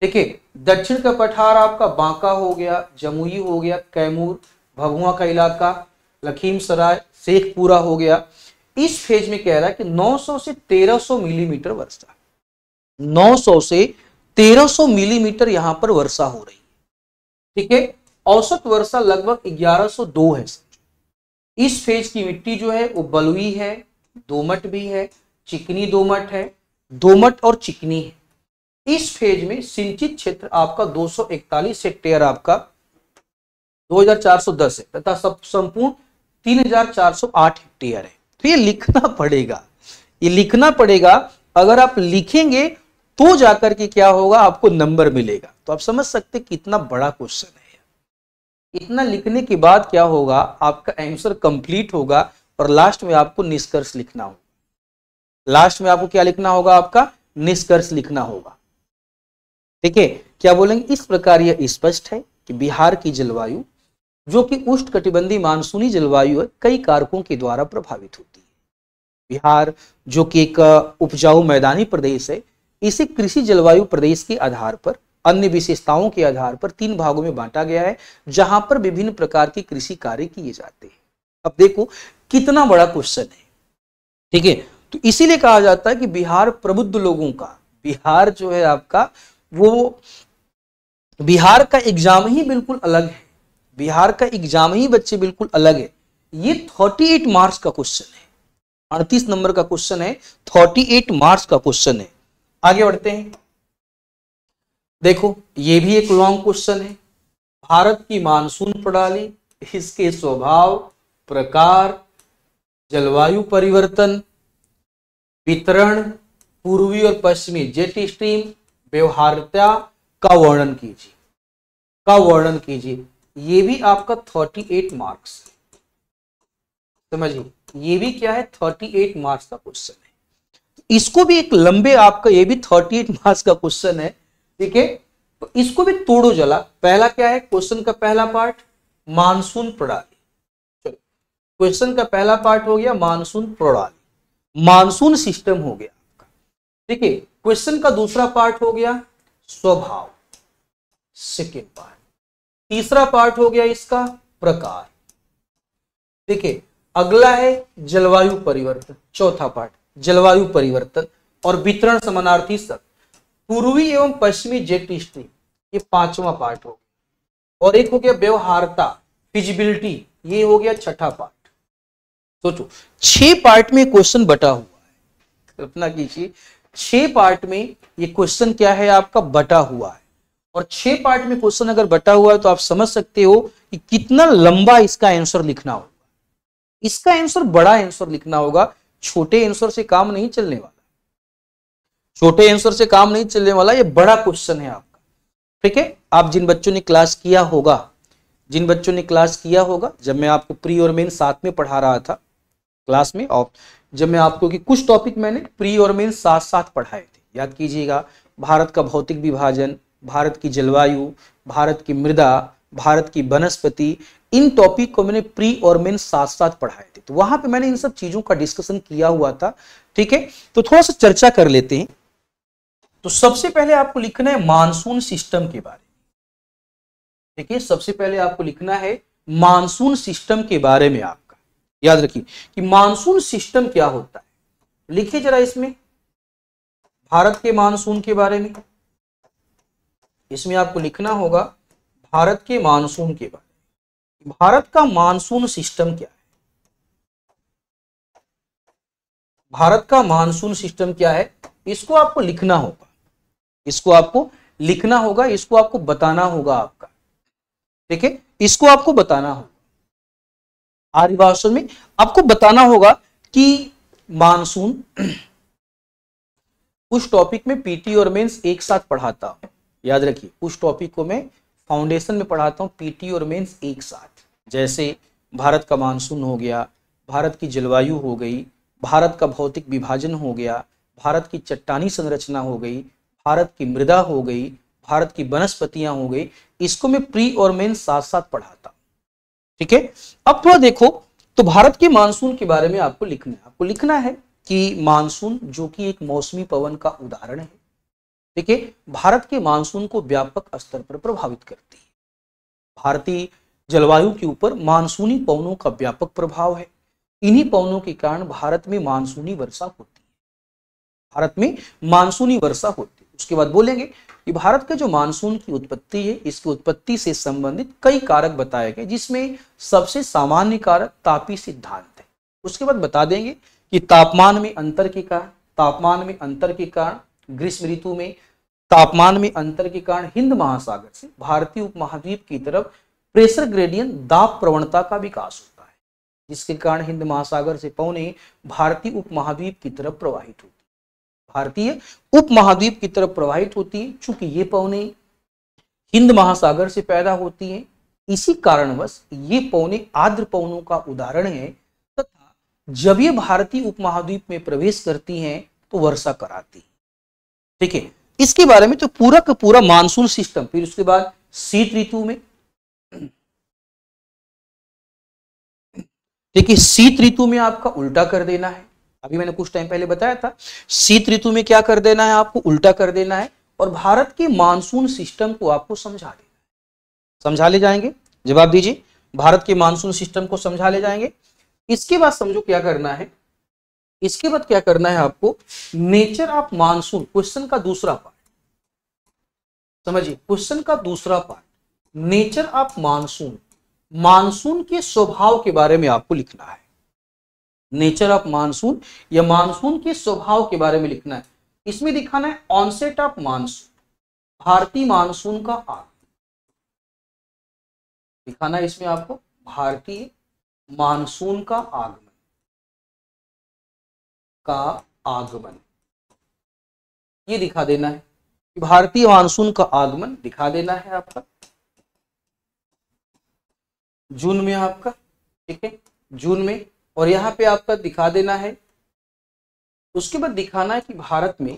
देखिए दक्षिण का पठार आपका बांका हो गया जमुई हो गया कैमूर भभुआ का इलाका लखीमसराय शेखपुरा हो गया इस फेज में कह रहा है कि 900 से 1300 मिलीमीटर वर्षा 900 से 1300 मिलीमीटर यहां पर वर्षा हो रही है ठीक है औसत वर्षा लगभग 1102 है इस फेज की मिट्टी जो है वो बलुई है दोमट भी है चिकनी दोमट है दोमट और चिकनी है इस फेज में सिंचित क्षेत्र आपका 241 हेक्टेयर आपका 2410 है तथा सब संपूर्ण 3408 हेक्टेयर है तो ये लिखना पड़ेगा ये लिखना पड़ेगा अगर आप लिखेंगे तो जाकर के क्या होगा आपको नंबर मिलेगा तो आप समझ सकते कितना बड़ा क्वेश्चन है इतना लिखने के बाद क्या होगा आपका आंसर कंप्लीट होगा और लास्ट में आपको निष्कर्ष लिखना होगा लास्ट में आपको क्या लिखना होगा आपका निष्कर्ष लिखना होगा ठीक है क्या बोलेंगे इस प्रकार यह स्पष्ट है कि बिहार की जलवायु जो कि उष्ण कटिबंधी मानसूनी जलवायु है कई कारकों के द्वारा प्रभावित होती है बिहार जो कि एक उपजाऊ मैदानी प्रदेश है इसे कृषि जलवायु प्रदेश के आधार पर अन्य विशेषताओं के आधार पर तीन भागों में बांटा गया है जहां पर विभिन्न प्रकार के कृषि कार्य किए जाते हैं अब देखो कितना बड़ा क्वेश्चन है ठीक है तो इसीलिए कहा जाता है कि बिहार प्रबुद्ध लोगों का बिहार जो है आपका वो बिहार का एग्जाम ही बिल्कुल अलग है बिहार का एग्जाम ही बच्चे बिल्कुल अलग है ये 38 मार्क्स का क्वेश्चन है अड़तीस नंबर का क्वेश्चन है 38 मार्क्स का क्वेश्चन है आगे बढ़ते हैं देखो ये भी एक लॉन्ग क्वेश्चन है भारत की मानसून प्रणाली इसके स्वभाव प्रकार जलवायु परिवर्तन वितरण पूर्वी और पश्चिमी जेट स्ट्रीम व्यवहारता का वर्णन कीजिए का वर्णन कीजिए ये भी आपका 38 मार्क्स समझिए ये भी क्या है 38 मार्क्स का क्वेश्चन है इसको भी एक लंबे आपका ये भी 38 मार्क्स का क्वेश्चन है ठीक है तो इसको भी तोड़ो जला पहला क्या है क्वेश्चन का पहला पार्ट मानसून प्रणाली चलो क्वेश्चन का पहला पार्ट हो गया मानसून प्रणाली मानसून सिस्टम हो गया आपका ठीक है क्वेश्चन का दूसरा पार्ट हो गया स्वभाव सेकेंड पार्ट तीसरा पार्ट हो गया इसका प्रकार देखिए अगला है जलवायु परिवर्तन चौथा पार्ट जलवायु परिवर्तन और वितरण समानार्थी सब पूर्वी एवं पश्चिमी जेट स्ट्रीम ये पांचवा पार्ट हो गया और एक हो गया व्यवहारता फिजिबिलिटी ये हो गया छठा पार्ट सोचो छह पार्ट में क्वेश्चन बटा हुआ है कल्पना कीजिए छह पार्ट में ये क्वेश्चन क्या है आपका बटा हुआ है और छह पार्ट में क्वेश्चन अगर बटा हुआ है तो आप समझ सकते हो कि कितना लंबा इसका आंसर लिखना होगा इसका आंसर बड़ा आंसर लिखना होगा छोटे आंसर से काम नहीं चलने वाला छोटे आंसर से काम नहीं चलने वाला ये बड़ा क्वेश्चन है आपका ठीक है आप जिन बच्चों ने क्लास किया होगा जिन बच्चों ने क्लास किया होगा जब मैं आपको प्री और मेन साथ में पढ़ा रहा था क्लास में और जब मैं आपको कि कुछ टॉपिक मैंने प्री और मेन साथ साथ पढ़ाए थे याद कीजिएगा भारत का भौतिक विभाजन भारत की जलवायु भारत की मृदा भारत की वनस्पति इन टॉपिक को मैंने प्री और मेन साथ साथ पढ़ाए थे तो वहां पे मैंने इन सब चीजों का डिस्कशन किया हुआ था ठीक है तो थोड़ा सा चर्चा कर लेते हैं तो सबसे पहले आपको लिखना है मानसून सिस्टम के बारे में ठीक है सबसे पहले आपको लिखना है मानसून सिस्टम के बारे में आप याद रखिए कि मानसून सिस्टम क्या होता है लिखिए जरा इसमें भारत के मानसून के बारे में इसमें आपको लिखना होगा भारत के मानसून के बारे में भारत का मानसून सिस्टम क्या है भारत का मानसून सिस्टम क्या है इसको आपको लिखना होगा इसको आपको लिखना होगा इसको आपको बताना होगा आपका ठीक है इसको आपको बताना होगा आर्यवासन में आपको बताना होगा कि मानसून उस टॉपिक में पीटी और मेंस एक साथ पढ़ाता याद रखिए उस टॉपिक को मैं फाउंडेशन में पढ़ाता हूँ पीटी और मेंस एक साथ जैसे भारत का मानसून हो गया भारत की जलवायु हो गई भारत का भौतिक विभाजन हो गया भारत की चट्टानी संरचना हो गई भारत की मृदा हो गई भारत की वनस्पतियां हो गई इसको मैं प्री और मेन साथ साथ पढ़ाता ठीक है अब थोड़ा देखो तो भारत के मानसून के बारे में आपको लिखना है आपको लिखना है कि मानसून जो कि एक मौसमी पवन का उदाहरण है ठीक है भारत के मानसून को व्यापक स्तर पर प्रभावित करती है भारतीय जलवायु के ऊपर मानसूनी पवनों का व्यापक प्रभाव है इन्हीं पवनों के कारण भारत में मानसूनी वर्षा होती है भारत में मानसूनी वर्षा होती है उसके बाद बोलेंगे कि भारत के जो मानसून की उत्पत्ति है इसकी उत्पत्ति से संबंधित कई कारक बताए गए जिसमें सबसे सामान्य कारक तापी सिद्धांत है उसके बाद बता देंगे कि तापमान में अंतर के कारण तापमान में अंतर के कारण ग्रीष्म ऋतु में तापमान में अंतर के कारण हिंद महासागर से भारतीय उपमहाद्वीप की तरफ प्रेशर ग्रेडियंट दाब प्रवणता का विकास होता है जिसके कारण हिंद महासागर से पौने भारतीय उपमहाद्वीप की तरफ प्रवाहित हो भारतीय उप महाद्वीप की तरफ प्रवाहित होती है चूंकि ये पौने हिंद महासागर से पैदा होती है इसी कारणवश ये पौने आर्द्र पवनों का उदाहरण है तथा जब ये भारतीय उपमहाद्वीप में प्रवेश करती हैं तो वर्षा कराती है ठीक है इसके बारे में तो पूरा का पूरा मानसून सिस्टम फिर उसके बाद शीत ऋतु में देखिए शीत ऋतु में आपका उल्टा कर देना है अभी मैंने कुछ टाइम पहले बताया था शीत ऋतु में क्या कर देना है आपको उल्टा कर देना है और भारत के मानसून सिस्टम को आपको समझा देना है समझा ले जाएंगे जवाब दीजिए भारत के मानसून सिस्टम को समझा ले जाएंगे इसके बाद समझो क्या करना है इसके बाद क्या करना है आपको नेचर ऑफ मानसून क्वेश्चन का दूसरा पार्ट समझिए क्वेश्चन का दूसरा part nature of monsoon monsoon के स्वभाव के बारे में आपको लिखना है नेचर ऑफ मानसून या मानसून के स्वभाव के बारे में लिखना है इसमें दिखाना है ऑनसेट ऑफ मानसून भारतीय मानसून का आग दिखाना है इसमें आपको भारतीय मानसून का आगमन का आगमन ये दिखा देना है कि भारतीय मानसून का आगमन दिखा देना है आपका जून में आपका ठीक है जून में और यहाँ पे आपका दिखा देना है उसके बाद दिखाना है कि भारत में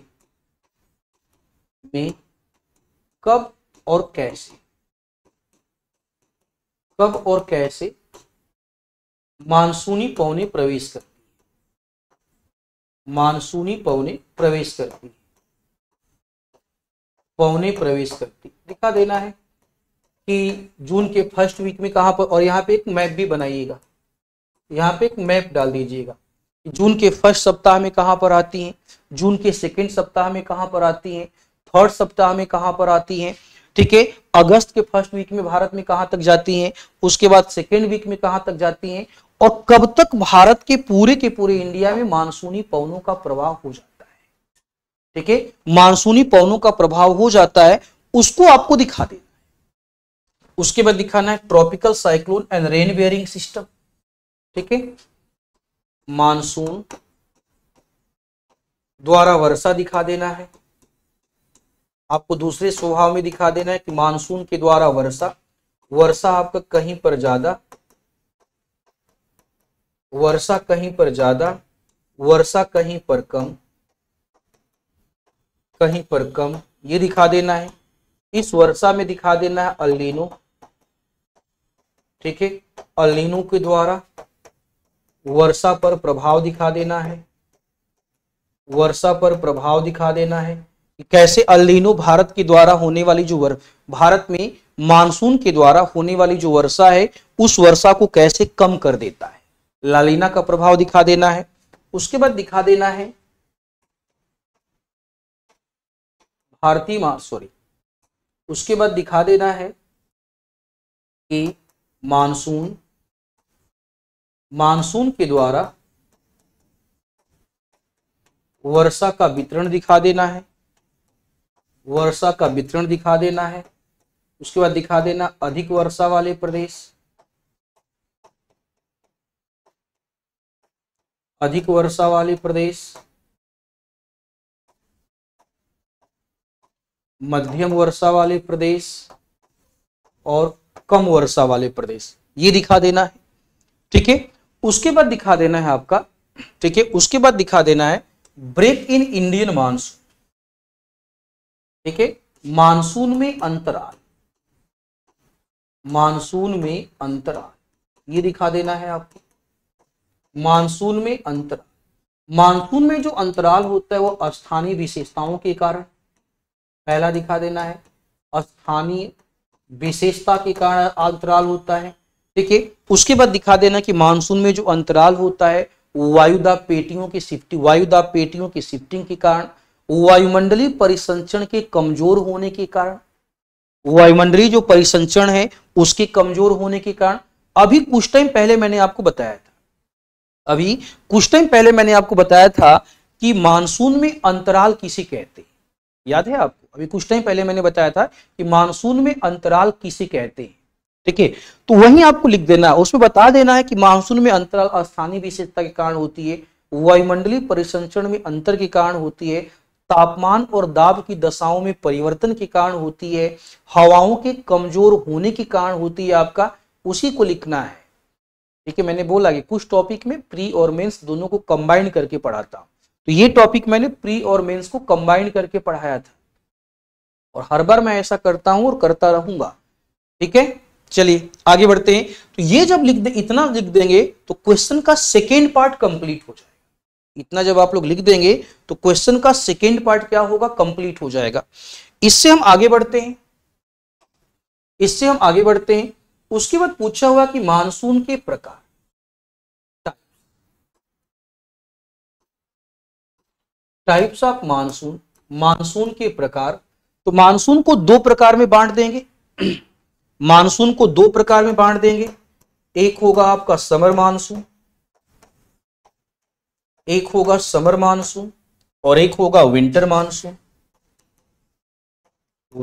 में कब और कैसे कब और कैसे मानसूनी पवने प्रवेश करती है मानसूनी पवने प्रवेश करती है पवने प्रवेश करती दिखा देना है कि जून के फर्स्ट वीक में कहां पर और यहां पे एक मैप भी बनाइएगा यहाँ पे एक मैप डाल दीजिएगा जून के फर्स्ट सप्ताह में कहाँ पर आती हैं जून के सेकेंड सप्ताह में कहाँ पर आती हैं थर्ड सप्ताह में कहाँ पर आती हैं ठीक है अगस्त के फर्स्ट वीक में भारत में कहाँ तक जाती हैं उसके बाद सेकेंड वीक में कहाँ तक जाती हैं और कब तक भारत के पूरे के पूरे इंडिया में मानसूनी पवनों का प्रभाव हो जाता है ठीक है मानसूनी पवनों का प्रभाव हो जाता है उसको आपको दिखा देना उसके बाद दिखाना है tropical cyclone and rain bearing system ठीक है मानसून द्वारा वर्षा दिखा देना है आपको दूसरे स्वभाव में दिखा देना है कि मानसून के द्वारा वर्षा वर्षा आपका कहीं पर ज्यादा वर्षा कहीं पर ज्यादा वर्षा कहीं पर कम कहीं पर कम ये दिखा देना है इस वर्षा में दिखा देना है अलिनो ठीक है अलिनो के द्वारा वर्षा पर प्रभाव दिखा देना है वर्षा पर प्रभाव दिखा देना है कैसे अलिनो भारत के द्वारा होने वाली जो वर्ष भारत में मानसून के द्वारा होने वाली जो वर्षा है उस वर्षा को कैसे कम कर देता है लालीना का प्रभाव दिखा देना है उसके बाद दिखा देना है भारतीय मा सॉरी उसके बाद दिखा देना है कि मानसून मानसून के द्वारा वर्षा का वितरण दिखा देना है वर्षा का वितरण दिखा देना है उसके बाद दिखा देना अधिक वर्षा वाले प्रदेश अधिक वर्षा वाले प्रदेश मध्यम वर्षा वाले प्रदेश और कम वर्षा वाले प्रदेश ये दिखा देना है ठीक है उसके बाद दिखा देना है आपका ठीक है उसके बाद दिखा देना है ब्रेक इन इंडियन मानसून ठीक है मानसून में अंतराल मानसून में अंतराल ये दिखा देना है आपको मानसून में अंतराल मानसून में जो अंतराल होता है वो स्थानीय विशेषताओं के कारण पहला दिखा देना है स्थानीय विशेषता के कारण अंतराल होता है देखिए उसके बाद दिखा देना कि मानसून में जो अंतराल होता है वायुदा पेटियों की शिफ्टिंग वायुदा पेटियों की शिफ्टिंग के कारण वायुमंडलीय परिसंचरण के कमजोर होने के कारण वायुमंडलीय जो परिसंचरण है उसके कमजोर होने के कारण अभी कुछ टाइम पहले मैंने आपको बताया था अभी कुछ टाइम पहले मैंने आपको बताया था कि मानसून में अंतराल किसे कहते हैं याद है आपको अभी कुछ टाइम पहले मैंने बताया था कि मानसून में अंतराल किसे कहते हैं ठीक है तो वही आपको लिख देना है उसमें बता देना है कि मानसून में अंतराल स्थानीय विशेषता के कारण होती है वायुमंडलीय परिसंचरण में अंतर के कारण होती है तापमान और दाब की दशाओं में परिवर्तन के कारण होती है हवाओं के कमजोर होने के कारण होती है आपका उसी को लिखना है ठीक है मैंने बोला कि कुछ टॉपिक में प्री और मेंस दोनों को कंबाइन करके पढ़ाता हूं तो ये टॉपिक मैंने प्री और मेंस को कंबाइन करके पढ़ाया था और हर बार मैं ऐसा करता हूं और करता रहूंगा ठीक है चलिए आगे बढ़ते हैं तो ये जब लिख दे इतना लिख देंगे तो क्वेश्चन का सेकेंड पार्ट कंप्लीट हो जाएगा इतना जब आप लोग लिख देंगे तो क्वेश्चन का सेकेंड पार्ट क्या होगा कंप्लीट हो जाएगा इससे हम आगे बढ़ते हैं इससे हम आगे बढ़ते हैं उसके बाद पूछा हुआ कि मानसून के प्रकार टाइप्स ऑफ मानसून मानसून के प्रकार तो मानसून को दो प्रकार में बांट देंगे मानसून को दो प्रकार में बांट देंगे एक होगा आपका समर मानसून एक होगा समर मानसून और एक होगा विंटर मानसून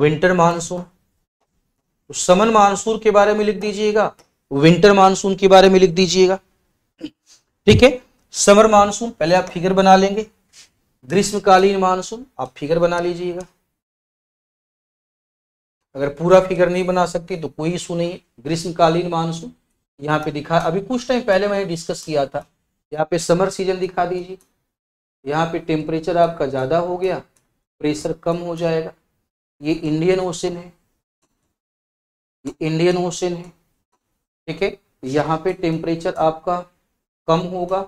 विंटर मानसून तो समर मानसून के बारे में लिख दीजिएगा विंटर मानसून के बारे में लिख दीजिएगा ठीक है समर मानसून पहले आप फिगर बना लेंगे ग्रीष्मकालीन मानसून आप फिगर बना लीजिएगा अगर पूरा फिगर नहीं बना सकते तो कोई इशू नहीं है ग्रीष्मकालीन मानसून यहाँ पे दिखा अभी कुछ टाइम पहले मैंने डिस्कस किया था यहाँ पे समर सीजन दिखा दीजिए यहाँ पे टेम्परेचर आपका ज़्यादा हो गया प्रेशर कम हो जाएगा ये इंडियन ओशन है ये इंडियन ओशन है ठीक है यहाँ पे टेम्परेचर आपका कम होगा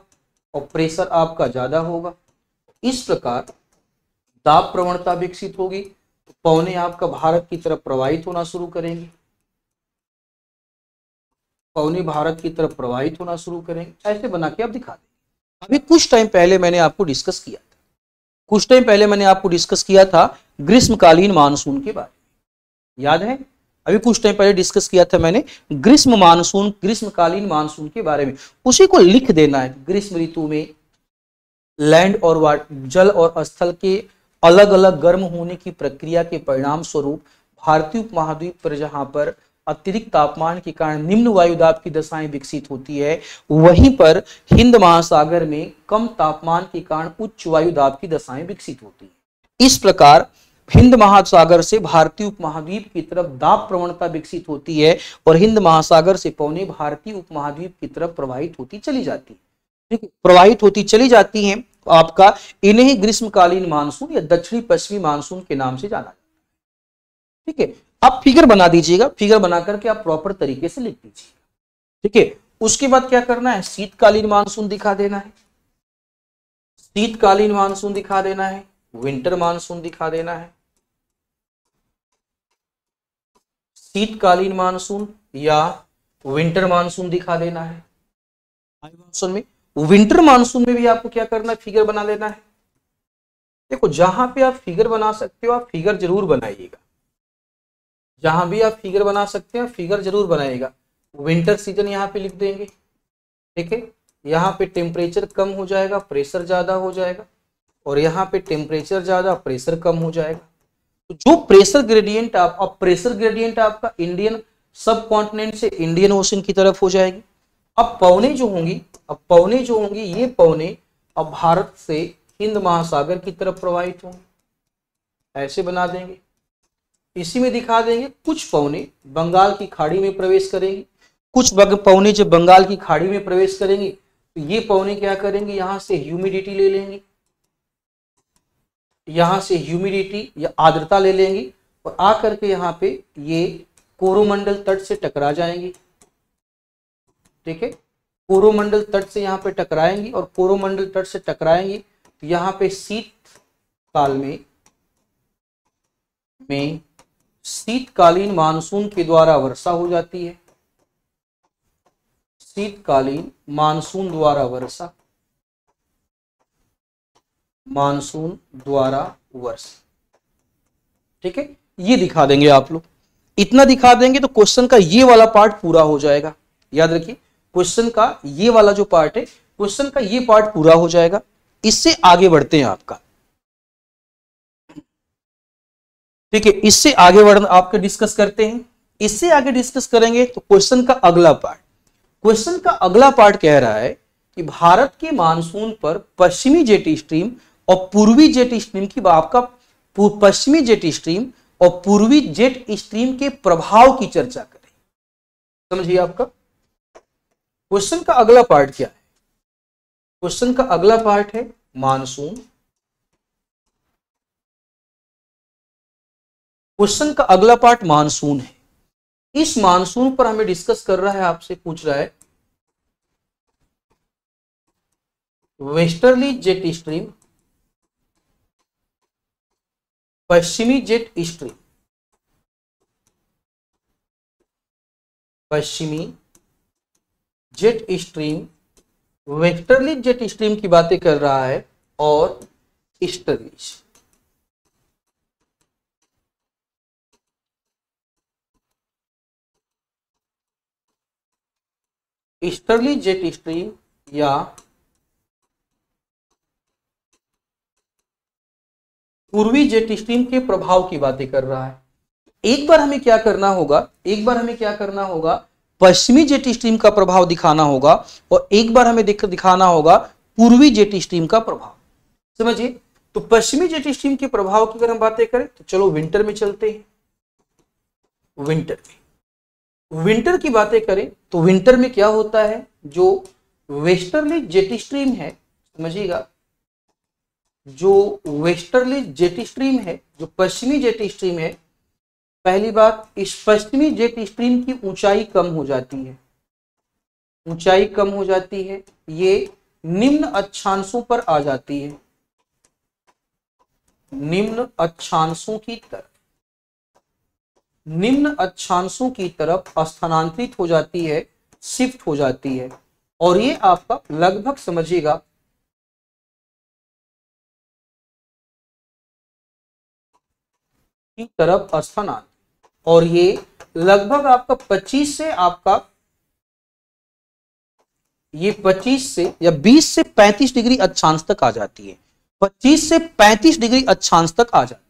और प्रेशर आपका ज़्यादा होगा इस प्रकार दाब प्रवणता विकसित होगी पौने आपका भारत की तरफ प्रवाहित होना शुरू करेंगे पौने भारत की तरफ प्रवाहित होना शुरू करेंगे ऐसे बना के आप दिखा देंगे अभी कुछ टाइम पहले मैंने आपको डिस्कस किया था कुछ टाइम पहले मैंने आपको डिस्कस किया था ग्रीष्मकालीन मानसून के बारे में याद है अभी कुछ टाइम पहले डिस्कस किया था मैंने ग्रीष्म मानसून ग्रीष्मकालीन मानसून के बारे में उसी को लिख देना है ग्रीष्म ऋतु में लैंड और जल और स्थल के अलग अलग गर्म होने की प्रक्रिया के परिणाम स्वरूप भारतीय उपमहाद्वीप पर जहां पर अतिरिक्त तापमान के कारण निम्न वायुदाब की दशाएं विकसित होती है वहीं पर हिंद महासागर में कम तापमान के कारण उच्च वायुदाब की दशाएं विकसित होती है इस प्रकार हिंद महासागर से भारतीय उपमहाद्वीप की तरफ दाब प्रवणता विकसित होती है और हिंद महासागर से पौने भारतीय उपमहाद्वीप की तरफ प्रवाहित होती चली जाती है प्रवाहित होती चली जाती है आपका इन्हें ग्रीष्मकालीन मानसून या दक्षिणी पश्चिमी मानसून के नाम से जाना जाता है ठीक है आप फिगर बना दीजिएगा फिगर बना करके आप प्रॉपर तरीके से लिख दीजिएगा ठीक है उसके बाद क्या करना है शीतकालीन मानसून दिखा देना है शीतकालीन मानसून दिखा देना है विंटर मानसून दिखा देना है शीतकालीन मानसून या विंटर मानसून दिखा देना है मानसून में विंटर मानसून में भी आपको क्या करना है फिगर बना लेना है देखो जहां पे आप फिगर बना सकते हो आप फिगर जरूर बनाइएगा जहां भी आप फिगर बना सकते हैं फिगर जरूर बनाइएगा विंटर सीजन यहाँ पे लिख देंगे ठीक है यहाँ पे टेम्परेचर कम हो जाएगा प्रेशर ज्यादा हो जाएगा और यहाँ पे टेम्परेचर ज्यादा प्रेशर कम हो जाएगा तो जो प्रेशर ग्रेडियंट आप अब प्रेशर ग्रेडियंट आपका इंडियन सब कॉन्टिनेंट से इंडियन ओशन की तरफ हो जाएगी अब पवने जो होंगी अब पौने जो होंगे ये पौने अब भारत से हिंद महासागर की तरफ प्रवाहित होंगे ऐसे बना देंगे इसी में दिखा देंगे कुछ पौने बंगाल की खाड़ी में प्रवेश करेंगे कुछ पौने जब बंगाल की खाड़ी में प्रवेश करेंगे तो ये पौने क्या करेंगे यहां से ह्यूमिडिटी ले लेंगे यहां से ह्यूमिडिटी या आर्द्रता ले लेंगे और आकर के यहां पे ये कोरोमंडल तट से टकरा जाएंगे ठीक है कोरोमंडल तट से यहाँ पे टकराएंगी और कोरोमंडल तट से टकराएंगी तो यहाँ पे शीत काल में में शीतकालीन मानसून के द्वारा वर्षा हो जाती है शीतकालीन मानसून द्वारा वर्षा मानसून द्वारा वर्षा ठीक है ये दिखा देंगे आप लोग इतना दिखा देंगे तो क्वेश्चन का ये वाला पार्ट पूरा हो जाएगा याद रखिए क्वेश्चन का ये वाला जो पार्ट है क्वेश्चन का ये पार्ट पूरा हो जाएगा इससे आगे बढ़ते हैं आपका ठीक है इससे आगे बढ़ना आपके डिस्कस करते हैं इससे आगे डिस्कस करेंगे तो क्वेश्चन का अगला पार्ट क्वेश्चन का अगला पार्ट कह रहा है कि भारत के मानसून पर पश्चिमी जेट स्ट्रीम और पूर्वी जेट स्ट्रीम की आपका पश्चिमी जेट स्ट्रीम और पूर्वी जेट स्ट्रीम के प्रभाव की चर्चा करें समझिए आपका क्वेश्चन का अगला पार्ट क्या है क्वेश्चन का अगला पार्ट है मानसून क्वेश्चन का अगला पार्ट मानसून है इस मानसून पर हमें डिस्कस कर रहा है आपसे पूछ रहा है वेस्टर्ली जेट स्ट्रीम पश्चिमी जेट स्ट्रीम पश्चिमी jet stream westerly jet stream की बातें कर रहा है और स्टरलिश स्टरली जेट स्ट्रीम या पूर्वी जेट स्ट्रीम के प्रभाव की बातें कर रहा है एक बार हमें क्या करना होगा एक बार हमें क्या करना होगा पश्चिमी जेट स्ट्रीम का प्रभाव दिखाना होगा और एक बार हमें देखकर दिखाना होगा पूर्वी जेट स्ट्रीम का प्रभाव समझिए तो पश्चिमी जेट स्ट्रीम के प्रभाव की अगर हम बातें करें तो चलो विंटर में चलते हैं विंटर में विंटर की बातें करें तो विंटर में क्या होता है जो वेस्टर्ली जेट स्ट्रीम है समझिएगा जो वेस्टर्ली जेट स्ट्रीम है जो पश्चिमी जेट स्ट्रीम है पहली बात इस पश्चिमी जेट स्ट्रीम की ऊंचाई कम हो जाती है ऊंचाई कम हो जाती है ये निम्न अक्षांशों पर आ जाती है निम्न अक्षांशों की तरफ निम्न अक्षांशों की तरफ स्थानांतरित हो जाती है शिफ्ट हो जाती है और ये आपका लगभग समझिएगा की तरफ स्थानांतरित और ये लगभग आपका 25 से आपका ये 25 से या 20 से 35 डिग्री अच्छांश तक आ जाती है 25 से 35 डिग्री अच्छांश तक आ जाती है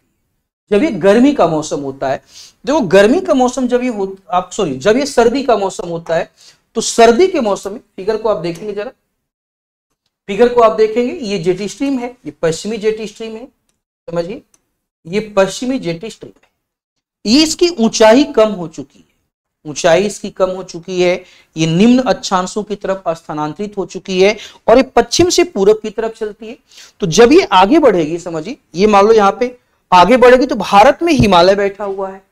जब ये गर्मी का मौसम होता है जब गर्मी का मौसम जब ये हो आप सॉरी जब ये सर्दी का मौसम होता है तो सर्दी के मौसम में फिगर को आप देखेंगे जरा फिगर को आप देखेंगे ये जेटी स्ट्रीम है ये पश्चिमी जेटी स्ट्रीम है समझिए ये पश्चिमी जेटी स्ट्रीम है इसकी ऊंचाई कम हो चुकी है ऊंचाई इसकी कम हो चुकी है ये निम्न अक्षांशों की तरफ स्थानांतरित हो चुकी है और ये पश्चिम से पूर्व की तरफ चलती है तो जब ये आगे बढ़ेगी समझिए ये मान लो यहाँ पे आगे बढ़ेगी तो भारत में हिमालय बैठा हुआ है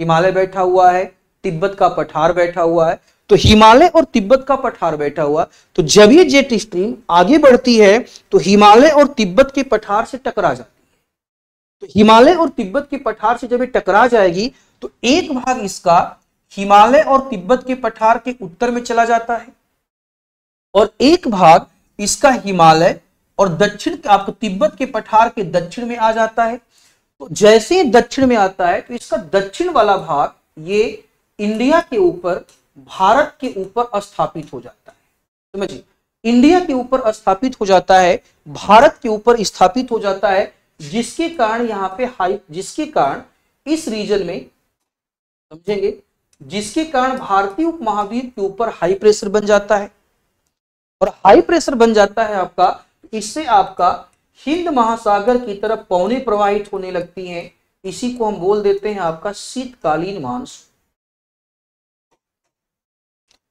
हिमालय बैठा हुआ है तिब्बत का पठार बैठा हुआ है तो हिमालय और तिब्बत का पठार बैठा हुआ तो जब ये जेट स्ट्रीम आगे बढ़ती है तो हिमालय और तिब्बत के पठार से टकरा जाता तो हिमालय और तिब्बत के पठार से जब ये टकरा जाएगी तो एक भाग इसका हिमालय और तिब्बत के पठार के उत्तर में चला जाता है और एक भाग इसका हिमालय और दक्षिण आपको तिब्बत के पठार के दक्षिण में आ जाता है तो जैसे ही दक्षिण में आता है तो इसका दक्षिण वाला भाग ये इंडिया के ऊपर भारत के ऊपर स्थापित हो जाता है समझिए इंडिया के ऊपर स्थापित हो जाता है भारत के ऊपर स्थापित हो जाता है जिसके कारण यहां पे हाई जिसके कारण इस रीजन में समझेंगे जिसके कारण भारतीय उपमहाद्वीप के ऊपर हाई प्रेशर बन जाता है और हाई प्रेशर बन जाता है आपका इससे आपका हिंद महासागर की तरफ पौने प्रवाहित होने लगती हैं इसी को हम बोल देते हैं आपका शीतकालीन मानसून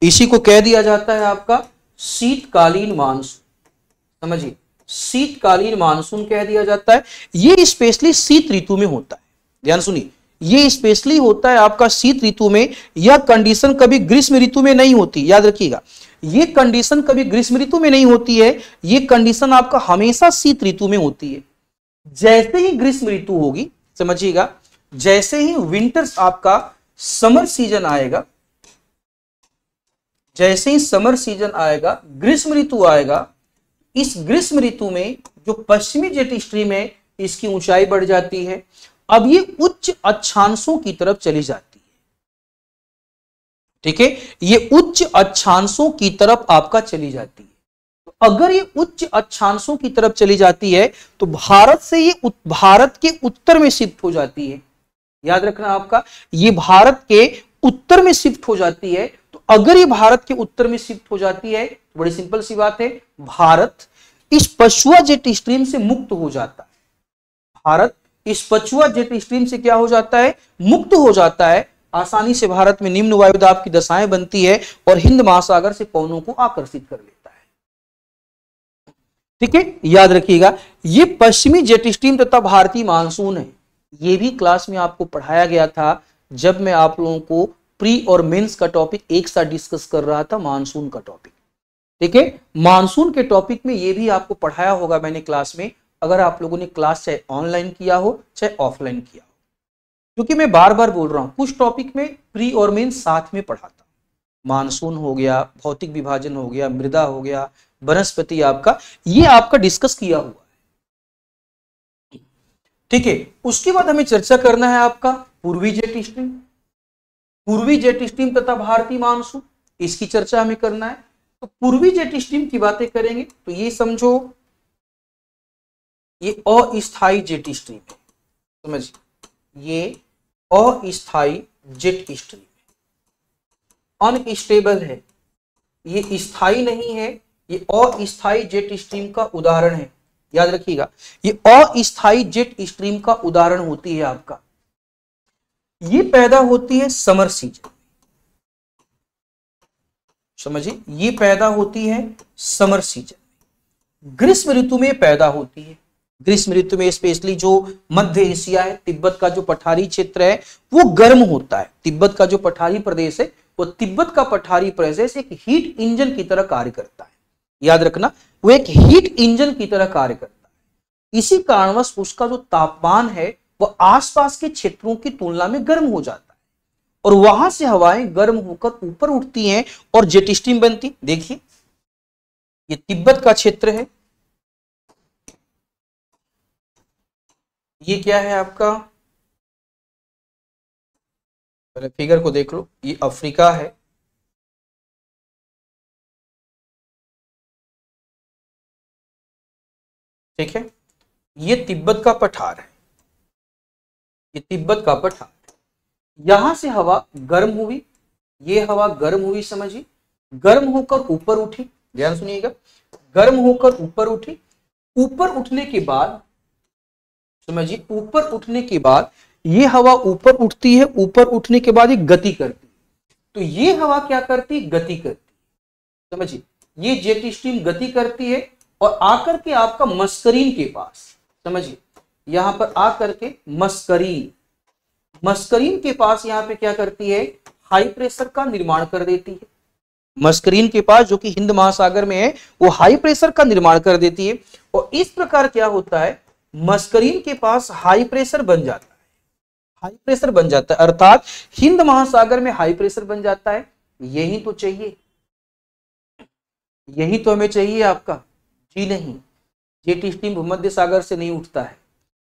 इसी को कह दिया जाता है आपका शीतकालीन मानसून समझिए शीतकालीन मानसून कह दिया जाता है ये स्पेशली शीत ऋतु में होता है ध्यान सुनिए ये स्पेशली होता है आपका शीत ऋतु में यह कंडीशन कभी ग्रीष्म ऋतु में नहीं होती याद रखिएगा ये कंडीशन कभी ग्रीष्म ऋतु में नहीं होती है ये कंडीशन आपका हमेशा शीत ऋतु में होती है जैसे ही ग्रीष्म ऋतु होगी समझिएगा जैसे ही विंटर्स आपका समर सीजन आएगा जैसे ही समर सीजन आएगा ग्रीष्म ऋतु आएगा इस ग्रीष्म ऋतु में जो पश्चिमी जेट स्ट्रीम है इसकी ऊंचाई बढ़ जाती है अब ये उच्च अच्छांशों की तरफ चली जाती है ठीक है ये उच्च अच्छांशों की तरफ आपका चली जाती है तो अगर ये उच्च अच्छांशों की तरफ चली जाती है तो भारत से ये भारत के उत्तर में शिफ्ट हो जाती है याद रखना आपका ये भारत के उत्तर में शिफ्ट हो जाती है तो अगर ये भारत के उत्तर में शिफ्ट हो जाती है बड़ी सिंपल सी बात है भारत इस पछुआ जेट स्ट्रीम से मुक्त हो जाता है भारत इस पछुआ जेट स्ट्रीम से क्या हो जाता है मुक्त हो जाता है आसानी से भारत में निम्न वायुदाब की दशाएं बनती है और हिंद महासागर से पवनों को आकर्षित कर लेता है ठीक है याद रखिएगा ये पश्चिमी जेट स्ट्रीम तथा भारतीय मानसून है ये भी क्लास में आपको पढ़ाया गया था जब मैं आप लोगों को प्री और मेंस का टॉपिक एक साथ डिस्कस कर रहा था मानसून का टॉपिक ठीक है मानसून के टॉपिक में ये भी आपको पढ़ाया होगा मैंने क्लास में अगर आप लोगों ने क्लास चाहे ऑनलाइन किया हो चाहे ऑफलाइन किया हो क्योंकि मैं बार बार बोल रहा हूं कुछ टॉपिक में प्री और मेन साथ में पढ़ाता मानसून हो गया भौतिक विभाजन हो गया मृदा हो गया वनस्पति आपका ये आपका डिस्कस किया हुआ है ठीक है उसके बाद हमें चर्चा करना है आपका पूर्वी जेट स्ट्रीम पूर्वी जेट स्ट्रीम तथा भारतीय मानसून इसकी चर्चा हमें करना है तो पूर्वी जेट स्ट्रीम की बातें करेंगे तो ये समझो ये अस्थाई जेट स्ट्रीम है समझिए ये अस्थाई जेट स्ट्रीम है अनस्टेबल है ये स्थाई नहीं है ये अस्थाई जेट स्ट्रीम का उदाहरण है याद रखिएगा ये अस्थाई जेट स्ट्रीम का उदाहरण होती है आपका ये पैदा होती है समर सीजन समझिए ये पैदा होती है समर सीजन ग्रीष्म ऋतु में पैदा होती है ग्रीष्म ऋतु में स्पेशली जो मध्य एशिया है तिब्बत का जो पठारी क्षेत्र है वो गर्म होता है तिब्बत का जो पठारी प्रदेश है वो तिब्बत का पठारी प्रदेश एक हीट इंजन की तरह कार्य करता है याद रखना वो एक हीट इंजन की तरह कार्य करता है इसी कारणवश उसका जो तापमान है वह आसपास के क्षेत्रों की तुलना में गर्म हो जाता है और वहां से हवाएं गर्म होकर ऊपर उठती हैं और जेट स्टीम बनती देखिए ये तिब्बत का क्षेत्र है ये क्या है आपका पहले फिगर को देख लो ये अफ्रीका है ठीक है ये तिब्बत का पठार है ये तिब्बत का पठार यहां से हवा गर्म हुई ये हवा गर्म हुई समझिए गर्म होकर ऊपर उठी ध्यान सुनिएगा गर्म होकर ऊपर उठी ऊपर उठने के बाद समझिए ऊपर उठने के बाद ये हवा ऊपर उठती है ऊपर उठने के बाद ये गति करती तो ये हवा क्या करती गति करती समझिए ये जेट स्ट्रीम गति करती है और आकर के आपका मस्करीन के पास समझिए यहां पर आकर के मस्करीन मस्करीन के पास यहाँ पे क्या करती है हाई प्रेशर का निर्माण कर देती है मस्करीन के पास जो कि हिंद महासागर में है वो हाई प्रेशर का निर्माण कर देती है और इस प्रकार क्या होता है मस्करीन के पास हाई प्रेशर बन जाता है हाई प्रेशर बन जाता है अर्थात हिंद महासागर में हाई प्रेशर बन जाता है यही तो चाहिए यही तो हमें चाहिए आपका जी नहीं जेटी स्टीम भूमध्य सागर से नहीं उठता है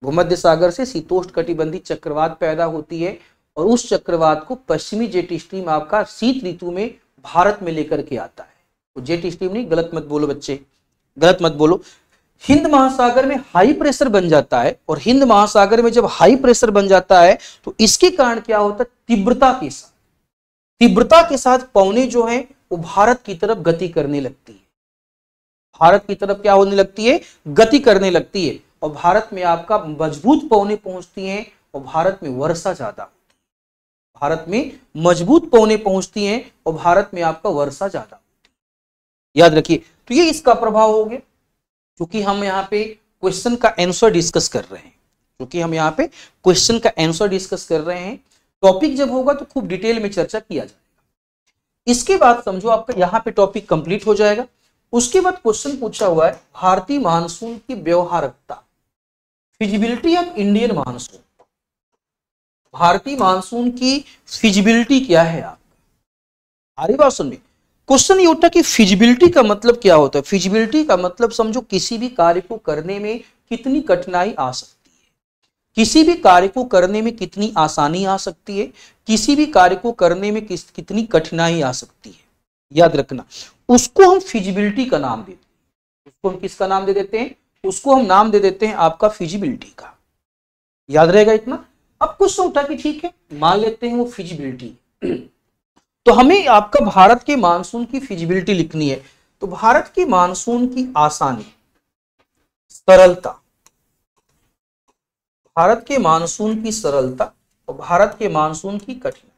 भूमध्य सागर से शीतोष्ण कटिबंधी चक्रवात पैदा होती है और उस चक्रवात को पश्चिमी जेट स्ट्रीम आपका शीत ऋतु में भारत में लेकर के आता है तो जेट स्ट्रीम नहीं गलत मत बोलो बच्चे गलत मत बोलो हिंद महासागर में हाई प्रेशर बन जाता है और हिंद महासागर में जब हाई प्रेशर बन जाता है तो इसके कारण क्या होता है तीव्रता के साथ तीव्रता के साथ पौने जो है वो भारत की तरफ गति करने लगती है भारत की तरफ क्या होने लगती है गति करने लगती है और भारत में आपका मजबूत पौने पहुंचती हैं और भारत में वर्षा ज्यादा होती है भारत में मजबूत पौने पहुंचती हैं और भारत में आपका वर्षा ज्यादा होती है याद रखिए तो ये इसका प्रभाव हो गया क्योंकि हम यहाँ पे क्वेश्चन का आंसर डिस्कस कर रहे हैं क्योंकि हम यहाँ पे क्वेश्चन का आंसर डिस्कस कर रहे हैं टॉपिक जब होगा तो खूब डिटेल में चर्चा किया जाएगा इसके बाद समझो आपका यहाँ पे टॉपिक कंप्लीट हो जाएगा उसके बाद क्वेश्चन पूछा हुआ है भारतीय मानसून की व्यवहारकता फिजिबिलिटी ऑफ इंडियन मानसून भारतीय मानसून की फिजिबिलिटी क्या है आप हमारी बात सुनिए क्वेश्चन ये उठा कि फिजिबिलिटी का मतलब क्या होता है फिजिबिलिटी का मतलब समझो किसी भी कार्य को करने में कितनी कठिनाई आ सकती है किसी भी कार्य को करने में कितनी आसानी आ सकती है किसी भी कार्य को करने में किस कितनी कठिनाई आ सकती है याद रखना उसको हम फिजिबिलिटी का नाम देते हैं उसको हम किसका नाम दे देते हैं उसको हम नाम दे देते हैं आपका फिजिबिलिटी का याद रहेगा इतना अब कुछ सोचा कि ठीक है मान लेते हैं वो फिजिबिलिटी तो हमें आपका भारत के मानसून की फिजिबिलिटी लिखनी है तो भारत के मानसून की आसानी सरलता भारत के मानसून की सरलता और भारत के मानसून की कठिनाई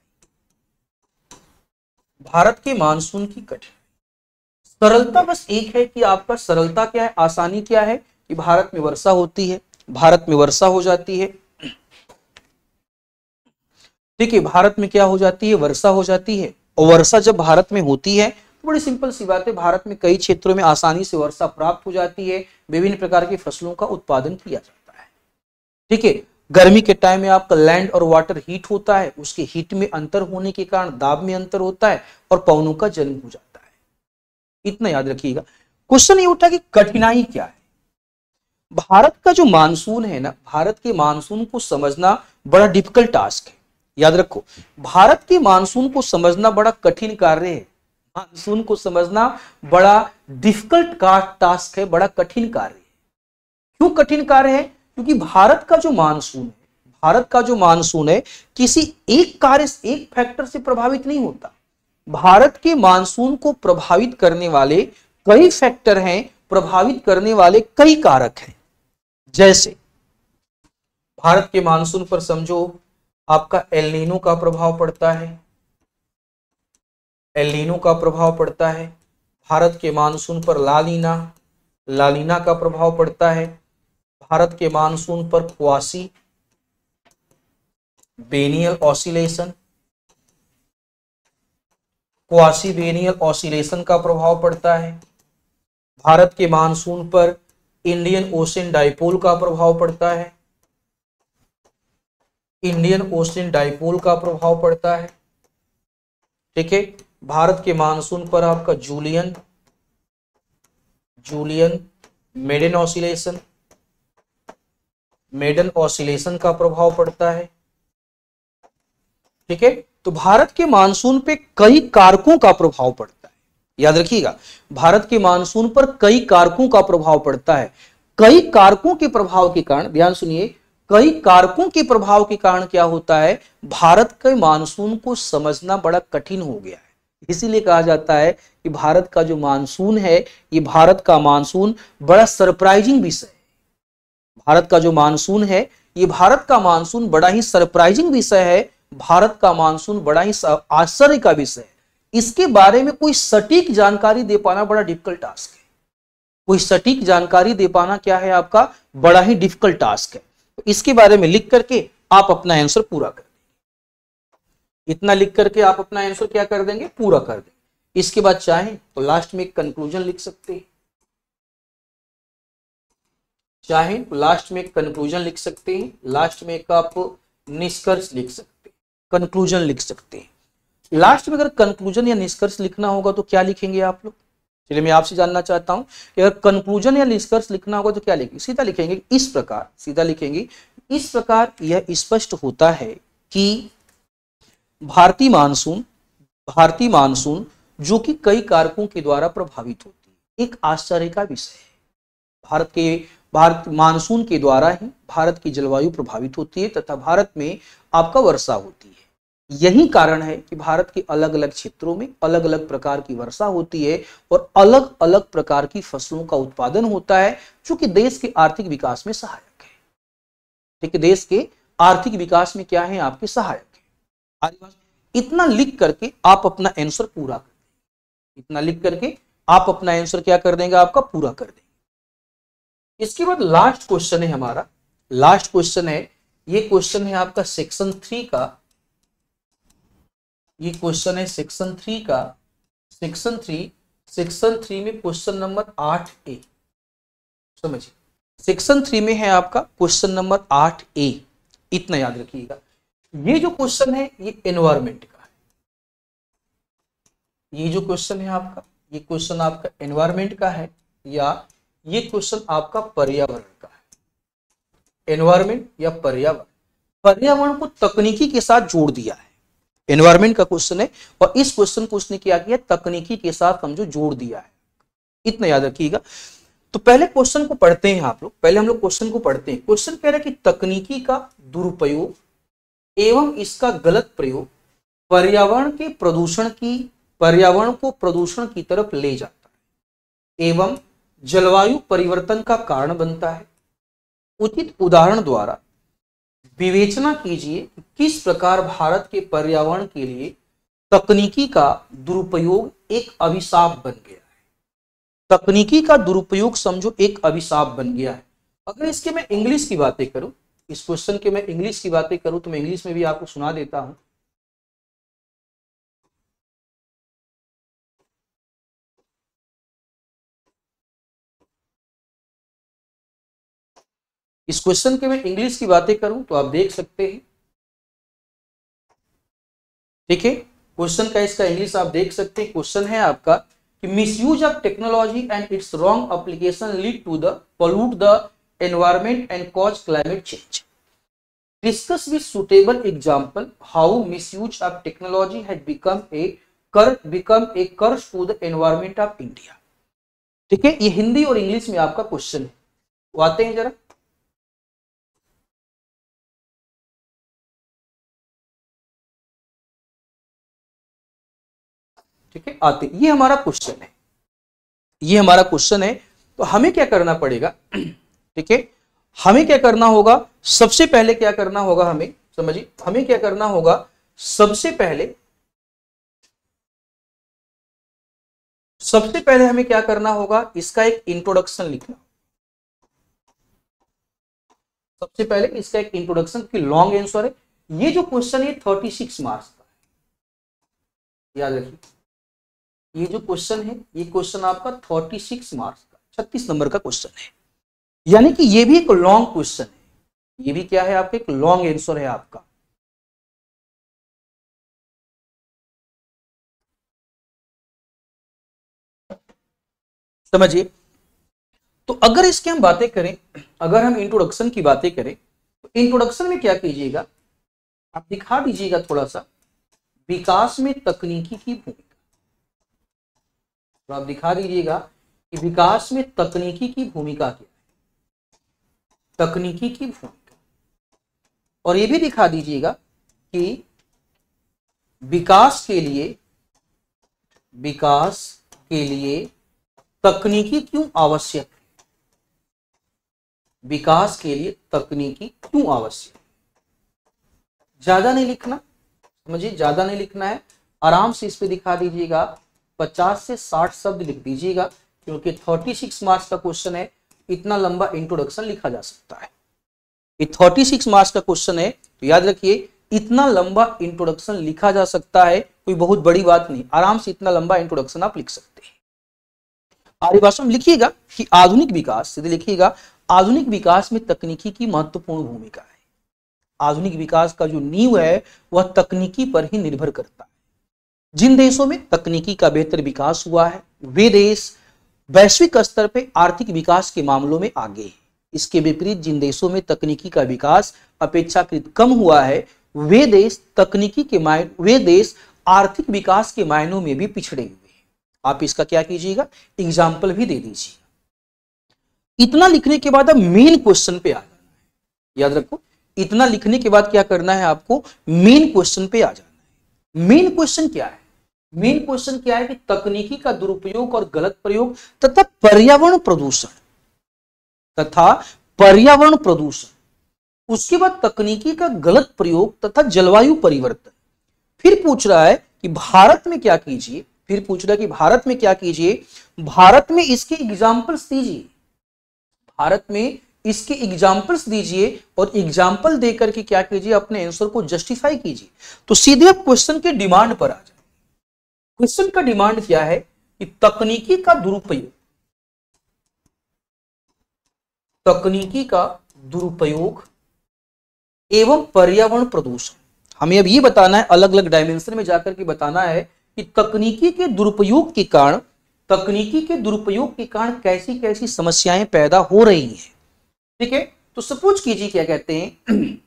भारत के मानसून की कठिनाई सरलता बस एक है कि आपका सरलता क्या है आसानी क्या है कि भारत में वर्षा होती है भारत में वर्षा हो जाती है ठीक है भारत में क्या हो जाती है वर्षा हो जाती है और वर्षा जब भारत में होती है तो बड़ी सिंपल सी बात है भारत में कई क्षेत्रों में आसानी से वर्षा प्राप्त हो जाती है विभिन्न प्रकार की फसलों का उत्पादन किया जाता है ठीक है गर्मी के टाइम में आपका लैंड और वाटर हीट होता है उसके हीट में अंतर होने के कारण दाब में अंतर होता है और पवनों का जन्म हो जाता है इतना याद रखिएगा क्वेश्चन ये उठा कि कठिनाई क्या है भारत का जो मानसून है ना भारत के मानसून को समझना बड़ा डिफिकल्ट टास्क है याद रखो भारत के मानसून को समझना बड़ा कठिन कार्य है मानसून को समझना बड़ा डिफिकल्ट टास्क है बड़ा कठिन कार्य है क्यों कठिन कार्य है क्योंकि भारत का जो मानसून है भारत का जो मानसून है किसी एक कार्य एक फैक्टर से प्रभावित नहीं होता भारत के मानसून को प्रभावित करने वाले कई फैक्टर हैं प्रभावित करने वाले कई कारक हैं जैसे भारत के मानसून पर समझो आपका एलिनो का प्रभाव पड़ता है एलिनो का प्रभाव पड़ता है भारत के मानसून पर लालीना लालीना का प्रभाव पड़ता है भारत के मानसून पर quasi biennial oscillation quasi biennial oscillation का प्रभाव पड़ता है भारत के मानसून पर इंडियन ओशन डाइपोल का प्रभाव पड़ता है इंडियन ओशन डाइपोल का प्रभाव पड़ता है ठीक है भारत के मानसून पर आपका Julian Julian Madden oscillation Madden oscillation का प्रभाव पड़ता है ठीक है तो भारत के मानसून पे कई कारकों का प्रभाव पड़ता है याद रखिएगा भारत के मानसून पर कई कारकों का प्रभाव पड़ता है कई कारकों के प्रभाव के कारण ध्यान सुनिए कई कारकों के प्रभाव के कारण क्या होता है भारत के मानसून को समझना बड़ा कठिन हो गया है इसीलिए कहा जाता है कि भारत का जो मानसून है ये भारत का मानसून बड़ा सरप्राइजिंग विषय है भारत का जो मानसून है ये भारत का मानसून बड़ा ही सरप्राइजिंग विषय है भारत का मानसून बड़ा ही आश्चर्य का विषय है इसके बारे में कोई सटीक जानकारी दे पाना बड़ा डिफिकल्ट टास्क है कोई सटीक जानकारी दे पाना क्या है आपका बड़ा ही डिफिकल्ट टास्क है तो इसके बारे में लिख करके आप अपना आंसर पूरा कर देंगे इतना लिख करके आप अपना आंसर क्या कर देंगे पूरा कर देंगे इसके बाद चाहे तो लास्ट में एक कंक्लूजन लिख सकते हैं चाहे तो लास्ट में एक कंक्लूजन लिख सकते हैं लास्ट में एक आप निष्कर्ष लिख सकते हैं कंक्लूजन लिख सकते हैं लास्ट में अगर कंक्लूजन या निष्कर्ष लिखना होगा तो क्या लिखेंगे आप लोग चलिए मैं आपसे जानना चाहता हूं कि अगर कंक्लूजन या निष्कर्ष लिखना होगा तो क्या लिखेंगे सीधा लिखेंगे इस प्रकार सीधा लिखेंगे इस प्रकार यह स्पष्ट होता है कि भारतीय मानसून भारतीय मानसून जो कि कई कारकों के द्वारा प्रभावित होती है एक आश्चर्य का विषय है भारत के भारत मानसून के द्वारा ही भारत की जलवायु प्रभावित होती है तथा भारत में आपका वर्षा होती है यही कारण है कि भारत के अलग अलग क्षेत्रों में अलग अलग प्रकार की वर्षा होती है और अलग अलग प्रकार की फसलों का उत्पादन होता है जो कि देश के आर्थिक विकास में सहायक है ठीक है देश के आर्थिक विकास में क्या है आपके सहायक है इतना लिख करके आप अपना आंसर पूरा कर देंगे इतना लिख करके आप अपना आंसर क्या कर देंगे आपका पूरा कर देंगे इसके बाद लास्ट क्वेश्चन है हमारा लास्ट क्वेश्चन है ये क्वेश्चन है आपका सेक्शन थ्री का ये क्वेश्चन है सेक्शन थ्री का सेक्शन थ्री सेक्शन थ्री में क्वेश्चन नंबर आठ ए समझिए सेक्शन थ्री में है आपका क्वेश्चन नंबर आठ ए इतना याद रखिएगा ये जो क्वेश्चन है ये एनवायरमेंट का है ये जो क्वेश्चन है आपका ये क्वेश्चन आपका एनवायरमेंट का है या ये क्वेश्चन आपका पर्यावरण का है एनवायरमेंट या पर्यावरण पर्यावरण को तकनीकी के साथ जोड़ दिया है एनवायरमेंट का क्वेश्चन है और इस क्वेश्चन को उसने क्या किया तकनीकी के साथ समझो जोड़ दिया है इतना याद रखिएगा तो पहले क्वेश्चन को पढ़ते हैं आप लोग पहले हम लोग क्वेश्चन को पढ़ते हैं क्वेश्चन कह रहे कि तकनीकी का दुरुपयोग एवं इसका गलत प्रयोग पर्यावरण के प्रदूषण की पर्यावरण को प्रदूषण की तरफ ले जाता है एवं जलवायु परिवर्तन का कारण बनता है उचित उदाहरण द्वारा विवेचना कीजिए कि किस प्रकार भारत के पर्यावरण के लिए तकनीकी का दुरुपयोग एक अभिशाप बन गया है तकनीकी का दुरुपयोग समझो एक अभिशाप बन गया है अगर इसके मैं इंग्लिश की बातें करूं इस क्वेश्चन के मैं इंग्लिश की बातें करूं तो मैं इंग्लिश में भी आपको सुना देता हूं इस क्वेश्चन के मैं इंग्लिश की बातें करूं तो आप देख सकते हैं ठीक है क्वेश्चन का इसका इंग्लिश आप देख सकते हैं क्वेश्चन है आपका कि misuse of technology and its wrong application lead to the pollute the environment and cause climate change discuss with suitable example how misuse of technology had become a cur become a curse to the environment of India ठीक है ये हिंदी और इंग्लिश में आपका क्वेश्चन है वो आते हैं जरा ठीक है आते ये हमारा क्वेश्चन है ये हमारा क्वेश्चन है तो हमें क्या करना पड़ेगा ठीक है हमें क्या करना होगा सबसे पहले क्या करना होगा हमें समझिए हमें क्या करना होगा सबसे पहले सबसे पहले हमें क्या करना होगा इसका एक इंट्रोडक्शन लिखना सबसे पहले इसका एक इंट्रोडक्शन की लॉन्ग आंसर है ये जो क्वेश्चन है थर्टी सिक्स मार्क्स का याद रखिए ये जो क्वेश्चन है ये क्वेश्चन आपका थर्टी सिक्स मार्क्स का छत्तीस नंबर का क्वेश्चन है यानी कि ये भी एक लॉन्ग क्वेश्चन है ये भी क्या है आपका एक लॉन्ग आंसर है आपका समझिए तो अगर इसकी हम बातें करें अगर हम इंट्रोडक्शन की बातें करें तो इंट्रोडक्शन में क्या कीजिएगा आप दिखा दीजिएगा थोड़ा सा विकास में तकनीकी की भूमिका तो आप दिखा दीजिएगा कि विकास में तकनीकी की भूमिका क्या है तकनीकी की भूमिका और ये भी दिखा दीजिएगा कि विकास के लिए विकास के लिए तकनीकी क्यों आवश्यक है विकास के लिए तकनीकी क्यों आवश्यक ज्यादा नहीं लिखना समझिए ज्यादा नहीं लिखना है आराम से इस पे दिखा दीजिएगा 50 से 60 शब्द लिख दीजिएगा क्योंकि 36 मार्क्स का क्वेश्चन है इतना लंबा इंट्रोडक्शन लिखा जा सकता है ये 36 मार्क्स का क्वेश्चन है तो याद रखिए इतना लंबा इंट्रोडक्शन लिखा जा सकता है कोई बहुत बड़ी बात नहीं आराम से इतना लंबा इंट्रोडक्शन आप लिख सकते हैं आर्यभाषा में लिखिएगा कि आधुनिक विकास सीधे लिखिएगा आधुनिक विकास में तकनीकी की महत्वपूर्ण भूमिका है आधुनिक विकास का जो नींव है वह तकनीकी पर ही निर्भर करता है जिन देशों में तकनीकी का बेहतर विकास हुआ है वे देश वैश्विक स्तर पर आर्थिक विकास के मामलों में आगे हैं इसके विपरीत जिन देशों में तकनीकी का विकास अपेक्षाकृत कम हुआ है वे देश तकनीकी के मायन वे देश आर्थिक विकास के मायनों में भी पिछड़े हुए हैं आप इसका क्या कीजिएगा एग्जाम्पल भी दे दीजिए इतना लिखने के बाद अब मेन क्वेश्चन पे आ जाना है याद रखो इतना लिखने के बाद क्या करना है आपको मेन क्वेश्चन पे आ जाना मेन क्वेश्चन क्या है मेन क्वेश्चन क्या है कि तकनीकी का दुरुपयोग और गलत प्रयोग तथा पर्यावरण प्रदूषण तथा पर्यावरण प्रदूषण उसके बाद तकनीकी का गलत प्रयोग तथा जलवायु परिवर्तन फिर पूछ रहा है कि भारत में क्या कीजिए फिर पूछ रहा है कि भारत में क्या कीजिए भारत में इसके एग्जाम्पल्स दीजिए भारत में इसके एग्जाम्पल्स दीजिए और एग्जाम्पल देकर के क्या कीजिए अपने आंसर को जस्टिफाई कीजिए तो सीधे आप क्वेश्चन के डिमांड पर आ जाए क्वेश्चन का डिमांड क्या है कि तकनीकी का दुरुपयोग तकनीकी का दुरुपयोग एवं पर्यावरण प्रदूषण हमें अब ये बताना है अलग अलग डायमेंशन में जाकर के बताना है कि तकनीकी के दुरुपयोग के कारण तकनीकी के दुरुपयोग के कारण कैसी कैसी समस्याएं पैदा हो रही हैं ठीक है तो सपोज कीजिए क्या कहते हैं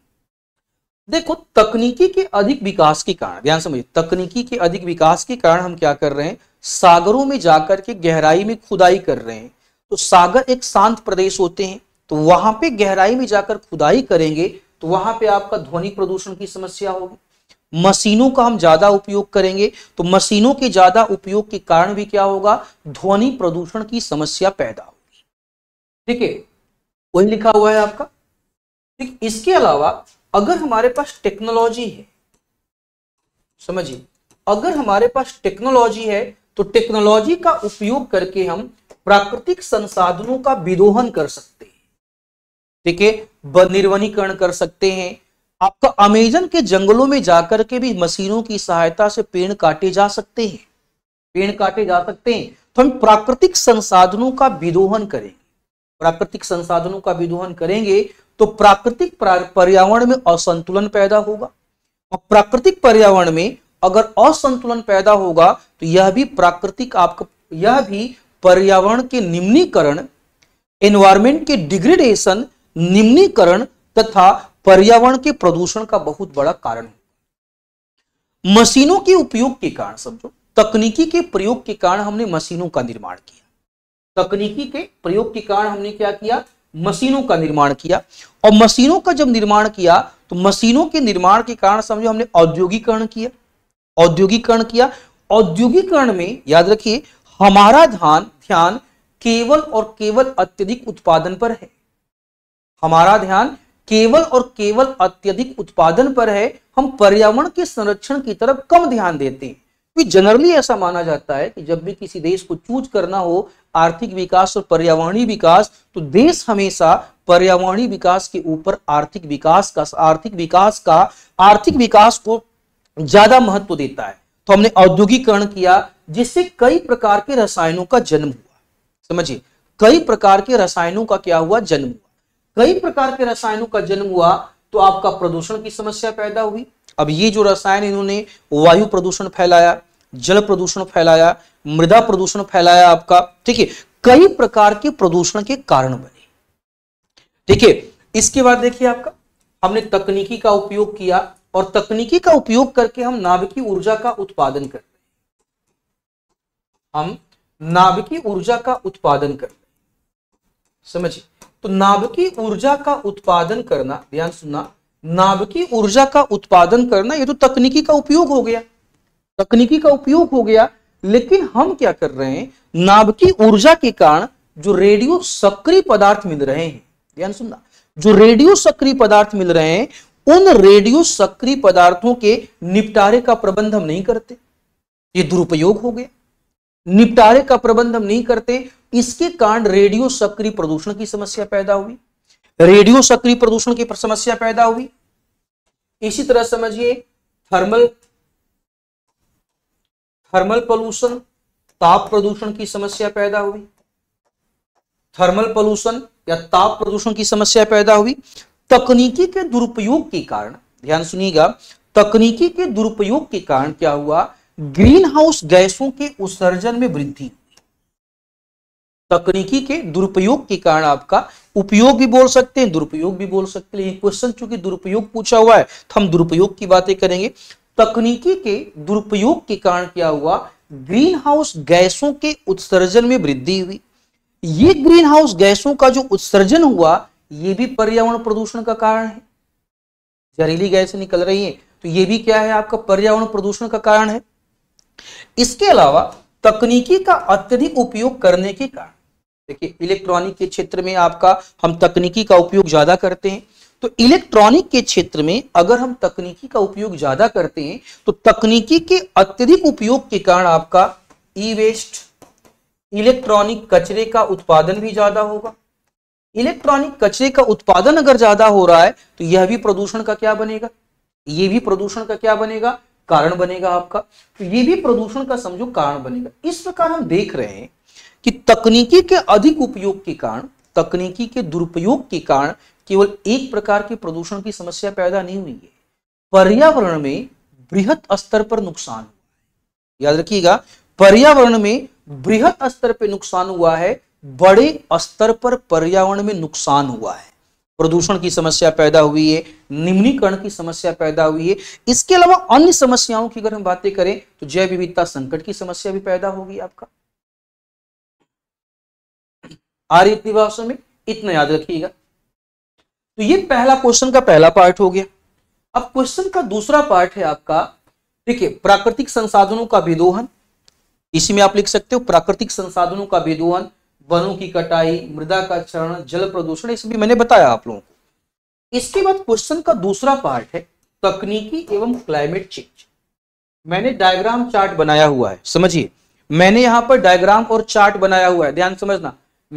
देखो तकनीकी के अधिक विकास के कारण ध्यान समझिए तकनीकी के अधिक विकास के कारण हम क्या कर रहे हैं सागरों में जाकर के गहराई में खुदाई कर रहे हैं तो सागर एक शांत प्रदेश होते हैं तो वहां पे गहराई में जाकर खुदाई करेंगे तो वहां पे आपका ध्वनि प्रदूषण की समस्या होगी मशीनों का हम ज्यादा उपयोग करेंगे तो मशीनों के ज्यादा उपयोग के कारण भी क्या होगा ध्वनि प्रदूषण की समस्या पैदा होगी ठीक है वही लिखा हुआ है आपका ठीक इसके अलावा अगर हमारे पास टेक्नोलॉजी है समझिए अगर हमारे पास टेक्नोलॉजी है तो टेक्नोलॉजी का उपयोग करके हम प्राकृतिक संसाधनों का विदोहन कर सकते हैं ठीक है निर्वनीकरण कर सकते हैं आपका अमेजन के जंगलों में जाकर के भी मशीनों की सहायता से पेड़ काटे जा सकते हैं पेड़ काटे जा सकते हैं तो हम प्राकृतिक संसाधनों का विदोहन करें प्राकृतिक संसाधनों का विदोहन करेंगे तो प्राकृतिक पर्यावरण में असंतुलन पैदा होगा और प्राकृतिक पर्यावरण में अगर असंतुलन पैदा होगा तो यह भी प्राकृतिक आपका यह भी पर्यावरण के निम्नीकरण एनवायरमेंट के डिग्रेडेशन निम्नीकरण तथा पर्यावरण के प्रदूषण का बहुत बड़ा कारण है मशीनों के उपयोग के कारण समझो तकनीकी के प्रयोग के कारण हमने मशीनों का निर्माण किया तकनीकी के प्रयोग के कारण हमने क्या किया मशीनों का निर्माण किया और मशीनों का जब निर्माण किया तो मशीनों के निर्माण के कारण समझो हमने औद्योगिकरण किया औद्योगिकरण किया औद्योगिकरण में याद रखिए हमारा ध्यान ध्यान केवल और केवल अत्यधिक उत्पादन पर है हमारा ध्यान केवल और केवल अत्यधिक उत्पादन पर है हम पर्यावरण के संरक्षण की तरफ कम ध्यान देते हैं क्योंकि जनरली ऐसा माना जाता है कि जब भी किसी देश को चूज करना हो आर्थिक विकास और पर्यावरणीय विकास तो देश हमेशा पर्यावरणीय विकास के ऊपर आर्थिक विकास का आर्थिक विकास का आर्थिक विकास को ज्यादा महत्व देता है तो हमने औद्योगिकरण किया जिससे कई प्रकार के रसायनों का जन्म हुआ समझिए कई प्रकार के रसायनों का क्या हुआ जन्म हुआ कई प्रकार के रसायनों का जन्म हुआ तो आपका प्रदूषण की समस्या पैदा हुई अब ये जो रसायन इन्होंने वायु प्रदूषण फैलाया जल प्रदूषण फैलाया मृदा प्रदूषण फैलाया आपका ठीक है कई प्रकार के प्रदूषण के कारण बने ठीक है इसके बाद देखिए आपका हमने तकनीकी का उपयोग किया और तकनीकी का उपयोग करके हम नाभिकीय ऊर्जा का उत्पादन कर रहे हैं हम नाभिकीय ऊर्जा का उत्पादन कर रहे हैं समझिए तो नाभिकीय ऊर्जा का उत्पादन करना ध्यान सुनना नाभिकीय ऊर्जा का उत्पादन करना ये तो तकनीकी का उपयोग हो गया तकनीकी का उपयोग हो गया लेकिन हम क्या कर रहे हैं नाभिकीय ऊर्जा के कारण जो रेडियो सक्रिय पदार्थ मिल रहे हैं ध्यान सुनना जो रेडियो सक्रिय पदार्थ मिल रहे हैं उन रेडियो सक्रिय पदार्थों के निपटारे का प्रबंध हम नहीं करते ये दुरुपयोग हो गया निपटारे का प्रबंध हम नहीं करते इसके कारण रेडियो सक्रिय प्रदूषण की समस्या पैदा हुई रेडियो सक्रिय प्रदूषण की समस्या पैदा हुई इसी तरह समझिए थर्मल थर्मल पोल्यूशन ताप प्रदूषण की समस्या पैदा हुई थर्मल पोल्यूशन या ताप प्रदूषण की समस्या पैदा हुई तकनीकी के दुरुपयोग के कारण ध्यान सुनिएगा तकनीकी के दुरुपयोग के कारण क्या हुआ ग्रीन हाउस गैसों के उत्सर्जन में वृद्धि तकनीकी के दुरुपयोग के कारण आपका उपयोग भी बोल सकते हैं दुरुपयोग भी बोल सकते हैं क्वेश्चन चूंकि दुरुपयोग पूछा हुआ है तो हम दुरुपयोग की बातें करेंगे तकनीकी के दुरुपयोग के कारण क्या हुआ ग्रीन हाउस गैसों के उत्सर्जन में वृद्धि हुई ये ग्रीन हाउस गैसों का जो उत्सर्जन हुआ ये भी पर्यावरण प्रदूषण का कारण है जहरीली गैसें निकल रही हैं तो ये भी क्या है आपका पर्यावरण प्रदूषण का कारण है इसके अलावा तकनीकी का अत्यधिक उपयोग करने के कारण देखिए इलेक्ट्रॉनिक के क्षेत्र में आपका हम तकनीकी का उपयोग ज्यादा करते हैं तो इलेक्ट्रॉनिक के क्षेत्र में अगर हम तकनीकी का उपयोग ज्यादा करते हैं तो तकनीकी के अत्यधिक उपयोग के कारण आपका ई वेस्ट इलेक्ट्रॉनिक कचरे का उत्पादन भी ज्यादा होगा इलेक्ट्रॉनिक कचरे का उत्पादन अगर ज्यादा हो रहा है तो यह भी प्रदूषण का क्या बनेगा ये भी प्रदूषण का क्या बनेगा कारण बनेगा आपका तो ये भी प्रदूषण का समझो कारण बनेगा इस प्रकार हम देख रहे हैं कि तकनीकी के अधिक उपयोग के कारण तकनीकी के दुरुपयोग के कारण केवल एक प्रकार के प्रदूषण की समस्या पैदा नहीं हुई है पर्यावरण में बृहद स्तर पर नुकसान हुआ याद रखिएगा पर्यावरण में बृहद स्तर पर नुकसान हुआ है बड़े स्तर पर पर्यावरण में नुकसान हुआ है प्रदूषण की समस्या पैदा हुई है निम्नीकरण की समस्या पैदा हुई है इसके अलावा अन्य समस्याओं की अगर हम बातें करें तो जैव विविधता संकट की समस्या भी पैदा होगी आपका आ रही इतनी में इतना याद रखिएगा तो ये पहला क्वेश्चन का पहला पार्ट हो गया अब क्वेश्चन का दूसरा पार्ट है आपका देखिए प्राकृतिक संसाधनों का विदोहन इसी में आप लिख सकते हो प्राकृतिक संसाधनों का विदोहन वनों की कटाई मृदा का क्षरण जल प्रदूषण ये मैंने बताया आप लोगों को इसके बाद क्वेश्चन का दूसरा पार्ट है तकनीकी एवं क्लाइमेट चेंज मैंने डायग्राम चार्ट बनाया हुआ है समझिए मैंने यहां पर डायग्राम और चार्ट बनाया हुआ है ध्यान समझना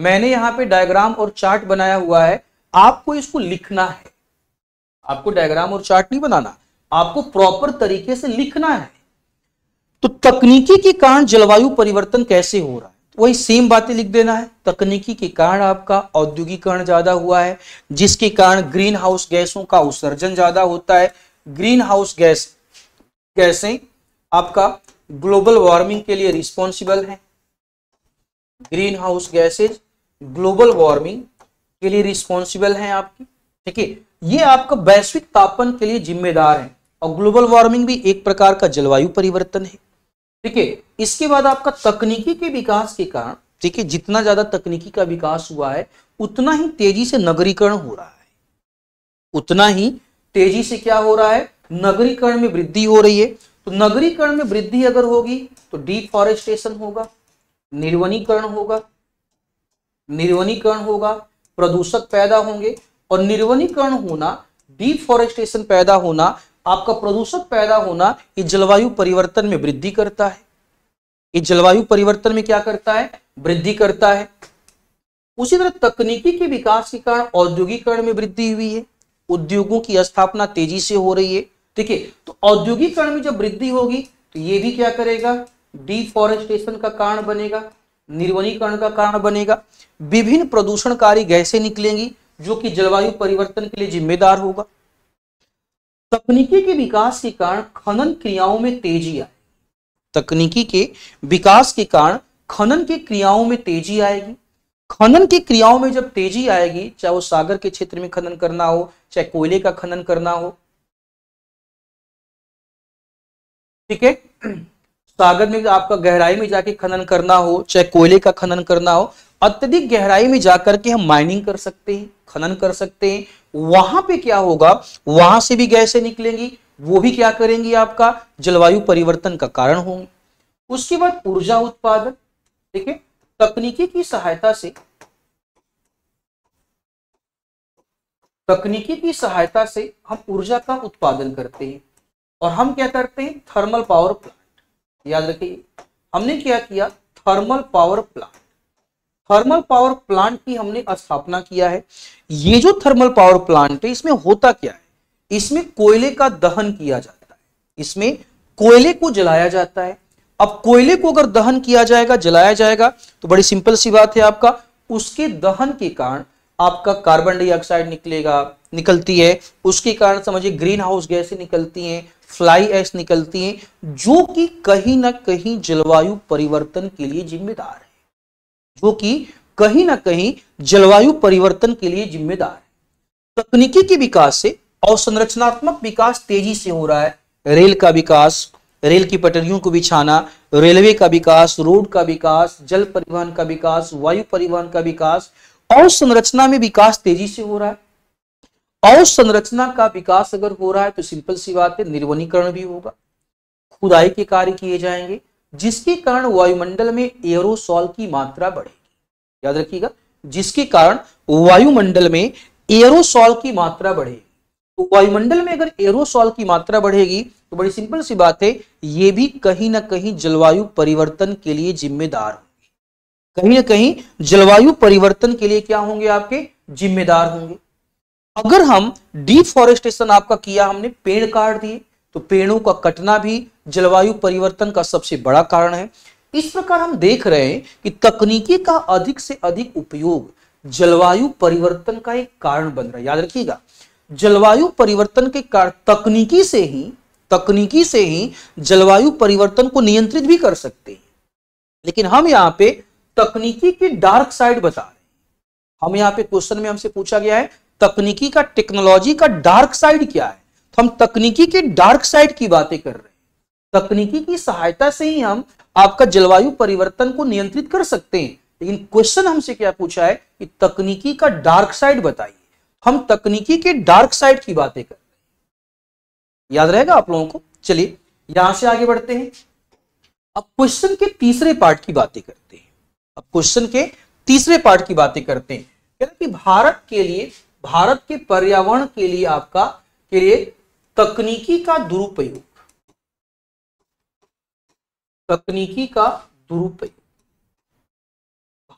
मैंने यहां पे डायग्राम और चार्ट बनाया हुआ है आपको इसको लिखना है आपको डायग्राम और चार्ट नहीं बनाना आपको प्रॉपर तरीके से लिखना है तो तकनीकी के कारण जलवायु परिवर्तन कैसे हो रहा है वही सेम बातें लिख देना है तकनीकी के कारण आपका औद्योगिकरण ज्यादा हुआ है जिसके कारण ग्रीन हाउस गैसों का उत्सर्जन ज्यादा होता है ग्रीन हाउस गैस गैसें आपका ग्लोबल वार्मिंग के लिए रिस्पॉन्सिबल है greenhouse gases global warming के लिए रिस्पॉन्सिबल है आपकी ठीक है ये आपका वैश्विक तापन के लिए जिम्मेदार है और ग्लोबल वार्मिंग भी एक प्रकार का जलवायु परिवर्तन है ठीक है इसके बाद आपका तकनीकी के विकास के कारण ठीक है जितना ज्यादा तकनीकी का विकास हुआ है उतना ही तेजी से नगरीकरण हो रहा है उतना ही तेजी से क्या हो रहा है नगरीकरण में वृद्धि हो रही है तो नगरीकरण में वृद्धि अगर होगी तो डिफॉरेस्टेशन होगा निर्वनीकरण होगा निर्वनीकरण होगा प्रदूषक पैदा होंगे और निर्वनीकरण होना डिफोरेस्टेशन पैदा होना आपका प्रदूषक पैदा होना ये जलवायु परिवर्तन में वृद्धि करता है ये जलवायु परिवर्तन में क्या करता है वृद्धि करता है उसी तरह तकनीकी के विकास के कारण औद्योगिकरण में वृद्धि हुई है उद्योगों की स्थापना तेजी से हो रही है ठीक है तो औद्योगिकरण में जब वृद्धि होगी तो ये भी क्या करेगा डिफॉरेस्टेशन का कारण बनेगा निर्वनीकरण का कारण बनेगा विभिन्न प्रदूषणकारी गैसें निकलेंगी जो कि जलवायु परिवर्तन के लिए जिम्मेदार होगा तकनीकी के विकास के कारण खनन क्रियाओं में तेजी आए तकनीकी के विकास के कारण खनन की क्रियाओं में तेजी आएगी खनन की क्रियाओं में जब तेजी आएगी चाहे वो सागर के क्षेत्र में खनन करना हो चाहे कोयले का खनन करना हो ठीक है सागर में आपका गहराई में जाके खनन करना हो चाहे कोयले का खनन करना हो अत्यधिक गहराई में जाकर के हम माइनिंग कर सकते हैं खनन कर सकते हैं वहां पे क्या होगा वहां से भी गैसें निकलेंगी वो भी क्या करेंगी आपका जलवायु परिवर्तन का कारण होंगे उसके बाद ऊर्जा उत्पादन ठीक है तकनीकी की सहायता से तकनीकी की सहायता से हम ऊर्जा का उत्पादन करते हैं और हम क्या करते हैं थर्मल पावर प्लांट याद रखिए हमने क्या किया thermal power plant thermal power plant की हमने स्थापना किया है ये जो थर्मल पावर प्लांट है इसमें होता क्या है इसमें कोयले का दहन किया जाता है इसमें कोयले को जलाया जाता है अब कोयले को अगर दहन किया जाएगा जलाया जाएगा तो बड़ी सिंपल सी बात है आपका उसके दहन के कारण आपका कार्बन डाइऑक्साइड निकलेगा निकलती है उसके कारण समझिए ग्रीन हाउस गैसें निकलती हैं फ्लाई एस निकलती हैं जो कि कहीं ना कहीं जलवायु परिवर्तन के लिए जिम्मेदार है जो कि कहीं ना कहीं जलवायु परिवर्तन के लिए जिम्मेदार है तकनीकी के विकास से और संरचनात्मक विकास तेजी से हो रहा है रेल का विकास रेल की पटरियों को बिछाना रेलवे का विकास रोड का विकास जल परिवहन का विकास वायु परिवहन का विकास अवसंरचना में विकास तेजी से हो रहा है अवसंरचना का विकास अगर हो रहा है तो सिंपल सी बात है निर्वनीकरण भी होगा खुदाई के कार्य किए जाएंगे जिसके कारण वायुमंडल में एयरोसॉल की मात्रा बढ़ेगी याद रखिएगा जिसके कारण वायुमंडल में एयरोसॉल की मात्रा बढ़ेगी तो वायुमंडल में अगर एयरोसॉल की मात्रा बढ़ेगी तो बड़ी सिंपल सी बात है ये भी कहीं ना कहीं जलवायु परिवर्तन के लिए जिम्मेदार कहीं ना कहीं जलवायु परिवर्तन के लिए क्या होंगे आपके जिम्मेदार होंगे अगर हम डिफॉरेस्टेशन आपका किया हमने पेड़ काट दिए तो पेड़ों का कटना भी जलवायु परिवर्तन का सबसे बड़ा कारण है इस प्रकार हम देख रहे हैं कि तकनीकी का अधिक से अधिक उपयोग जलवायु परिवर्तन का एक कारण बन रहा है याद रखिएगा जलवायु परिवर्तन के कारण तकनीकी से ही तकनीकी से ही जलवायु परिवर्तन को नियंत्रित भी कर सकते हैं लेकिन हम यहाँ पे तकनीकी की डार्क साइड बता रहे हम यहाँ पे क्वेश्चन में हमसे पूछा गया है तकनीकी का टेक्नोलॉजी का डार्क साइड क्या है तो हम तकनीकी के डार्क साइड की बातें कर रहे हैं तकनीकी की सहायता से ही हम आपका जलवायु परिवर्तन को नियंत्रित कर सकते हैं लेकिन क्वेश्चन हमसे क्या पूछा है कि तकनीकी का डार्क साइड बताइए हम तकनीकी के डार्क साइड की बातें कर रहे हैं याद रहेगा आप लोगों को चलिए यहां से आगे बढ़ते हैं अब क्वेश्चन के तीसरे पार्ट की बातें करते हैं अब क्वेश्चन के तीसरे पार्ट की बातें करते हैं कि भारत के लिए भारत के पर्यावरण के लिए आपका के लिए तकनीकी का दुरुपयोग तकनीकी का दुरुपयोग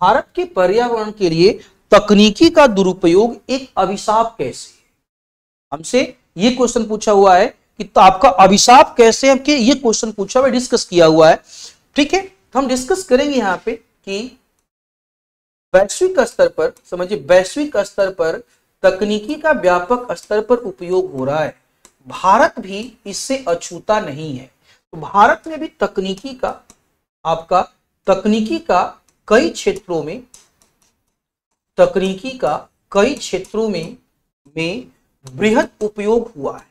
भारत के पर्यावरण के लिए तकनीकी का दुरुपयोग एक अभिशाप कैसे है हमसे ये क्वेश्चन पूछा हुआ है कि तो आपका अभिशाप कैसे है कि ये क्वेश्चन पूछा हुआ डिस्कस किया हुआ है ठीक है तो हम डिस्कस करेंगे यहां पे कि वैश्विक स्तर पर समझिए वैश्विक स्तर पर तकनीकी का व्यापक स्तर पर उपयोग हो रहा है भारत भी इससे अछूता नहीं है तो भारत में भी तकनीकी का आपका तकनीकी का कई क्षेत्रों में तकनीकी का कई क्षेत्रों में में बृहद उपयोग हुआ है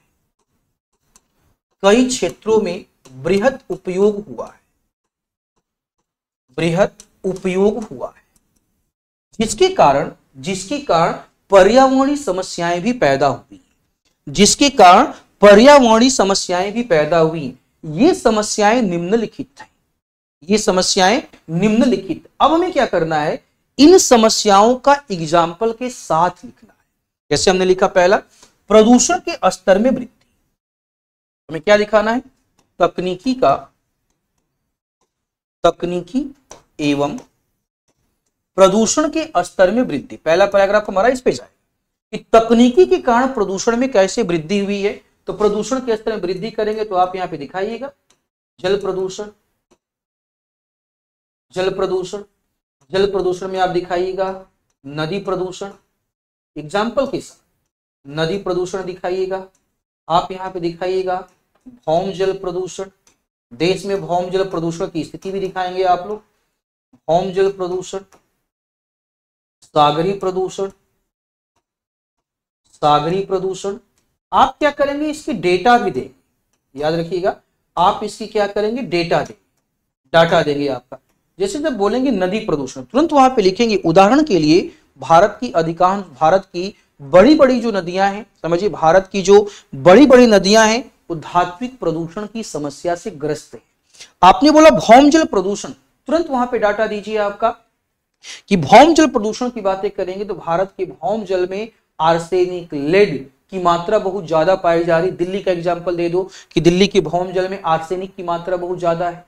कई क्षेत्रों में बृहद उपयोग हुआ है बृहद उपयोग हुआ है जिसके कारण जिसके कारण पर्यावरणीय समस्याएं भी पैदा हुई जिसके कारण पर्यावरणीय समस्याएं भी पैदा हुई ये समस्याएं निम्नलिखित हैं ये समस्याएं निम्नलिखित अब हमें क्या करना है इन समस्याओं का एग्जाम्पल के साथ लिखना है जैसे हमने लिखा पहला प्रदूषण के स्तर में वृद्धि हमें क्या लिखाना है तकनीकी का तकनीकी एवं प्रदूषण के स्तर में वृद्धि पहला पैराग्राफ हमारा इस पे जाए कि तकनीकी के कारण प्रदूषण में कैसे वृद्धि हुई है तो प्रदूषण के स्तर में वृद्धि करेंगे तो आप यहाँ पे दिखाइएगा जल प्रदूषण जल प्रदूषण जल प्रदूषण में आप दिखाइएगा नदी प्रदूषण एग्जाम्पल के साथ नदी प्रदूषण दिखाइएगा आप यहाँ पे दिखाइएगा भौम जल प्रदूषण देश में भौम जल प्रदूषण की स्थिति भी दिखाएंगे आप लोग होम जल प्रदूषण सागरी प्रदूषण सागरी प्रदूषण आप क्या करेंगे इसकी डेटा भी देंगे याद रखिएगा आप इसकी क्या करेंगे डेटा देंगे डाटा देंगे आपका जैसे जब बोलेंगे नदी प्रदूषण तुरंत वहां पे लिखेंगे उदाहरण के लिए भारत की अधिकांश भारत की बड़ी बड़ी जो नदियां हैं समझिए भारत की जो बड़ी बड़ी नदियां हैं वो धात्विक प्रदूषण की समस्या से ग्रस्त है आपने बोला भौम जल प्रदूषण तुरंत वहां पे डाटा दीजिए आपका कि भौम जल प्रदूषण की बातें करेंगे तो भारत के भौम जल में आर्सेनिक लेड की मात्रा बहुत ज्यादा पाई जा रही दिल्ली का एग्जाम्पल दे दो कि दिल्ली के भौम जल में आर्सेनिक की मात्रा बहुत ज्यादा है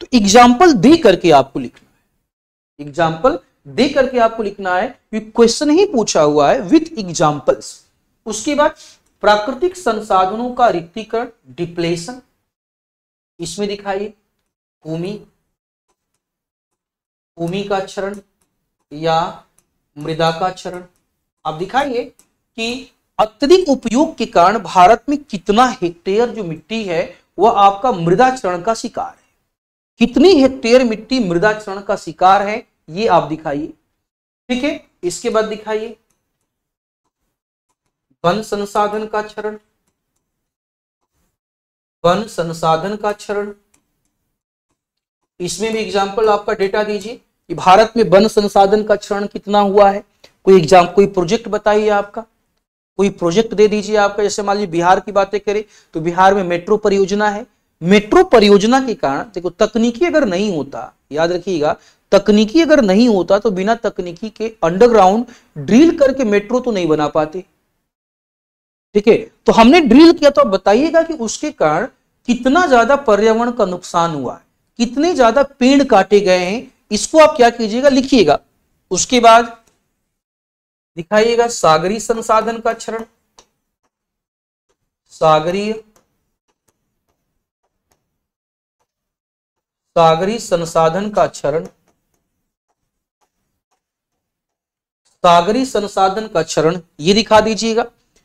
तो एग्जाम्पल दे करके आपको लिखना है एग्जाम्पल दे करके आपको लिखना है क्वेश्चन ही पूछा हुआ है विथ एग्जाम्पल्स उसके बाद प्राकृतिक संसाधनों का रिक्तिकरण डिप्लेशन इसमें दिखाइए भूमि भूमि का क्षरण या मृदा का क्षरण आप दिखाइए कि अत्यधिक उपयोग के कारण भारत में कितना हेक्टेयर जो मिट्टी है वह आपका मृदा क्षरण का शिकार है कितनी हेक्टेयर मिट्टी मृदा क्षरण का शिकार है ये आप दिखाइए ठीक है इसके बाद दिखाइए वन संसाधन का क्षरण वन संसाधन का क्षरण इसमें भी एग्जाम्पल आपका डेटा दीजिए कि भारत में वन संसाधन का क्षरण कितना हुआ है कोई एग्जाम कोई प्रोजेक्ट बताइए आपका कोई प्रोजेक्ट दे दीजिए आपका जैसे मान लीजिए बिहार की बातें करें तो बिहार में मेट्रो परियोजना है मेट्रो परियोजना के कारण देखो तकनीकी अगर नहीं होता याद रखिएगा तकनीकी अगर नहीं होता तो बिना तकनीकी के अंडरग्राउंड ड्रिल करके मेट्रो तो नहीं बना पाते ठीक है तो हमने ड्रिल किया तो बताइएगा कि उसके कारण कितना ज्यादा पर्यावरण का नुकसान हुआ है कितने ज्यादा पेड़ काटे गए हैं इसको आप क्या कीजिएगा लिखिएगा उसके बाद दिखाइएगा सागरी संसाधन का क्षरण सागरीय सागरी संसाधन का क्षरण सागरी संसाधन का क्षरण ये दिखा दीजिएगा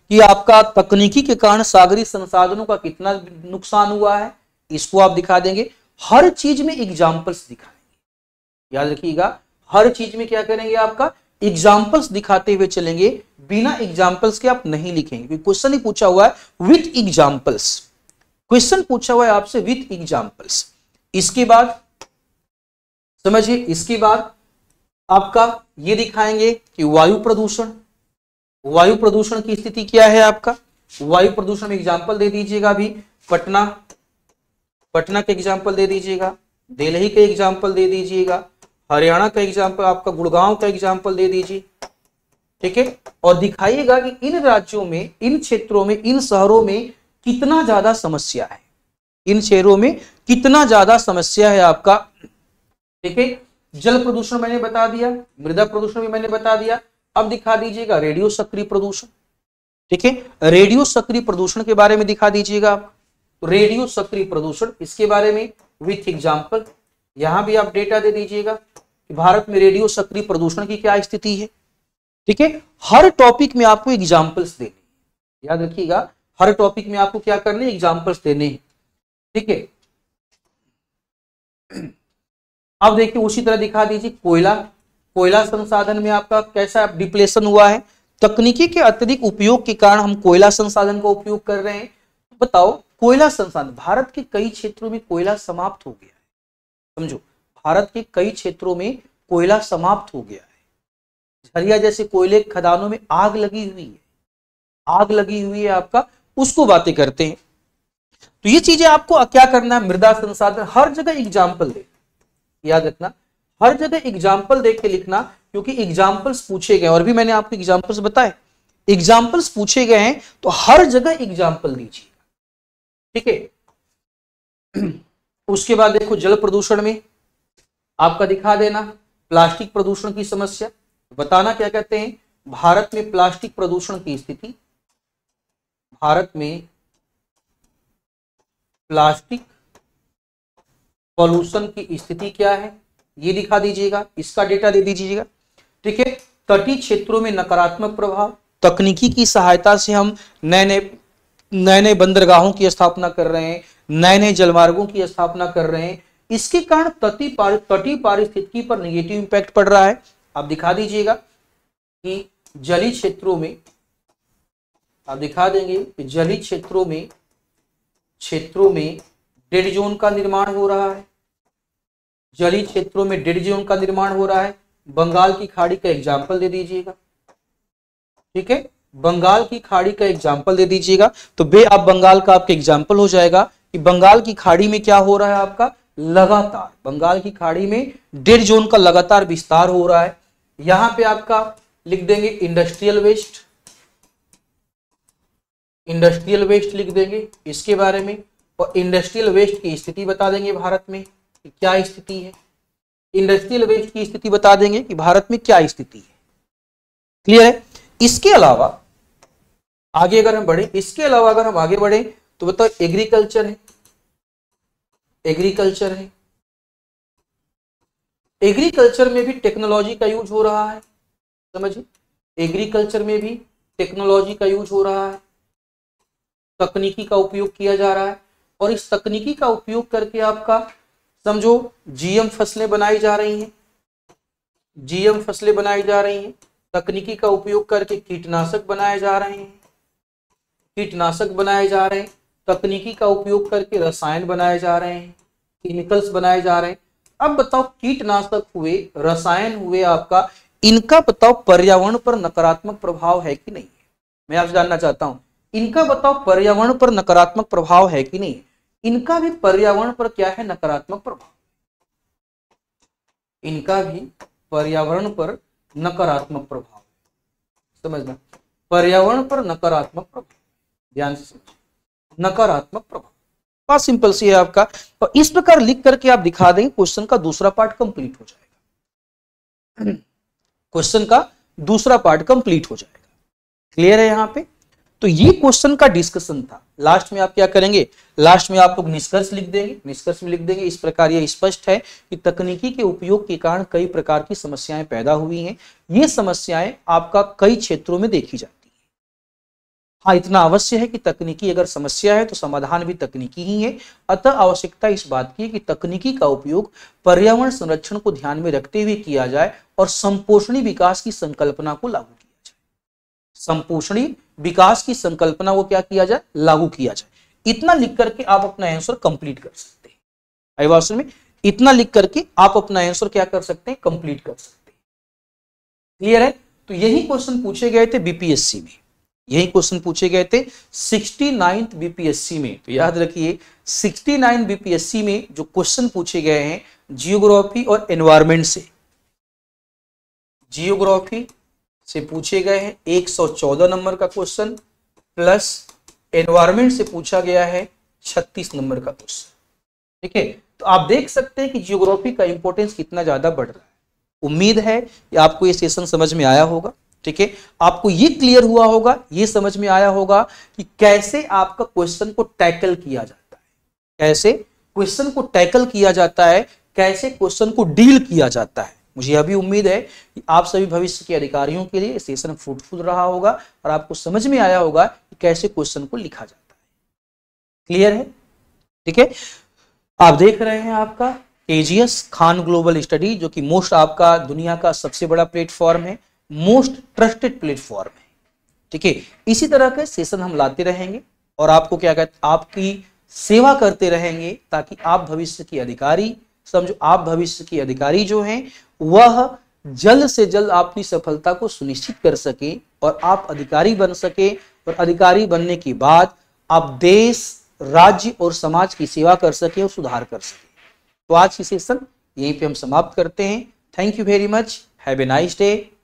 कि आपका तकनीकी के कारण सागरी संसाधनों का कितना नुकसान हुआ है इसको आप दिखा देंगे हर चीज में एग्जाम्पल्स दिखाएंगे याद रखिएगा हर चीज में क्या करेंगे आपका एग्जाम्पल्स दिखाते हुए चलेंगे बिना एग्जाम्पल्स के आप नहीं लिखेंगे क्वेश्चन ही पूछा हुआ है विथ एग्जाम्पल्स क्वेश्चन पूछा हुआ है आपसे विथ एग्जाम्पल्स इसके बाद समझिए इसके बाद आपका ये दिखाएंगे कि वायु प्रदूषण वायु प्रदूषण की स्थिति क्या है आपका वायु प्रदूषण एग्जाम्पल दे दीजिएगा अभी पटना पटना का एग्जाम्पल दे दीजिएगा दिल्ली का एग्जाम्पल दे दीजिएगा हरियाणा का एग्जाम्पल आपका गुड़गांव का एग्जाम्पल दे दीजिए ठीक है और दिखाइएगा कि इन राज्यों में इन क्षेत्रों में इन शहरों में कितना ज्यादा समस्या है इन शहरों में कितना ज्यादा समस्या है आपका ठीक है जल प्रदूषण मैंने बता दिया मृदा प्रदूषण भी मैंने बता दिया अब दिखा दीजिएगा रेडियो सक्रिय प्रदूषण ठीक है रेडियो सक्रिय प्रदूषण के बारे में दिखा दीजिएगा आप रेडियो सक्रिय प्रदूषण इसके बारे में विथ एग्जाम्पल यहां भी आप डेटा दे दीजिएगा कि भारत में रेडियो सक्रिय प्रदूषण की क्या स्थिति है ठीक है हर टॉपिक में आपको एग्जाम्पल्स देने याद रखिएगा हर टॉपिक में आपको क्या करने एग्जाम्पल्स देने हैं ठीक है अब देखिए उसी तरह दिखा दीजिए कोयला कोयला संसाधन में आपका कैसा डिप्लेशन हुआ है तकनीकी के अत्यधिक उपयोग के कारण हम कोयला संसाधन का उपयोग कर रहे हैं तो बताओ कोयला संसाधन भारत के कई क्षेत्रों में कोयला समाप्त हो गया है समझो भारत के कई क्षेत्रों में कोयला समाप्त हो गया है झरिया जैसे कोयले खदानों में आग लगी हुई है आग लगी हुई है आपका उसको बातें करते हैं तो ये चीजें आपको क्या करना है मृदा संसाधन हर जगह एग्जाम्पल दे याद रखना हर जगह एग्जाम्पल दे के लिखना क्योंकि एग्जाम्पल्स पूछे गए और भी मैंने आपको एग्जाम्पल्स बताए एग्जाम्पल्स पूछे गए हैं तो हर जगह एग्जाम्पल दीजिए ठीक है उसके बाद देखो जल प्रदूषण में आपका दिखा देना प्लास्टिक प्रदूषण की समस्या बताना क्या कहते हैं भारत में प्लास्टिक प्रदूषण की स्थिति भारत में प्लास्टिक पॉल्यूशन की स्थिति क्या है ये दिखा दीजिएगा इसका डेटा दे दीजिएगा ठीक है तटीय क्षेत्रों में नकारात्मक प्रभाव तकनीकी की सहायता से हम नए नए नए नए बंदरगाहों की स्थापना कर रहे हैं नए नए जलमार्गों की स्थापना कर रहे हैं इसके कारण तटी तटीय पारिस्थितिकी पर निगेटिव इंपैक्ट पड़ रहा है आप दिखा दीजिएगा कि जली क्षेत्रों में आप दिखा देंगे कि जली क्षेत्रों में क्षेत्रों में डेड जोन का निर्माण हो रहा है जली क्षेत्रों में डेड जोन का निर्माण हो रहा है बंगाल की खाड़ी का एग्जाम्पल दे दीजिएगा ठीक है बंगाल की खाड़ी का एग्जाम्पल दे दीजिएगा तो बे आप बंगाल का आपका एग्जाम्पल हो जाएगा कि बंगाल की खाड़ी में क्या हो रहा है आपका लगातार बंगाल की खाड़ी में डेड जोन का लगातार विस्तार हो रहा है यहां पे आपका लिख देंगे इंडस्ट्रियल वेस्ट इंडस्ट्रियल वेस्ट लिख देंगे इसके बारे में और इंडस्ट्रियल वेस्ट की स्थिति बता देंगे भारत में कि क्या स्थिति है इंडस्ट्रियल वेस्ट की स्थिति बता देंगे कि भारत में क्या स्थिति है क्लियर है इसके अलावा आगे अगर हम बढ़े इसके अलावा अगर हम आगे बढ़े तो बताओ तो एग्रीकल्चर है एग्रीकल्चर है एग्रीकल्चर में भी टेक्नोलॉजी का यूज हो रहा है समझिए एग्रीकल्चर में भी टेक्नोलॉजी का यूज हो रहा है तकनीकी का उपयोग किया जा रहा है और इस तकनीकी का उपयोग करके आपका समझो जीएम फसलें बनाई जा रही हैं जीएम फसलें बनाई जा रही हैं तकनीकी का उपयोग करके कीटनाशक बनाए जा रहे हैं कीटनाशक बनाए जा रहे हैं तकनीकी का उपयोग करके रसायन बनाए जा रहे हैं केमिकल्स बनाए जा रहे हैं अब बताओ कीटनाशक हुए रसायन हुए आपका इनका बताओ पर्यावरण पर नकारात्मक प्रभाव है कि नहीं मैं आपसे जानना चाहता हूं इनका बताओ पर्यावरण पर नकारात्मक प्रभाव है कि नहीं इनका भी पर्यावरण पर क्या है नकारात्मक प्रभाव इनका भी पर्यावरण पर नकारात्मक प्रभाव समझना पर्यावरण पर नकारात्मक प्रभाव ध्यान से नकारात्मक प्रभाव बहुत सिंपल सी है आपका और तो इस प्रकार लिख करके आप दिखा देंगे क्वेश्चन का दूसरा पार्ट कंप्लीट हो जाएगा क्वेश्चन का दूसरा पार्ट कंप्लीट हो जाएगा क्लियर है यहां पे तो ये क्वेश्चन का डिस्कशन था लास्ट में आप क्या करेंगे लास्ट में आप लोग निष्कर्ष लिख देंगे निष्कर्ष में लिख देंगे इस प्रकार यह स्पष्ट है कि तकनीकी के उपयोग के कारण कई प्रकार की समस्याएं पैदा हुई हैं ये समस्याएं आपका कई क्षेत्रों में देखी जाती हाँ इतना अवश्य है कि तकनीकी अगर समस्या है तो समाधान भी तकनीकी ही है अतः आवश्यकता इस बात की है कि तकनीकी का उपयोग पर्यावरण संरक्षण को ध्यान में रखते हुए किया जाए और संपोषणी विकास की संकल्पना को लागू किया जाए संपोषणी विकास की संकल्पना को क्या किया जाए लागू किया जाए इतना लिख करके आप अपना आंसर कंप्लीट कर सकते हैं में इतना लिख करके आप अपना आंसर क्या कर सकते हैं कंप्लीट कर सकते हैं क्लियर है तो यही क्वेश्चन पूछे गए थे बीपीएससी में यही क्वेश्चन पूछे गए थे सिक्सटी नाइन्थ बीपीएससी में तो याद रखिए सिक्सटी नाइन बीपीएससी में जो क्वेश्चन पूछे गए हैं जियोग्राफी और एनवायरमेंट से जियोग्राफी से पूछे गए हैं 114 नंबर का क्वेश्चन प्लस एनवायरमेंट से पूछा गया है 36 नंबर का क्वेश्चन ठीक है तो आप देख सकते हैं कि जियोग्राफी का इंपॉर्टेंस कितना ज्यादा बढ़ रहा है उम्मीद है कि आपको ये सेशन समझ में आया होगा ठीक है आपको ये क्लियर हुआ होगा ये समझ में आया होगा कि कैसे आपका क्वेश्चन को टैकल किया जाता है कैसे क्वेश्चन को टैकल किया जाता है कैसे क्वेश्चन को डील किया जाता है मुझे अभी उम्मीद है कि आप सभी भविष्य के अधिकारियों के लिए सेशन फ्रूटफुल रहा होगा और आपको समझ में आया होगा कि कैसे क्वेश्चन को लिखा जाता है क्लियर है ठीक है आप देख रहे हैं आपका एजीएस खान ग्लोबल स्टडी जो कि मोस्ट आपका दुनिया का सबसे बड़ा प्लेटफॉर्म है मोस्ट ट्रस्टेड प्लेटफॉर्म है ठीक है इसी तरह के सेशन हम लाते रहेंगे और आपको क्या कहते आपकी सेवा करते रहेंगे ताकि आप भविष्य की अधिकारी समझो आप भविष्य की अधिकारी जो हैं वह जल्द से जल्द आपकी सफलता को सुनिश्चित कर सके और आप अधिकारी बन सके और अधिकारी बनने के बाद आप देश राज्य और समाज की सेवा कर सके और सुधार कर सके तो आज की सेशन यहीं पे हम समाप्त करते हैं thank you very much have a nice day